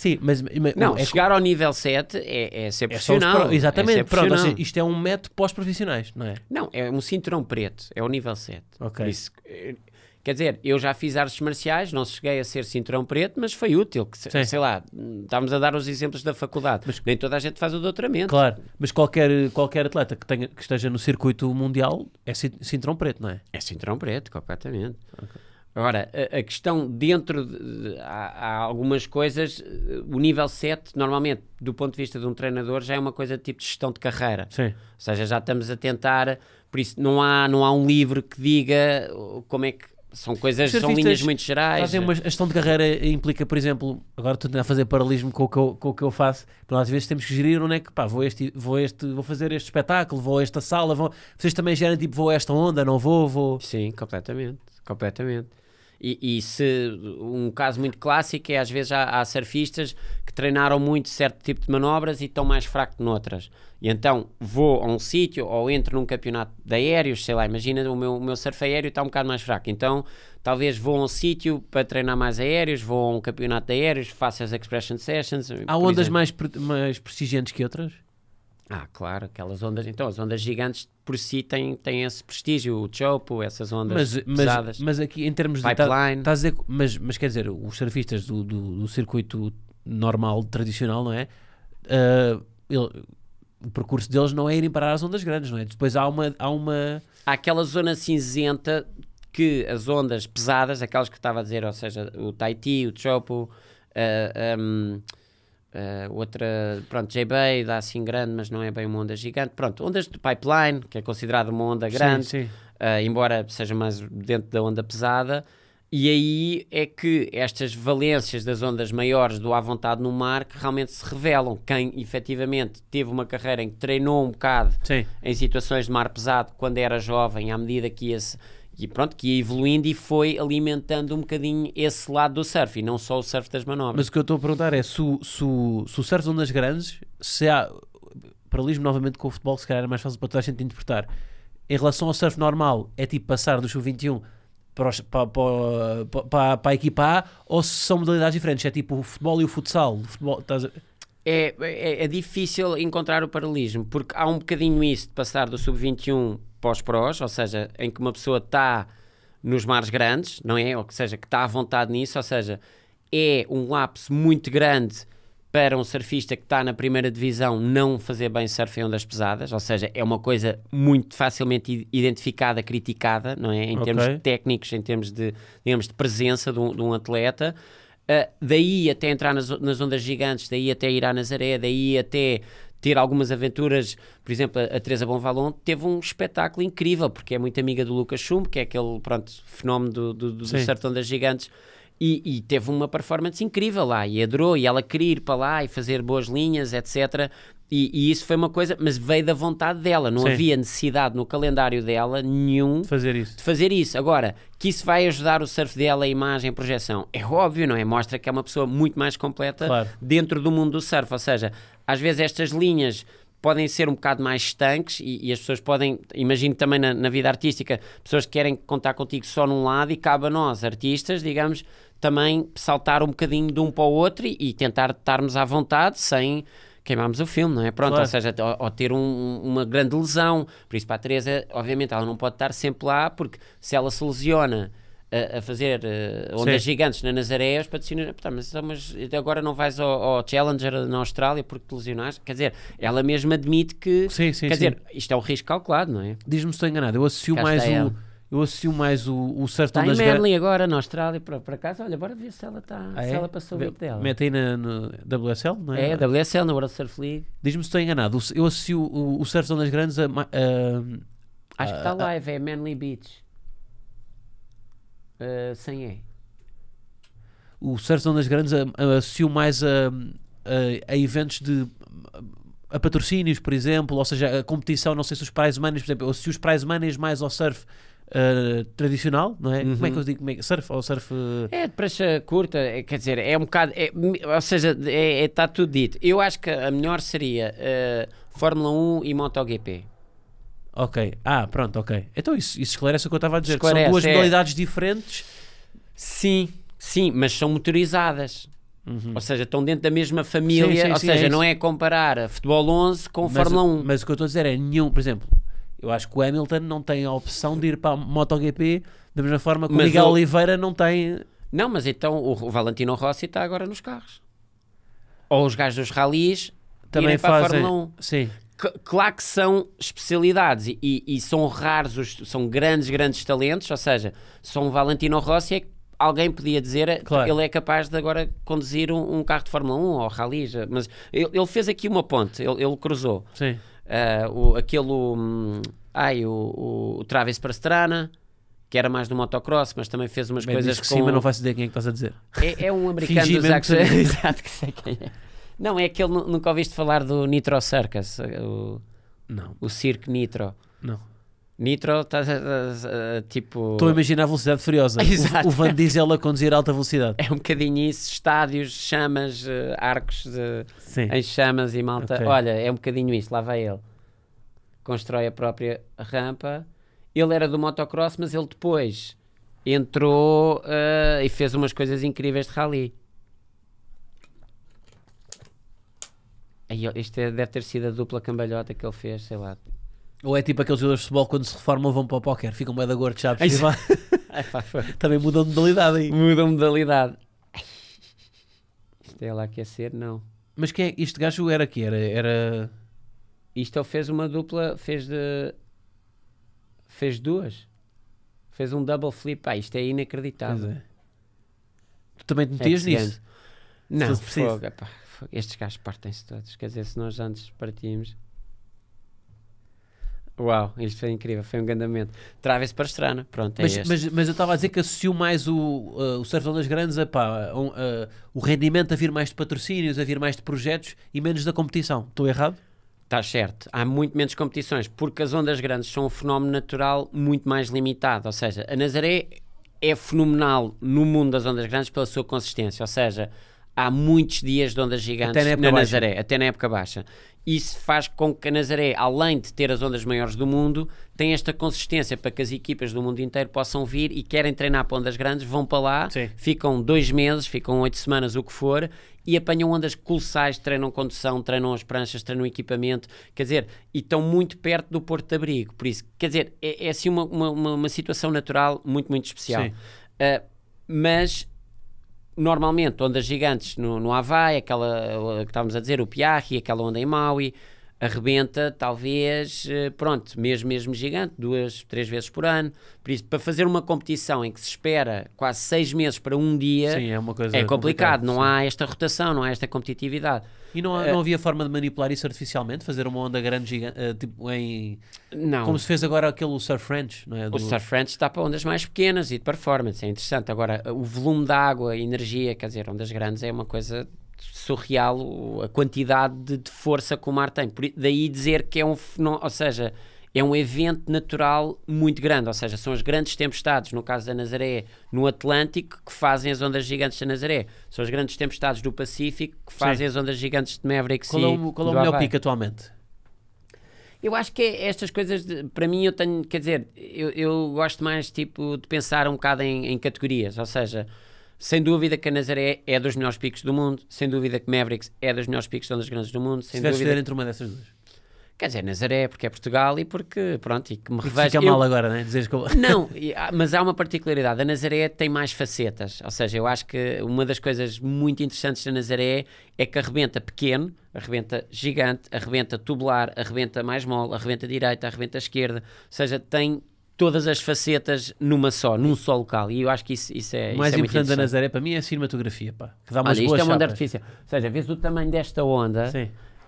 Sim, mas. mas não, é chegar ao nível 7 é, é ser é profissional. É pro... Exatamente, é Profissional. Seja, isto é um método pós-profissionais, não é? Não, é um cinturão preto, é o nível 7. Ok. Isso, eh, quer dizer, eu já fiz artes marciais, não cheguei a ser cinturão preto, mas foi útil. Que, sei lá, estávamos a dar os exemplos da faculdade. Mas, Nem toda a gente faz o doutoramento. Claro, mas qualquer, qualquer atleta que, tenha, que esteja no circuito mundial é cinturão preto, não é? É cinturão preto, completamente. Okay. Agora, a, a questão dentro de, há, há, algumas coisas, eh, o nível 7, normalmente, do ponto de vista de um treinador, já é uma coisa de tipo de gestão de carreira. Sim. Ou seja, já estamos a tentar, por isso não há, não há um livro que diga como é que são coisas, são linhas muito gerais. a uma gestão de carreira implica, por exemplo, agora estou a tentar fazer paralelismo com o que eu, com o que eu faço, porque às vezes temos que gerir onde é que, pá, vou, este, vou, este, vou fazer este espetáculo, vou a esta sala, vou... vocês também gerem tipo, vou a esta onda, não vou, vou... Sim, completamente, completamente. E, e, se um caso muito clássico é às vezes há, há, surfistas que treinaram muito certo tipo de manobras e estão mais fracos que noutras. E então vou a um sítio ou entro num campeonato de aéreos, sei lá, imagina o meu, o meu surf aéreo está um bocado mais fraco. Então talvez vou a um sítio para treinar mais aéreos, vou a um campeonato de aéreos, faço as expression sessions. Há ondas mais, pre mais prestigiantes que outras? Ah, claro, aquelas ondas. Então, as ondas gigantes por si têm, têm esse prestígio, o Chopo, essas ondas mas, pesadas. Mas aqui, em termos Pipeline. de. Tá, dizer, mas, mas quer dizer, os surfistas do, do, do circuito normal, tradicional, não é? Uh, ele, o percurso deles não é irem parar as ondas grandes, não é? Depois há uma. Há, uma... há aquela zona cinzenta que as ondas pesadas, aquelas que estava a dizer, ou seja, o Tahiti, o Chopo. Uh, ah, ah, um, Uh, outra, pronto, J-Bay dá assim grande, mas não é bem uma onda gigante. Pronto, ondas de pipeline, que é considerada uma onda grande, sim, sim. Uh, eh, embora seja mais dentro da onda pesada. E aí é que estas valências das ondas maiores do à vontade no mar que realmente se revelam. Quem efetivamente teve uma carreira em que treinou um bocado sim. em situações de mar pesado quando era jovem, à medida que ia-se e pronto, que ia evoluindo e foi alimentando um bocadinho esse lado do surf e não só o surf das manobras. Mas o que eu estou a perguntar é se, o, se, se o surf são das grandes, se há paralelismo novamente com o futebol, se calhar é mais fácil para toda a gente interpretar. Em relação ao surf normal, é tipo passar do sub-21 para, os, para, para, para, para a equipa A ou se são modalidades diferentes? É tipo o futebol e o futsal? O futebol, estás a... É, é, é, difícil encontrar o paralelismo, porque há um bocadinho isso de passar do sub-21 pós-prós, ou seja, em que uma pessoa está nos mares grandes, não é? Ou seja, que está à vontade nisso, ou seja, é um lapso muito grande para um surfista que está na primeira divisão não fazer bem surf em ondas pesadas, ou seja, é uma coisa muito facilmente identificada, criticada, não é? Em okay. termos técnicos, em termos de, digamos, de presença de um, de um atleta. Uh, daí até entrar nas, nas, ondas gigantes, daí até ir à Nazaré, daí até ter algumas aventuras, por exemplo, a, a Teresa Bonvalon teve um espetáculo incrível, porque é muito amiga do Lucas Schum, que é aquele pronto, fenómeno do, do, do Sertão das Gigantes, e, e, teve uma performance incrível lá, e adorou, e ela queria ir para lá e fazer boas linhas, etc. E, e isso foi uma coisa, mas veio da vontade dela, não Sim. havia necessidade no calendário dela nenhum de fazer, isso. de fazer isso. Agora, que isso vai ajudar o surf dela, a imagem, a projeção, é óbvio, não é? Mostra que é uma pessoa muito mais completa claro. dentro do mundo do surf, ou seja, às vezes estas linhas podem ser um bocado mais estanques e, e as pessoas podem, imagino também na, na, vida artística, pessoas que querem contar contigo só num lado e cabe a nós, artistas, digamos, também saltar um bocadinho de um para o outro e, e tentar estarmos à vontade sem queimarmos o filme, não é? Pronto, claro. ou seja, ou, ou ter um, uma grande lesão. Por isso, para a Teresa, obviamente, ela não pode estar sempre lá, porque se ela se lesiona a, fazer uh, ondas Sim. gigantes na Nazaré, os patrocinadores, mas, é mas agora não vais ao, ao, Challenger na Austrália porque te lesionaste. Quer dizer, ela mesma admite que. Sim, sim, quer sim. dizer, isto é um risco calculado, não é? Diz-me se estou enganado, eu associo Cá mais o. Eu associo mais o, o sertão das garras. Manly agora na Austrália, para, para casa. Olha, bora ver se ela, está ah, se é? ela passou o vídeo dela. Mete aí na, WSL, não é? É, WSL, na World Surf League. Diz-me se estou enganado. Eu associo o, o sertão das grandes a, a, a Acho que está live, é Manly Beach. Eh, sem E. O Surf Ondas é Grandes eh, associou mais a, a, a eventos de a patrocínios, por exemplo, ou seja, a competição, não sei se os prize money, por exemplo, ou se os prize money mais ao surf uh, tradicional, não é? Uhum. Como é que uhum. eu digo? Como é surf ou surf... Uh... É, de prancha curta, é, quer dizer, é um bocado, é, ou seja, está é, é, tá tudo dito. Eu acho que a melhor seria uh, Fórmula 1 e MotoGP. Ok, ah, pronto, ok. Então isso, isso esclarece o que eu estava a dizer. Esclarece, são duas é... modalidades diferentes. Sim, sim, mas são motorizadas. Uhum. Ou seja, estão dentro da mesma família. Sim, sim, ou sim, seja, é não é comparar futebol 11 com mas, Fórmula 1. Mas o que eu estou a dizer é nenhum, por exemplo, eu acho que o Hamilton não tem a opção de ir para a MotoGP da mesma forma que mas o Miguel o... Oliveira não tem. Não, mas então o, o Valentino Rossi está agora nos carros. Ou os gajos dos ralis também fazem. Sim claro que são especialidades e, e, e são raros, os, são grandes, grandes talentos, ou seja, são um Valentino Rossi é alguém podia dizer eh, claro. ele é capaz de agora conduzir um, um carro de Fórmula 1 ou rally, já, eh, mas ele, ele, fez aqui uma ponte, ele, ele cruzou. Sim. Uh, o, aquele, um, ai, o, o Travis Pastrana, que era mais do motocross, mas também fez umas Bem, coisas que com... sim, mas não faço ideia quem é que estás a dizer. É, é um americano Exato, que sei quem é. Não, é aquele. Nunca ouviste falar do Nitro Circus? Eh, o, não. O Cirque Nitro. Não. Nitro, tá, tá, tá, tipo. Estou a imaginar a velocidade furiosa. Exato. O, o Van Diesel a conduzir a alta velocidade. É um bocadinho isso. Estádios, chamas, eh, arcos de... em chamas e malta. Okay. Olha, é um bocadinho isso. Lá vai ele. Constrói a própria rampa. Ele era do motocross, mas ele depois entrou uh, e fez umas coisas incríveis de rally. Aí, isto é, deve ter sido a dupla cambalhota que ele fez, sei lá. Ou é tipo aqueles jogadores de futebol quando se reformam vão para o póquer, ficam meio da gorda, sabes? Também mudam de modalidade aí. Mudam de modalidade. Isto é lá que é ser, não. Mas quem é, este gajo era que era, era Isto ele fez uma dupla, fez de fez duas. Fez um double flip, ah, isto é inacreditável. É. Tu também te metias nisso? Não, fogo, pá estes gajos partem-se todos. Quer dizer, se nós antes partíamos. Uau, isto foi incrível, foi um grandamento Traves para Estrana, é? pronto, é mas, mas, mas, eu estava a dizer que associou mais o, uh, o Sertão das Grandes a pá, o rendimento a vir mais de patrocínios, a vir mais de projetos e menos da competição. Estou errado? Está certo. Há muito menos competições, porque as ondas grandes são um fenómeno natural muito mais limitado. Ou seja, a Nazaré é fenomenal no mundo das ondas grandes pela sua consistência. Ou seja, há muitos dias de ondas gigantes na, na Nazaré, até na época baixa. Isso faz com que a Nazaré, além de ter as ondas maiores do mundo, tenha esta consistência para que as equipas do mundo inteiro possam vir e querem treinar para ondas grandes, vão para lá, Sim. ficam dois meses, ficam oito semanas, o que for, e apanham ondas colossais, treinam condução, treinam as pranchas, treinam equipamento, quer dizer, e estão muito perto do Porto de Abrigo. Por isso, quer dizer, é, é assim uma, uma, uma, situação natural muito, muito especial. Uh, mas normalmente ondas gigantes no, no Havaí, aquela que estávamos a dizer, o Piarri, aquela onda em Maui, arrebenta talvez, eh, pronto, mesmo, mesmo gigante, duas, três vezes por ano. Por isso, para fazer uma competição em que se espera quase seis meses para um dia, sim, é, é, complicado. complicado não sim. há esta rotação, não há esta competitividade. E não, é. não havia forma de manipular isso artificialmente? Fazer uma onda grande, gigante, eh, tipo em. Não. Como se fez agora aquele Surf Ranch, não é? O Surf Ranch está para ondas mais pequenas e de performance, é interessante. Agora, o volume da água, a energia, quer dizer, ondas grandes é uma coisa surreal, a quantidade de, de força que o mar tem. Por, daí dizer que é um. Não, ou seja é um evento natural muito grande, ou seja, são as grandes tempestades, no caso da Nazaré, no Atlântico, que fazem as ondas gigantes da Nazaré, são as grandes tempestades do Pacífico que fazem Sim. as ondas gigantes de Maverick Qual é o, qual é o melhor pico atualmente? Eu acho que é estas coisas, de, para mim, eu tenho, quer dizer, eu, eu, gosto mais tipo de pensar um bocado em, em categorias, ou seja, sem dúvida que a Nazaré é dos melhores picos do mundo, sem dúvida que Mavericks é dos melhores picos de ondas grandes do mundo. Sem Se dúvida... entre uma dessas duas. Quer dizer, Nazaré, porque é Portugal e porque, pronto, e que me revejo. Fica eu... mal agora, né? dizes que eu... Não, ah, mas há uma particularidade. A Nazaré tem mais facetas. Ou seja, eu acho que uma das coisas muito interessantes da Nazaré é que arrebenta pequeno, arrebenta gigante, arrebenta tubular, arrebenta mais mole, arrebenta direita, arrebenta esquerda. Ou seja, tem todas as facetas numa só, num só local. E eu acho que isso, isso é. O mais isso é importante da Nazaré para mim é a cinematografia, pá. Que dá umas Olha, boas isto é uma onda artificial. Ou seja, vês o tamanho desta onda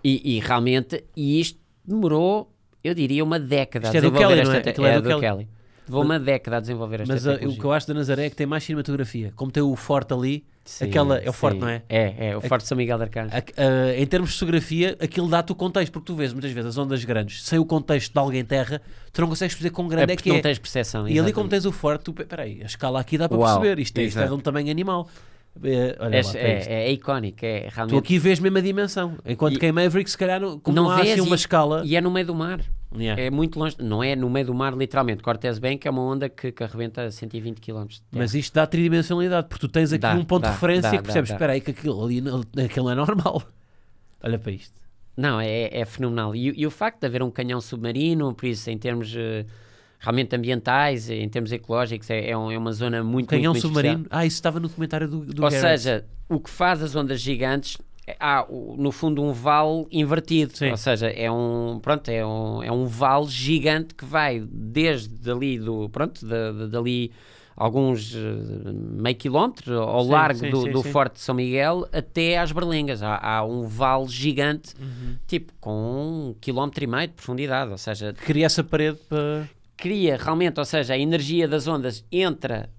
e, e, realmente e isto demorou, eu diria, uma década Isto a desenvolver é do esta tecnologia. É? é? é, do, do Kelly. Kelly. Levou uma década a desenvolver esta Mas uh, tecnologia. Mas o que eu acho da Nazaré é que tem mais cinematografia. Como tem o Forte ali, sim, aquela, é o Forte, não é? É, é o Forte de São Miguel de Arcanjo. A, a, em termos de fotografia, aquilo dá-te o contexto, porque tu vês muitas vezes as ondas grandes sem o contexto de alguém em terra, tu não consegues perceber quão grande é, é que não é. não tens percepção. E exatamente. ali, como tens o Forte, tu, peraí, a escala aqui dá para Uau, perceber. Isto, é, isto é de um tamanho animal. É, olha lá, é, é, é, é, icónico, é realmente. Tu aqui vês mesmo a dimensão. Enquanto e, que em Maverick, se calhar, não, como não, há assim uma e, escala. E é no meio do mar. Yeah. É muito longe, não é no meio do mar, literalmente. Cortes Bank é uma onda que, que arrebenta a 120 km. Mas isto dá tridimensionalidade, porque tu tens aqui dá, um ponto dá, de referência dá, que percebes, espera aí, que aquilo ali aquilo é normal. Olha para isto. Não, é, é fenomenal. E, e, o facto de haver um canhão submarino, por isso, em termos. Uh, realmente ambientais, em termos ecológicos, é, é, um, é uma zona muito, Canhão muito, submarino. Especial. Ah, isso estava no documentário do, do Ou Garrett. seja, o que faz as ondas gigantes é, há no fundo um vale invertido, Sim. ou seja, é um, pronto, é um, é um vale gigante que vai desde ali do, pronto, de, de, dali alguns eh, meio quilómetro ao sim, largo sim, do, sim, do Forte de São Miguel até às Berlingas. Há, há um vale gigante, uhum. tipo, com um quilómetro e meio de profundidade, ou seja... Cria essa parede para cria realmente, ou seja, a energia das ondas entra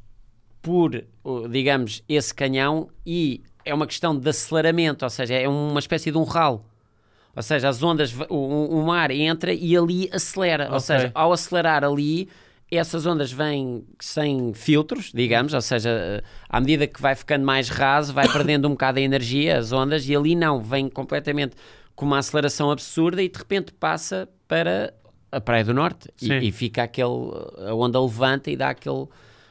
por, digamos, esse canhão e é uma questão de aceleramento, ou seja, é uma espécie de um ralo. Ou seja, as ondas, o, o mar entra e ali acelera. Okay. Ou seja, ao acelerar ali, essas ondas vêm sem filtros, digamos, ou seja, à medida que vai ficando mais raso, vai perdendo um bocado a energia, as ondas, e ali não, vem completamente com uma aceleração absurda e de repente passa para a Praia do Norte e, e, fica aquele. a onda levanta e dá aquele.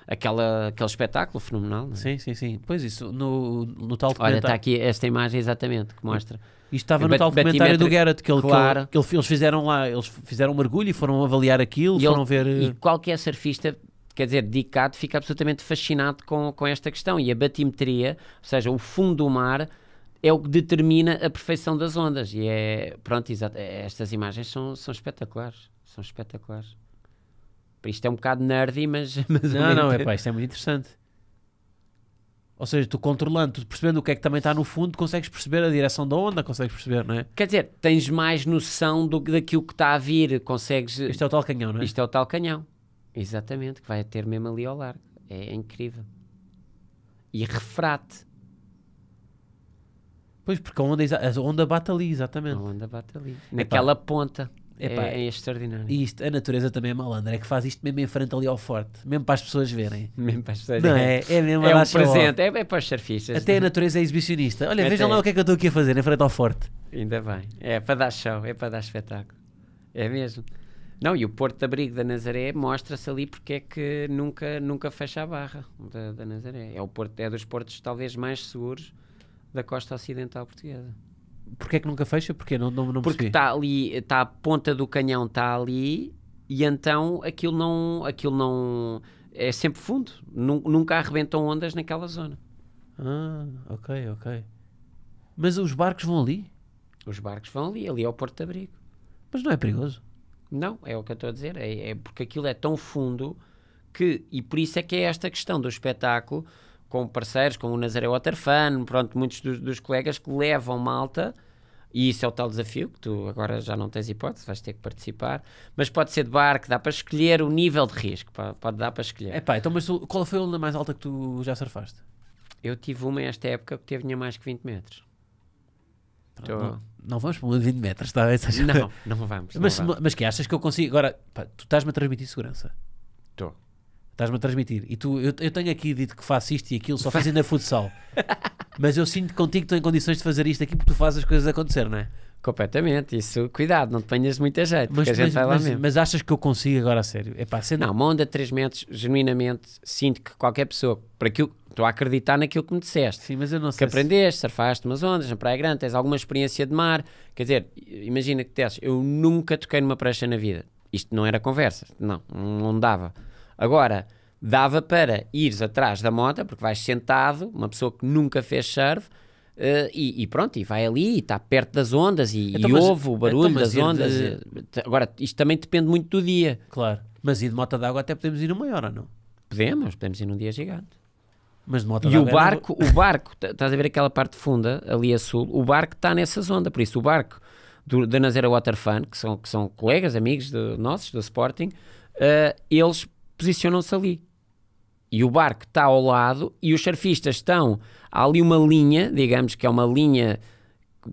Aquela, aquele espetáculo fenomenal. É? Sim, sim, sim. Pois isso, no, no tal documentário... Olha, está aqui esta imagem exatamente que mostra. Isto estava no tal documentário do Garrett, que, ele, claro. que, ele, eles fizeram lá, eles fizeram um mergulho e foram avaliar aquilo, e foram ele, ver... E eh, qualquer surfista quer dizer, dedicado, fica absolutamente fascinado com, com esta questão. E a batimetria, ou seja, o fundo do mar, é o que determina a perfeição das ondas. E é, pronto, exato, estas imagens são, são espetaculares são espetaculares. Isto é um bocado nerdy, mas. mas não, não, é pá, isto é muito interessante. Ou seja, tu controlando, tu percebendo o que é que também está no fundo, consegues perceber a direção da onda, consegues perceber, não é? Quer dizer, tens mais noção do, daquilo que está a vir, consegues. Isto é o tal canhão, não é? Isto é o tal canhão, exatamente, que vai ter mesmo ali ao largo. É, é incrível. E refrate. Pois, porque a onda, a onda bate ali, exatamente. A onda bate ali, naquela Epá. ponta. Epá, é, é extraordinário. E isto, a natureza também é malandra, é que faz isto mesmo em frente ali ao forte, mesmo para as pessoas verem. Mesmo para as pessoas Não é? É, é mesmo é um presente, é, é, para os surfistas. Até a natureza é exibicionista. Olha, Até vejam lá o que é que eu estou aqui a fazer em frente ao forte. Ainda bem, é para dar show, é para dar espetáculo. É mesmo. Não, e o Porto de Abrigo da Nazaré mostra-se ali porque é que nunca, nunca fecha a barra da, da Nazaré. É, o porto, é dos portos talvez mais seguros da costa ocidental portuguesa. Porquê é que nunca fecha? Porquê? Não, não, não Porque está ali, está a ponta do canhão, está ali e então aquilo não, aquilo não é sempre fundo. Nunca arrebentam ondas naquela zona. Ah, ok, ok. Mas os barcos vão ali? Os barcos vão ali, ali ao Porto de Abrigo. Mas não é perigoso? Não, é o que eu estou a dizer. É, é porque aquilo é tão fundo que, e por isso é que é esta questão do espetáculo com parceiros como o Nazaré Waterfan, pronto, muitos dos, dos, colegas que levam malta, e isso é o tal desafio, que tu agora já não tens hipótese, vais ter que participar, mas pode ser de barco, dá para escolher o nível de risco, pode dar para escolher. É pá, então mas qual foi a onda mais alta que tu já surfaste? Eu tive uma esta época que teve mais que 20 metros. Tô... Não, não, vamos para 20 metros, está? Não, não vamos. Não mas, vamos. mas que achas que eu consigo? Agora, pá, tu estás-me a transmitir segurança estás-me a transmitir. E tu, eu, eu, tenho aqui dito que faço isto e aquilo, só fazendo a futsal. Mas eu sinto contigo que estou em condições de fazer isto aqui porque tu fazes as coisas acontecer, não é? Completamente, isso, cuidado, não te ponhas muita jeito, mas, mas, mas, mas, achas que eu consigo agora a sério? Epá, sendo... Não, uma onda de 3 metros, genuinamente, sinto que qualquer pessoa, para que eu estou a acreditar naquilo que me disseste. Sim, mas eu não sei. Que aprendeste, surfaste umas ondas na Praia Grande, tens alguma experiência de mar, quer dizer, imagina que testes, eu nunca toquei numa prancha na vida. Isto não era conversa, não, não dava. Agora, dava para ires atrás da moto, porque vais sentado, uma pessoa que nunca fez surf, Uh, e, e, pronto, e vai ali, e está perto das ondas, e, então, e mas, ouve o então, barulho então, das ondas. De... Eh, agora, isto também depende muito do dia. Claro. Mas ir de moto d'água até podemos ir numa hora, não? Podemos, podemos ir num dia gigante. Mas de moto E é o barco, não... o barco, estás a ver aquela parte funda, ali a sul, o barco está nessa zona, por isso o barco da Nazera Water Fun, que são, que são colegas, amigos de, nossos, do Sporting, uh, eles posicionam-se ali. E o barco está ao lado e os surfistas estão. Há ali uma linha, digamos que é uma linha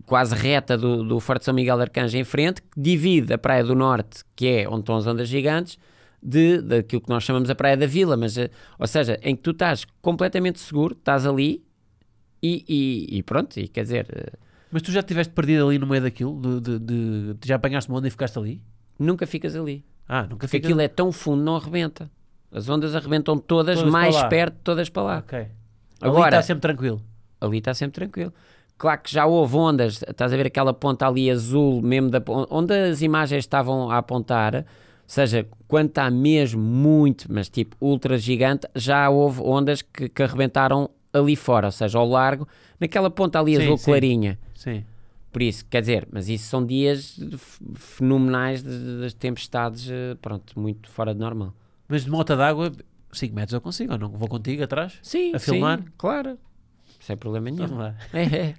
quase reta do, do Forte São Miguel de Arcanjo em frente, que divide a Praia do Norte, que é onde estão as ondas gigantes, de, daquilo que nós chamamos a Praia da Vila. Mas, eh, ou seja, em que tu estás completamente seguro, estás ali e, e, e pronto, e quer dizer. Eh, mas tu já estiveste perdido ali no meio daquilo? De, de, de já apanhaste uma onda e ficaste ali? Nunca ficas ali. Ah, nunca Porque fica... aquilo é tão fundo, não arrebenta. As ondas arrebentam todas, todas mais perto, todas para lá. Ok. Agora, ali está sempre tranquilo. Ali está sempre tranquilo. Claro que já houve ondas, estás a ver aquela ponta ali azul, mesmo da, onde as imagens estavam a apontar, ou seja, quando está mesmo muito, mas tipo ultra gigante, já houve ondas que, que arrebentaram ali fora, ou seja, ao largo, naquela ponta ali sim, azul sim. clarinha. Sim. Por isso, quer dizer, mas isso são dias fenomenais das tempestades, eh, pronto, muito fora de normal. Mas de mota d'água, 5 metros eu consigo, ou não? Vou contigo atrás? Sim, a filmar? Sim, claro. Sem problema nenhum. Então, Vamos é, é.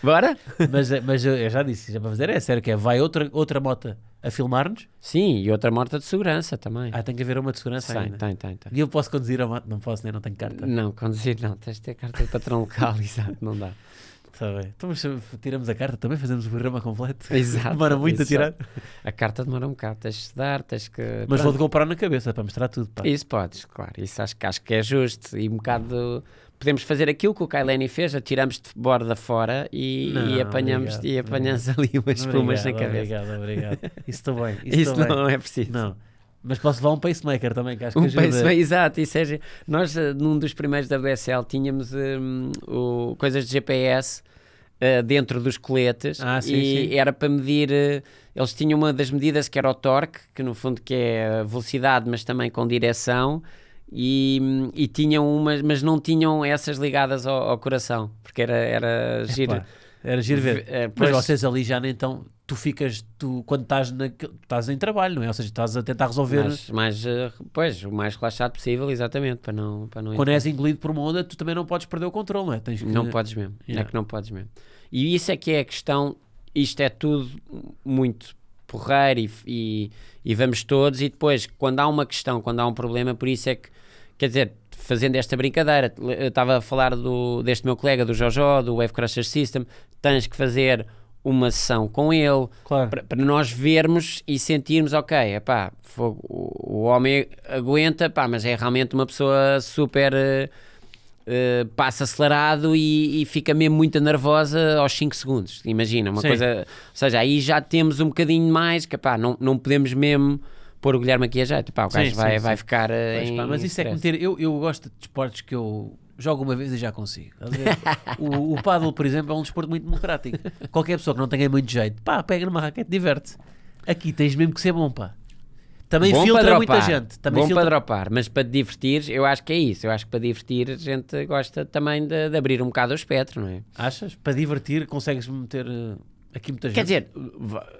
Bora? Mas, eh, mas eu, eu já disse, já para fazer é sério que é, vai outra, outra moto a filmar-nos? Sim, e outra moto de segurança também. Ah, tem que haver uma de segurança tem, ainda? Tem, tem, tem. E eu posso conduzir a moto? Não posso, nem não tenho carta. Não, conduzir não, tens de ter carta de patrão local, exato, não dá. Está bem. Então, tiramos a carta também, fazemos o programa completo. Exato. Demora muito a tirar. A carta demora um bocado, tens de estudar, tens que. Mas vou-te comprar na cabeça para mostrar tudo. Pá. Isso podes, claro. Isso acho, acho que é justo. E um bocado. Podemos fazer aquilo que o Kailani fez, atiramos de borda fora e, não, e apanhamos, obrigado, e apanhamos ali umas espumas na cabeça. Obrigado, obrigado. Isso está bem. Isso, isso não bem. é preciso. Não. Mas posso levar um pacemaker também, que acho que ajuda. exato, e seja nós eh, num dos primeiros da BSL tínhamos um, o, coisas de GPS uh, eh, dentro dos coletes ah, sim, e sim. era para medir, uh, eles tinham uma das medidas que era o torque, que no fundo que é velocidade, mas também com direção, e, hum, e tinham umas, mas não tinham essas ligadas ao, ao coração, porque era, era giro. era giro ver. mas vocês ali já nem estão tu ficas, tu, quando estás, na, estás em trabalho, não é? Ou seja, estás a tentar resolver. mas mais, eh, pois, o mais relaxado possível, exatamente, para não. Para não quando entrar. és engolido por uma onda, tu também não podes perder o controle, não é? Tens que... Não podes mesmo, é yeah. é que não podes mesmo. E isso é que é a questão, isto é tudo muito porreiro e, e, e vamos todos, e depois, quando há uma questão, quando há um problema, por isso é que, quer dizer, fazendo esta brincadeira, eu estava a falar do, deste meu colega, do Jojo, do Wave Crusher System, tens que fazer uma sessão com ele claro. para nós vermos e sentirmos, ok, epá, foi o, o homem aguenta, pá, mas é realmente uma pessoa super uh, eh, eh, passa acelerado e, e, fica mesmo muito nervosa aos 5 segundos. Imagina, uma Sim. coisa, ou seja, aí já temos um bocadinho mais que pá, não, não podemos mesmo pôr o Guilherme aqui a jeito, pá, o gajo sim, vai, sim. vai ficar. Eh, mas, em mas isso é stress. é que meter. Eu, eu gosto de esportes que eu jogo uma vez e já consigo. o, o paddle, por exemplo, é um desporto muito democrático. Qualquer pessoa que não tenha muito jeito, pá, pega numa raquete, diverte. Aqui tens mesmo que ser bom, pá. Também bom filtra dropar, muita gente. Também bom filtra... para dropar, mas para te divertir, eu acho que é isso. Eu acho que para divertir a gente gosta também de, de abrir um bocado o espectro, não é? Achas? Para divertir consegues meter eh, aqui muita gente? Quer dizer,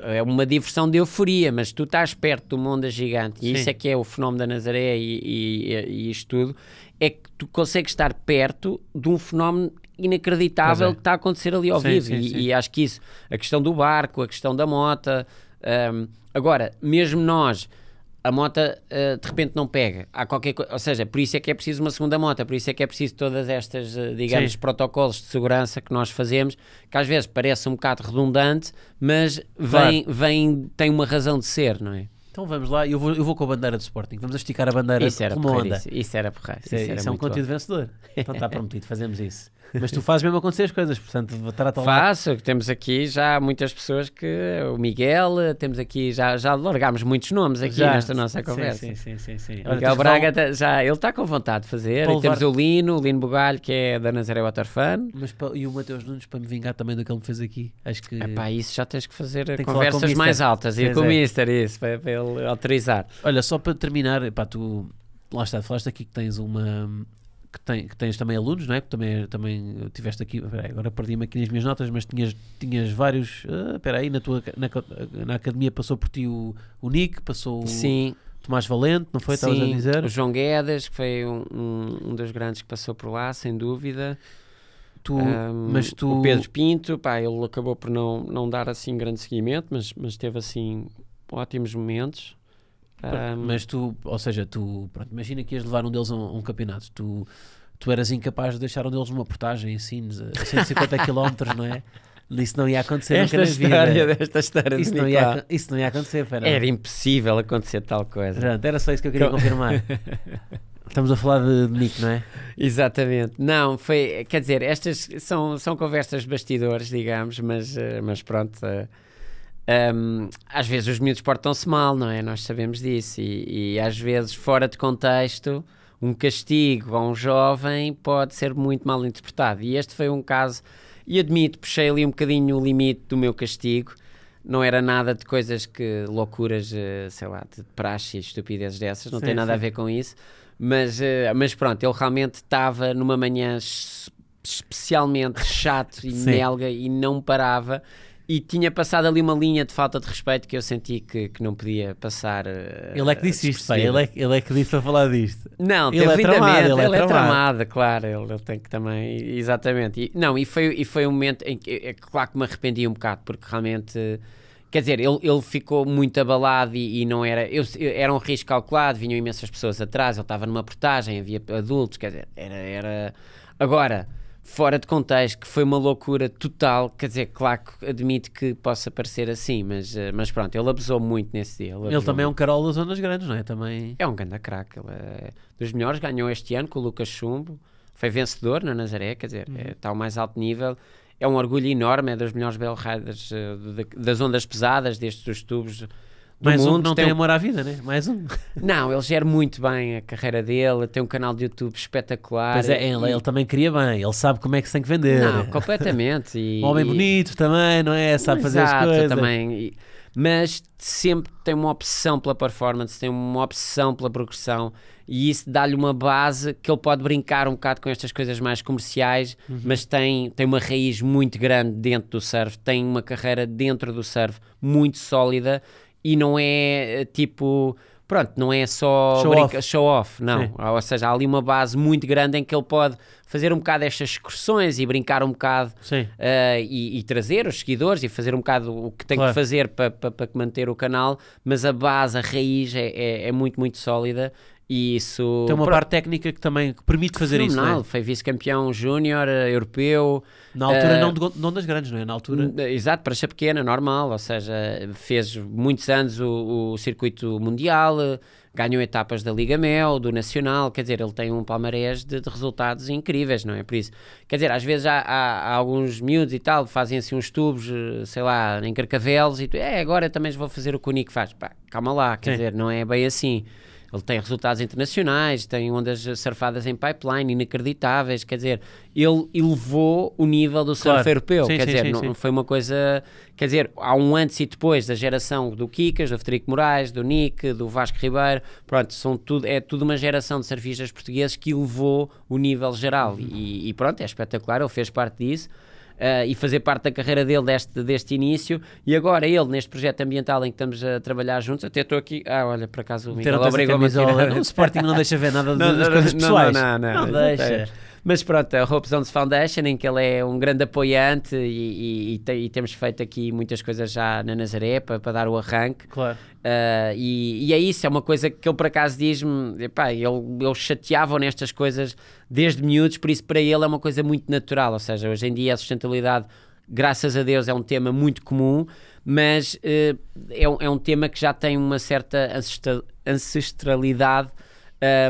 é uma diversão de euforia, mas tu estás perto do mundo gigante e Sim. isso é que é o fenómeno da Nazaré e, e, e isto tudo é que tu consegues estar perto de um fenómeno inacreditável é. que está a acontecer ali ao sim, vivo. Sim, e, sim. e, acho que isso, a questão do barco, a questão da mota. Um, agora, mesmo nós, a mota uh, de repente não pega. Há qualquer Ou seja, por isso é que é preciso uma segunda mota, por isso é que é preciso todas estas, uh, digamos, protocolos de segurança que nós fazemos, que às vezes parece um bocado redundante, mas vem, claro. vem, tem uma razão de ser, não é? Então vamos lá, eu vou, eu vou com a bandeira do Sporting. Vamos esticar a bandeira isso era como onda. Isso, isso era porra. Isso, é, isso, era isso é um conteúdo bom. vencedor. Então está prometido, fazemos isso. Mas tu fazes mesmo acontecer as coisas, portanto, trata Faço, temos aqui já muitas pessoas que. O Miguel, temos aqui, já, já largámos muitos nomes aqui já. nesta nossa conversa. Sim, sim, sim. sim, sim. Olha, Miguel Braga, vão... Tá, já, ele está com vontade de fazer. Levar... temos o Lino, o Lino Bugalho, que é da Nazaré Waterfan. Mas, e o Mateus Nunes, para me vingar também do que ele me fez aqui. Acho que. Epá, isso já tens que fazer Tem conversas que mais altas. E com o é. Mister, isso, para, para ele autorizar. Olha, só para terminar, pá, tu lá está, falaste aqui que tens uma que, tem, que, tens também alunos, não é? Que também, também tiveste aqui, peraí, agora perdi-me aqui nas minhas notas, mas tinhas, tinhas vários. Ah, espera aí, na, tua, na, na, academia passou por ti o, o Nick, passou Sim. o Tomás Valente, não foi? Sim, Estavas a dizer? O João Guedes, que foi um, um, um, dos grandes que passou por lá, sem dúvida. Tu, um, mas tu... O Pedro Pinto, pá, ele acabou por não, não dar assim grande seguimento, mas, mas teve assim ótimos momentos mas tu, ou seja, tu, pronto, imagina que ias levar um deles a um, um campeonato, tu, tu eras incapaz de deixar um deles numa portagem em Sines a 150 km, não é? Isso não ia acontecer Esta nunca história, vida. Desta história isso, de não ia, isso não ia acontecer, pera. Era impossível acontecer tal coisa. Pronto, era só isso que eu queria confirmar. Estamos a falar de, Nick, não é? Exatamente. Não, foi, quer dizer, estas são, são conversas bastidores, digamos, mas, eh, mas pronto, eh, um, às vezes os miúdos portam-se mal, não é? Nós sabemos disso. E, e, às vezes, fora de contexto, um castigo a um jovem pode ser muito mal interpretado. E este foi um caso, e admito, puxei ali um bocadinho o limite do meu castigo. Não era nada de coisas que loucuras, eh, sei lá, de praxe e estupidezes dessas, não sim, tem nada sim. a ver com isso. Mas, eh, mas pronto, ele realmente estava numa manhã especialmente chato e melga e não parava e tinha passado ali uma linha de falta de respeito que eu senti que, que não podia passar. Uh, ele é que disse isto, pai. Ele é, ele é que disse para falar disto. Não, ele é tramado, ele, ele é, é tramado, claro. Ele, ele, tem que também. Exatamente. E, não, e foi, e foi um momento em que, é, claro que me arrependi um bocado, porque realmente. Quer dizer, ele, ele ficou muito abalado e, e não era. Eu, era um risco calculado, vinham imensas pessoas atrás, ele estava numa portagem, havia adultos, quer dizer, era. era... Agora fora de contexto, que foi uma loucura total. Quer dizer, claro que admito que possa parecer assim, mas, eh, mas pronto, ele abusou muito nesse dia. Ele, ele também muito. é um carol das ondas grandes, não é? Também... É um grande craque. Ele é dos melhores, ganhou este ano com o Lucas Chumbo, foi vencedor na Nazaré, quer dizer, uhum. eh, está é, ao mais alto nível. É um orgulho enorme, é dos melhores bell riders eh, das ondas pesadas, destes dos tubos mais mundo, um que não tem, amor à vida, né? Mais um. Não, ele gera muito bem a carreira dele, tem um canal de YouTube espetacular. Pois é, ele, e... ele também queria bem, ele sabe como é que se tem que vender. Não, completamente. E... Um homem bonito também, não é? Sabe Exato, fazer as coisas. também. E... Mas sempre tem uma obsessão pela performance, tem uma obsessão pela progressão e isso dá-lhe uma base que ele pode brincar um bocado com estas coisas mais comerciais, uhum. mas tem, tem uma raiz muito grande dentro do surf, tem uma carreira dentro do surf muito sólida e não é eh, tipo pronto, não é só show, brinca, off. show off, não. Sim. Ou seja, há ali uma base muito grande em que ele pode fazer um bocado estas excursões e brincar um bocado uh, e, e, trazer os seguidores e fazer um bocado o que tem claro. que fazer para pa, pa manter o canal, mas a base, a raiz é, é, é muito, muito sólida. E isso. Tem uma pronto. parte técnica que também permite fazer Fenomenal. isso. Não, é? foi vice-campeão júnior eh, europeu, na altura, uh, não, de, não das grandes, não é? Na altura. Exato, prancha pequena, normal. Ou seja, fez muitos anos o, o circuito mundial, ganhou etapas da Liga Mel, do Nacional, quer dizer, ele tem um palmarés de, de, resultados incríveis, não é? Por isso, quer dizer, às vezes há, há, há alguns miúdos e tal, fazem assim uns tubos, sei lá, em carcavelos e tu, é, agora também vou fazer o que o Nico faz. Pá, calma lá, quer Sim. dizer, não é bem assim. Ele tem resultados internacionais, tem ondas surfadas em pipeline inacreditáveis, quer dizer, ele elevou o nível do surf claro. europeu, sim, quer sim, dizer, sim, não foi uma coisa, quer dizer, há um antes e depois da geração do Kikas, do Federico Moraes, do Nick, do Vasco Ribeiro, pronto, são tudo, é tudo uma geração de surfistas portugueses que elevou o nível geral uhum. e, e pronto, é espetacular, ele fez parte disso uh, e fazer parte da carreira dele deste, deste início. E agora ele, neste projeto ambiental em que estamos a trabalhar juntos, até estou aqui. Ah, olha, por acaso o Miguel obrigou-me a tirar. O Sporting não deixa ver nada não, das coisas pessoais. Não, não, não. Não deixa. Mas pronto, a Hope Zones Foundation, em que ele é um grande apoiante e, e, e, te, e temos feito aqui muitas coisas já na Nazaré para, para dar o arranque. Claro. Uh, e, é isso, é uma coisa que ele por acaso diz-me, epá, ele, eles chateavam nestas coisas desde miúdos, por isso para ele é uma coisa muito natural, ou seja, hoje em dia a sustentabilidade graças a Deus é um tema muito comum, mas uh, é, é, um tema que já tem uma certa ancestralidade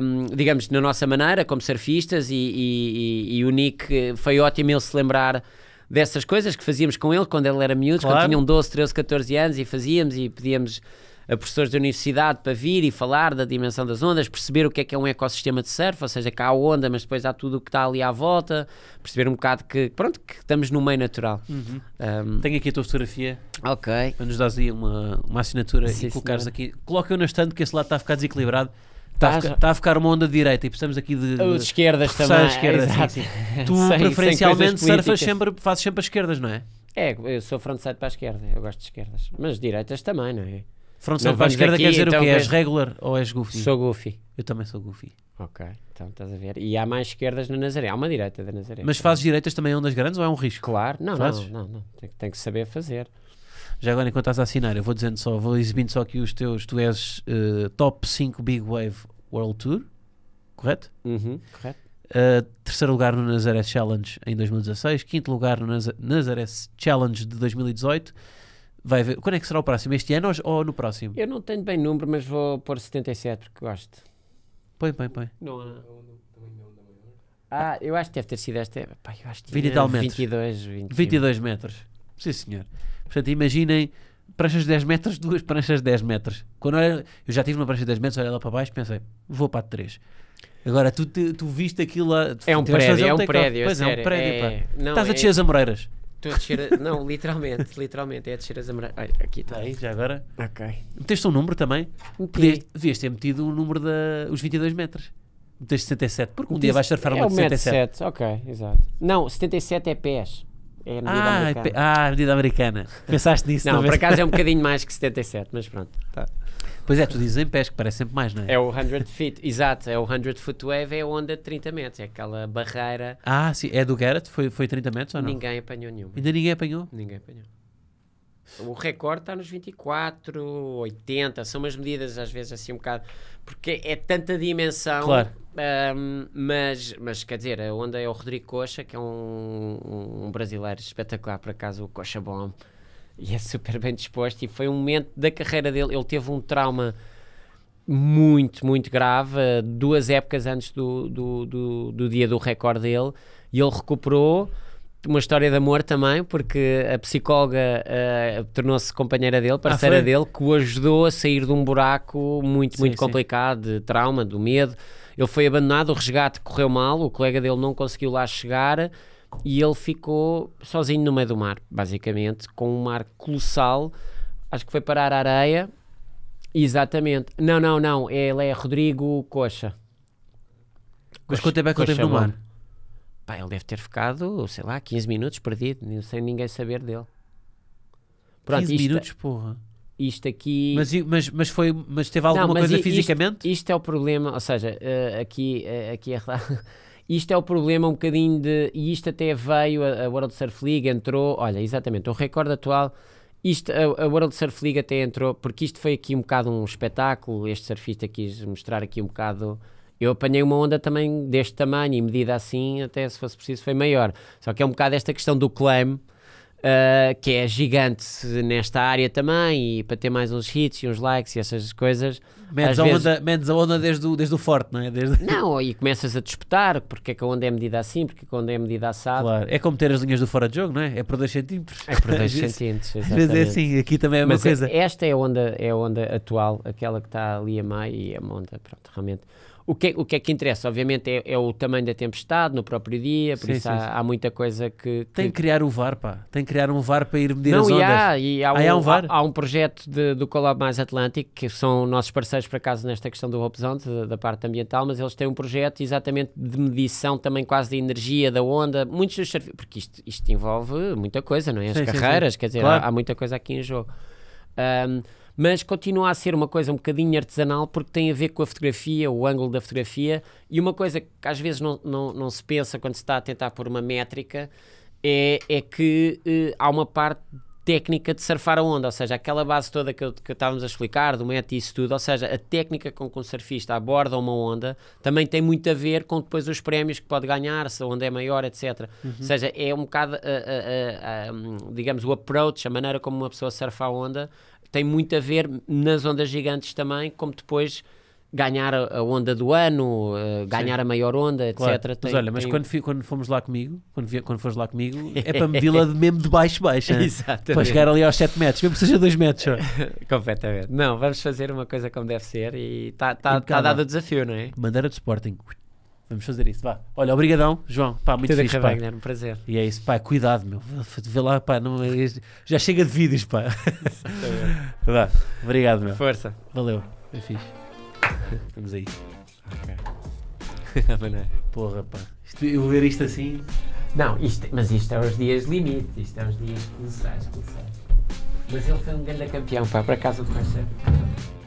um, digamos, na nossa maneira, como surfistas, e, e, e, o Nick eh, foi ótimo ele se lembrar dessas coisas que fazíamos com ele quando ele era miúdo, claro. quando tinham 12, 13, 14 anos, e fazíamos e pedíamos a professores da universidade para vir e falar da dimensão das ondas, perceber o que é que é um ecossistema de surf, ou seja, cá há onda, mas depois há tudo o que está ali à volta, perceber um bocado que, pronto, que estamos no meio natural. Uhum. Um... Tenho aqui a tua fotografia. Ok. Para nos dares aí uma, uma assinatura Sim, e colocares senhora. aqui. Coloca-o na estante que esse lado está a ficar desequilibrado. Está a, ficar, está a ficar uma onda de direita tipo, e precisamos aqui oh, de, de, esquerdas também. Esquerda, Tu sem, preferencialmente sem surfas sempre, fazes sempre as esquerdas, não é? É, eu sou frontside para a esquerda, eu gosto de esquerdas. Mas direitas também, não é? Frontside para a esquerda aqui, quer dizer então o quê? És regular ou és goofy? Sou goofy. Eu também sou goofy. Ok, então estás a ver. E há mais esquerdas na Nazaré, há uma direita da Nazaré. Mas fazes direitas também ondas grandes ou é um risco? Claro, não, não, não, não, Tem, tem que saber fazer. Já agora, enquanto estás a assinar, eu vou dizendo só, vou exibindo só aqui os teus. Tu és uh, top 5 Big Wave World Tour, correto? Uhum, correto. Uh, terceiro lugar no Nazaré Challenge em 2016, quinto lugar no Nazaré Challenge de 2018. Vai ver. Quando é que será o próximo? Este ano ou no próximo? Eu não tenho bem número, mas vou pôr 77 porque gosto. Põe, põe, põe. Não, não. Ah, eu acho que deve ter sido esta. Pai, eu acho que 20 tal metros. 22, 22 metros. Sim, senhor. Portanto, imaginem pranchas de 10 metros, duas pranchas de 10 metros. Quando eu, eu já tive uma prancha de 10 metros, olhei lá para baixo e pensei, vou para a 3. Agora, tu, tu, tu viste aquilo lá. É um prédio, é um, um prédio. É pois é, sério, é um prédio. Estás a é descer as Amoreiras. Estou a descer. não, literalmente, literalmente, é a descer as Amoreiras. aqui está. Aí, já agora. Ok. Meteste um número também? Okay. Devias ter metido o um número da. os 22 metros. Meteste 77, porque um dia vais surfar uma é de 77. 77. Ok, exato. Não, 77 é pés. É a medida ah, é americana. Ah, a medida americana. Pensaste nisso? Não, por acaso é um bocadinho mais que 77, mas pronto. Tá. Pois é, tu dizes em pés, que parece sempre mais, não é? É o 100 feet, exato, é o 100 foot wave, é a onda de 30 metros, é aquela barreira. Ah, sim, é do Garrett? Foi, foi 30 metros ou não? Ninguém apanhou nenhuma. Ainda ninguém apanhou? Ninguém apanhou. O recorde está nos 24, 80, são umas medidas às vezes assim um bocado, porque é tanta dimensão. Claro mas, mas quer dizer, a onda é o Rodrigo Coxa, que é um, um brasileiro espetacular, por acaso, o Coxa Bom, e é super bem disposto. E foi um momento da carreira dele. Ele teve um trauma muito, muito grave, eh, duas épocas antes do, do, do, do dia do recorde dele, e ele recuperou uma história de amor também, porque a psicóloga uh, tornou-se companheira dele, ah, parceira ah, dele, que o ajudou a sair de um buraco muito, sim, muito complicado, sim. de trauma, do medo. Ele foi abandonado, o resgate correu mal, o colega dele não conseguiu lá chegar e ele ficou sozinho no meio do mar, basicamente, com um mar colossal. Acho que foi parar a areia. Exatamente. Não, não, não. É, ele é Rodrigo Coxa. Mas quanto tempo é que ele teve no mar? Pá, ele deve ter ficado, sei lá, 15 minutos perdido, sem ninguém saber dele. Pronto, 15 isto... É- minutos, porra isto aqui. Mas, mas, mas, foi, mas teve alguma não, mas coisa isto, fisicamente? Isto, é o problema, ou seja, uh, aqui, uh, aqui é. isto é o problema um bocadinho de. E isto até veio, a, a World Surf League entrou. Olha, exatamente, o recorde atual. Isto, a, a World Surf League até entrou, porque isto foi aqui um bocado um espetáculo. Este surfista quis mostrar aqui um bocado. Eu apanhei uma onda também deste tamanho e medida assim, até se fosse preciso, foi maior. Só que é um bocado esta questão do claim Uh, que é gigante nesta área também, e para ter mais uns hits e uns likes e essas coisas. Medes, a, vezes... onda, a onda desde o, desde o forte, não é? Desde... Não, e começas a disputar porque é que a onda é medida assim, porque é que a onda é medida assado. Claro, é como ter as linhas do fora de jogo, não é? É por 2 centímetros. É por 2 centímetros, Às vezes é assim, aqui também é uma Mas é, coisa. Esta é a onda, é a onda atual, aquela que está ali a meio e é uma onda, pronto, realmente o que, é, o que é que interessa, obviamente, é, é o tamanho da tempestade no próprio dia, por sim, isso sim, há, sim. há, muita coisa que, que, Tem que criar o VAR, pá. Tem que criar um VAR para ir medir não, as ondas. Há, e há, ah, um, há um VAR? Há, há um projeto de, do Colab Mais Atlântico, que são nossos parceiros, por acaso, nesta questão do Hope da, da, parte ambiental, mas eles têm um projeto exatamente de medição também quase da energia, da onda, muitos dos Porque isto, isto envolve muita coisa, não é? As carreiras, quer dizer, claro. há, há, muita coisa aqui em jogo. Um, mas continua a ser uma coisa um bocadinho artesanal porque tem a ver com a fotografia, o ângulo da fotografia e uma coisa que às vezes não, não, não se pensa quando se está a tentar pôr uma métrica é, é que eh, há uma parte técnica de surfar a onda, ou seja, aquela base toda que, que estávamos a explicar, do método e isso tudo, ou seja, a técnica com que um surfista aborda uma onda também tem muito a ver com depois os prémios que pode ganhar, se a onda é maior, etc. Uhum. Ou seja, é um bocado, digamos, o approach, a maneira como uma pessoa surfa a onda, tem muito a ver nas ondas gigantes também, como depois ganhar a onda do ano, eh, ganhar a maior onda, claro. etc. Tem, mas olha, mas tem... quando, fui, quando fomos lá comigo, quando, quando lá comigo, é para medi-la mesmo de baixo baixo, é? para chegar ali aos 7 metros, mesmo que seja 2 metros. Completamente. Não, vamos fazer uma coisa como deve ser e está tá, tá, tá dado o desafio, não é? Bandeira de Sporting. Vamos fazer isso, vá. Olha, obrigadão, João. Pá, muito Tudo fixe, pá. Bem, um prazer. E é isso, pá, cuidado, meu. Vê lá, pá, não, é já chega de vídeos, pá. vá, obrigado, meu. Força. Valeu, é fixe. Estamos aí. Ok. É. Porra, pá. Isto, eu ver isto assim... Não, isto, mas isto é os dias limite, isto é os dias que necessários, Mas ele foi um grande campeão, pá, para casa do Marcelo.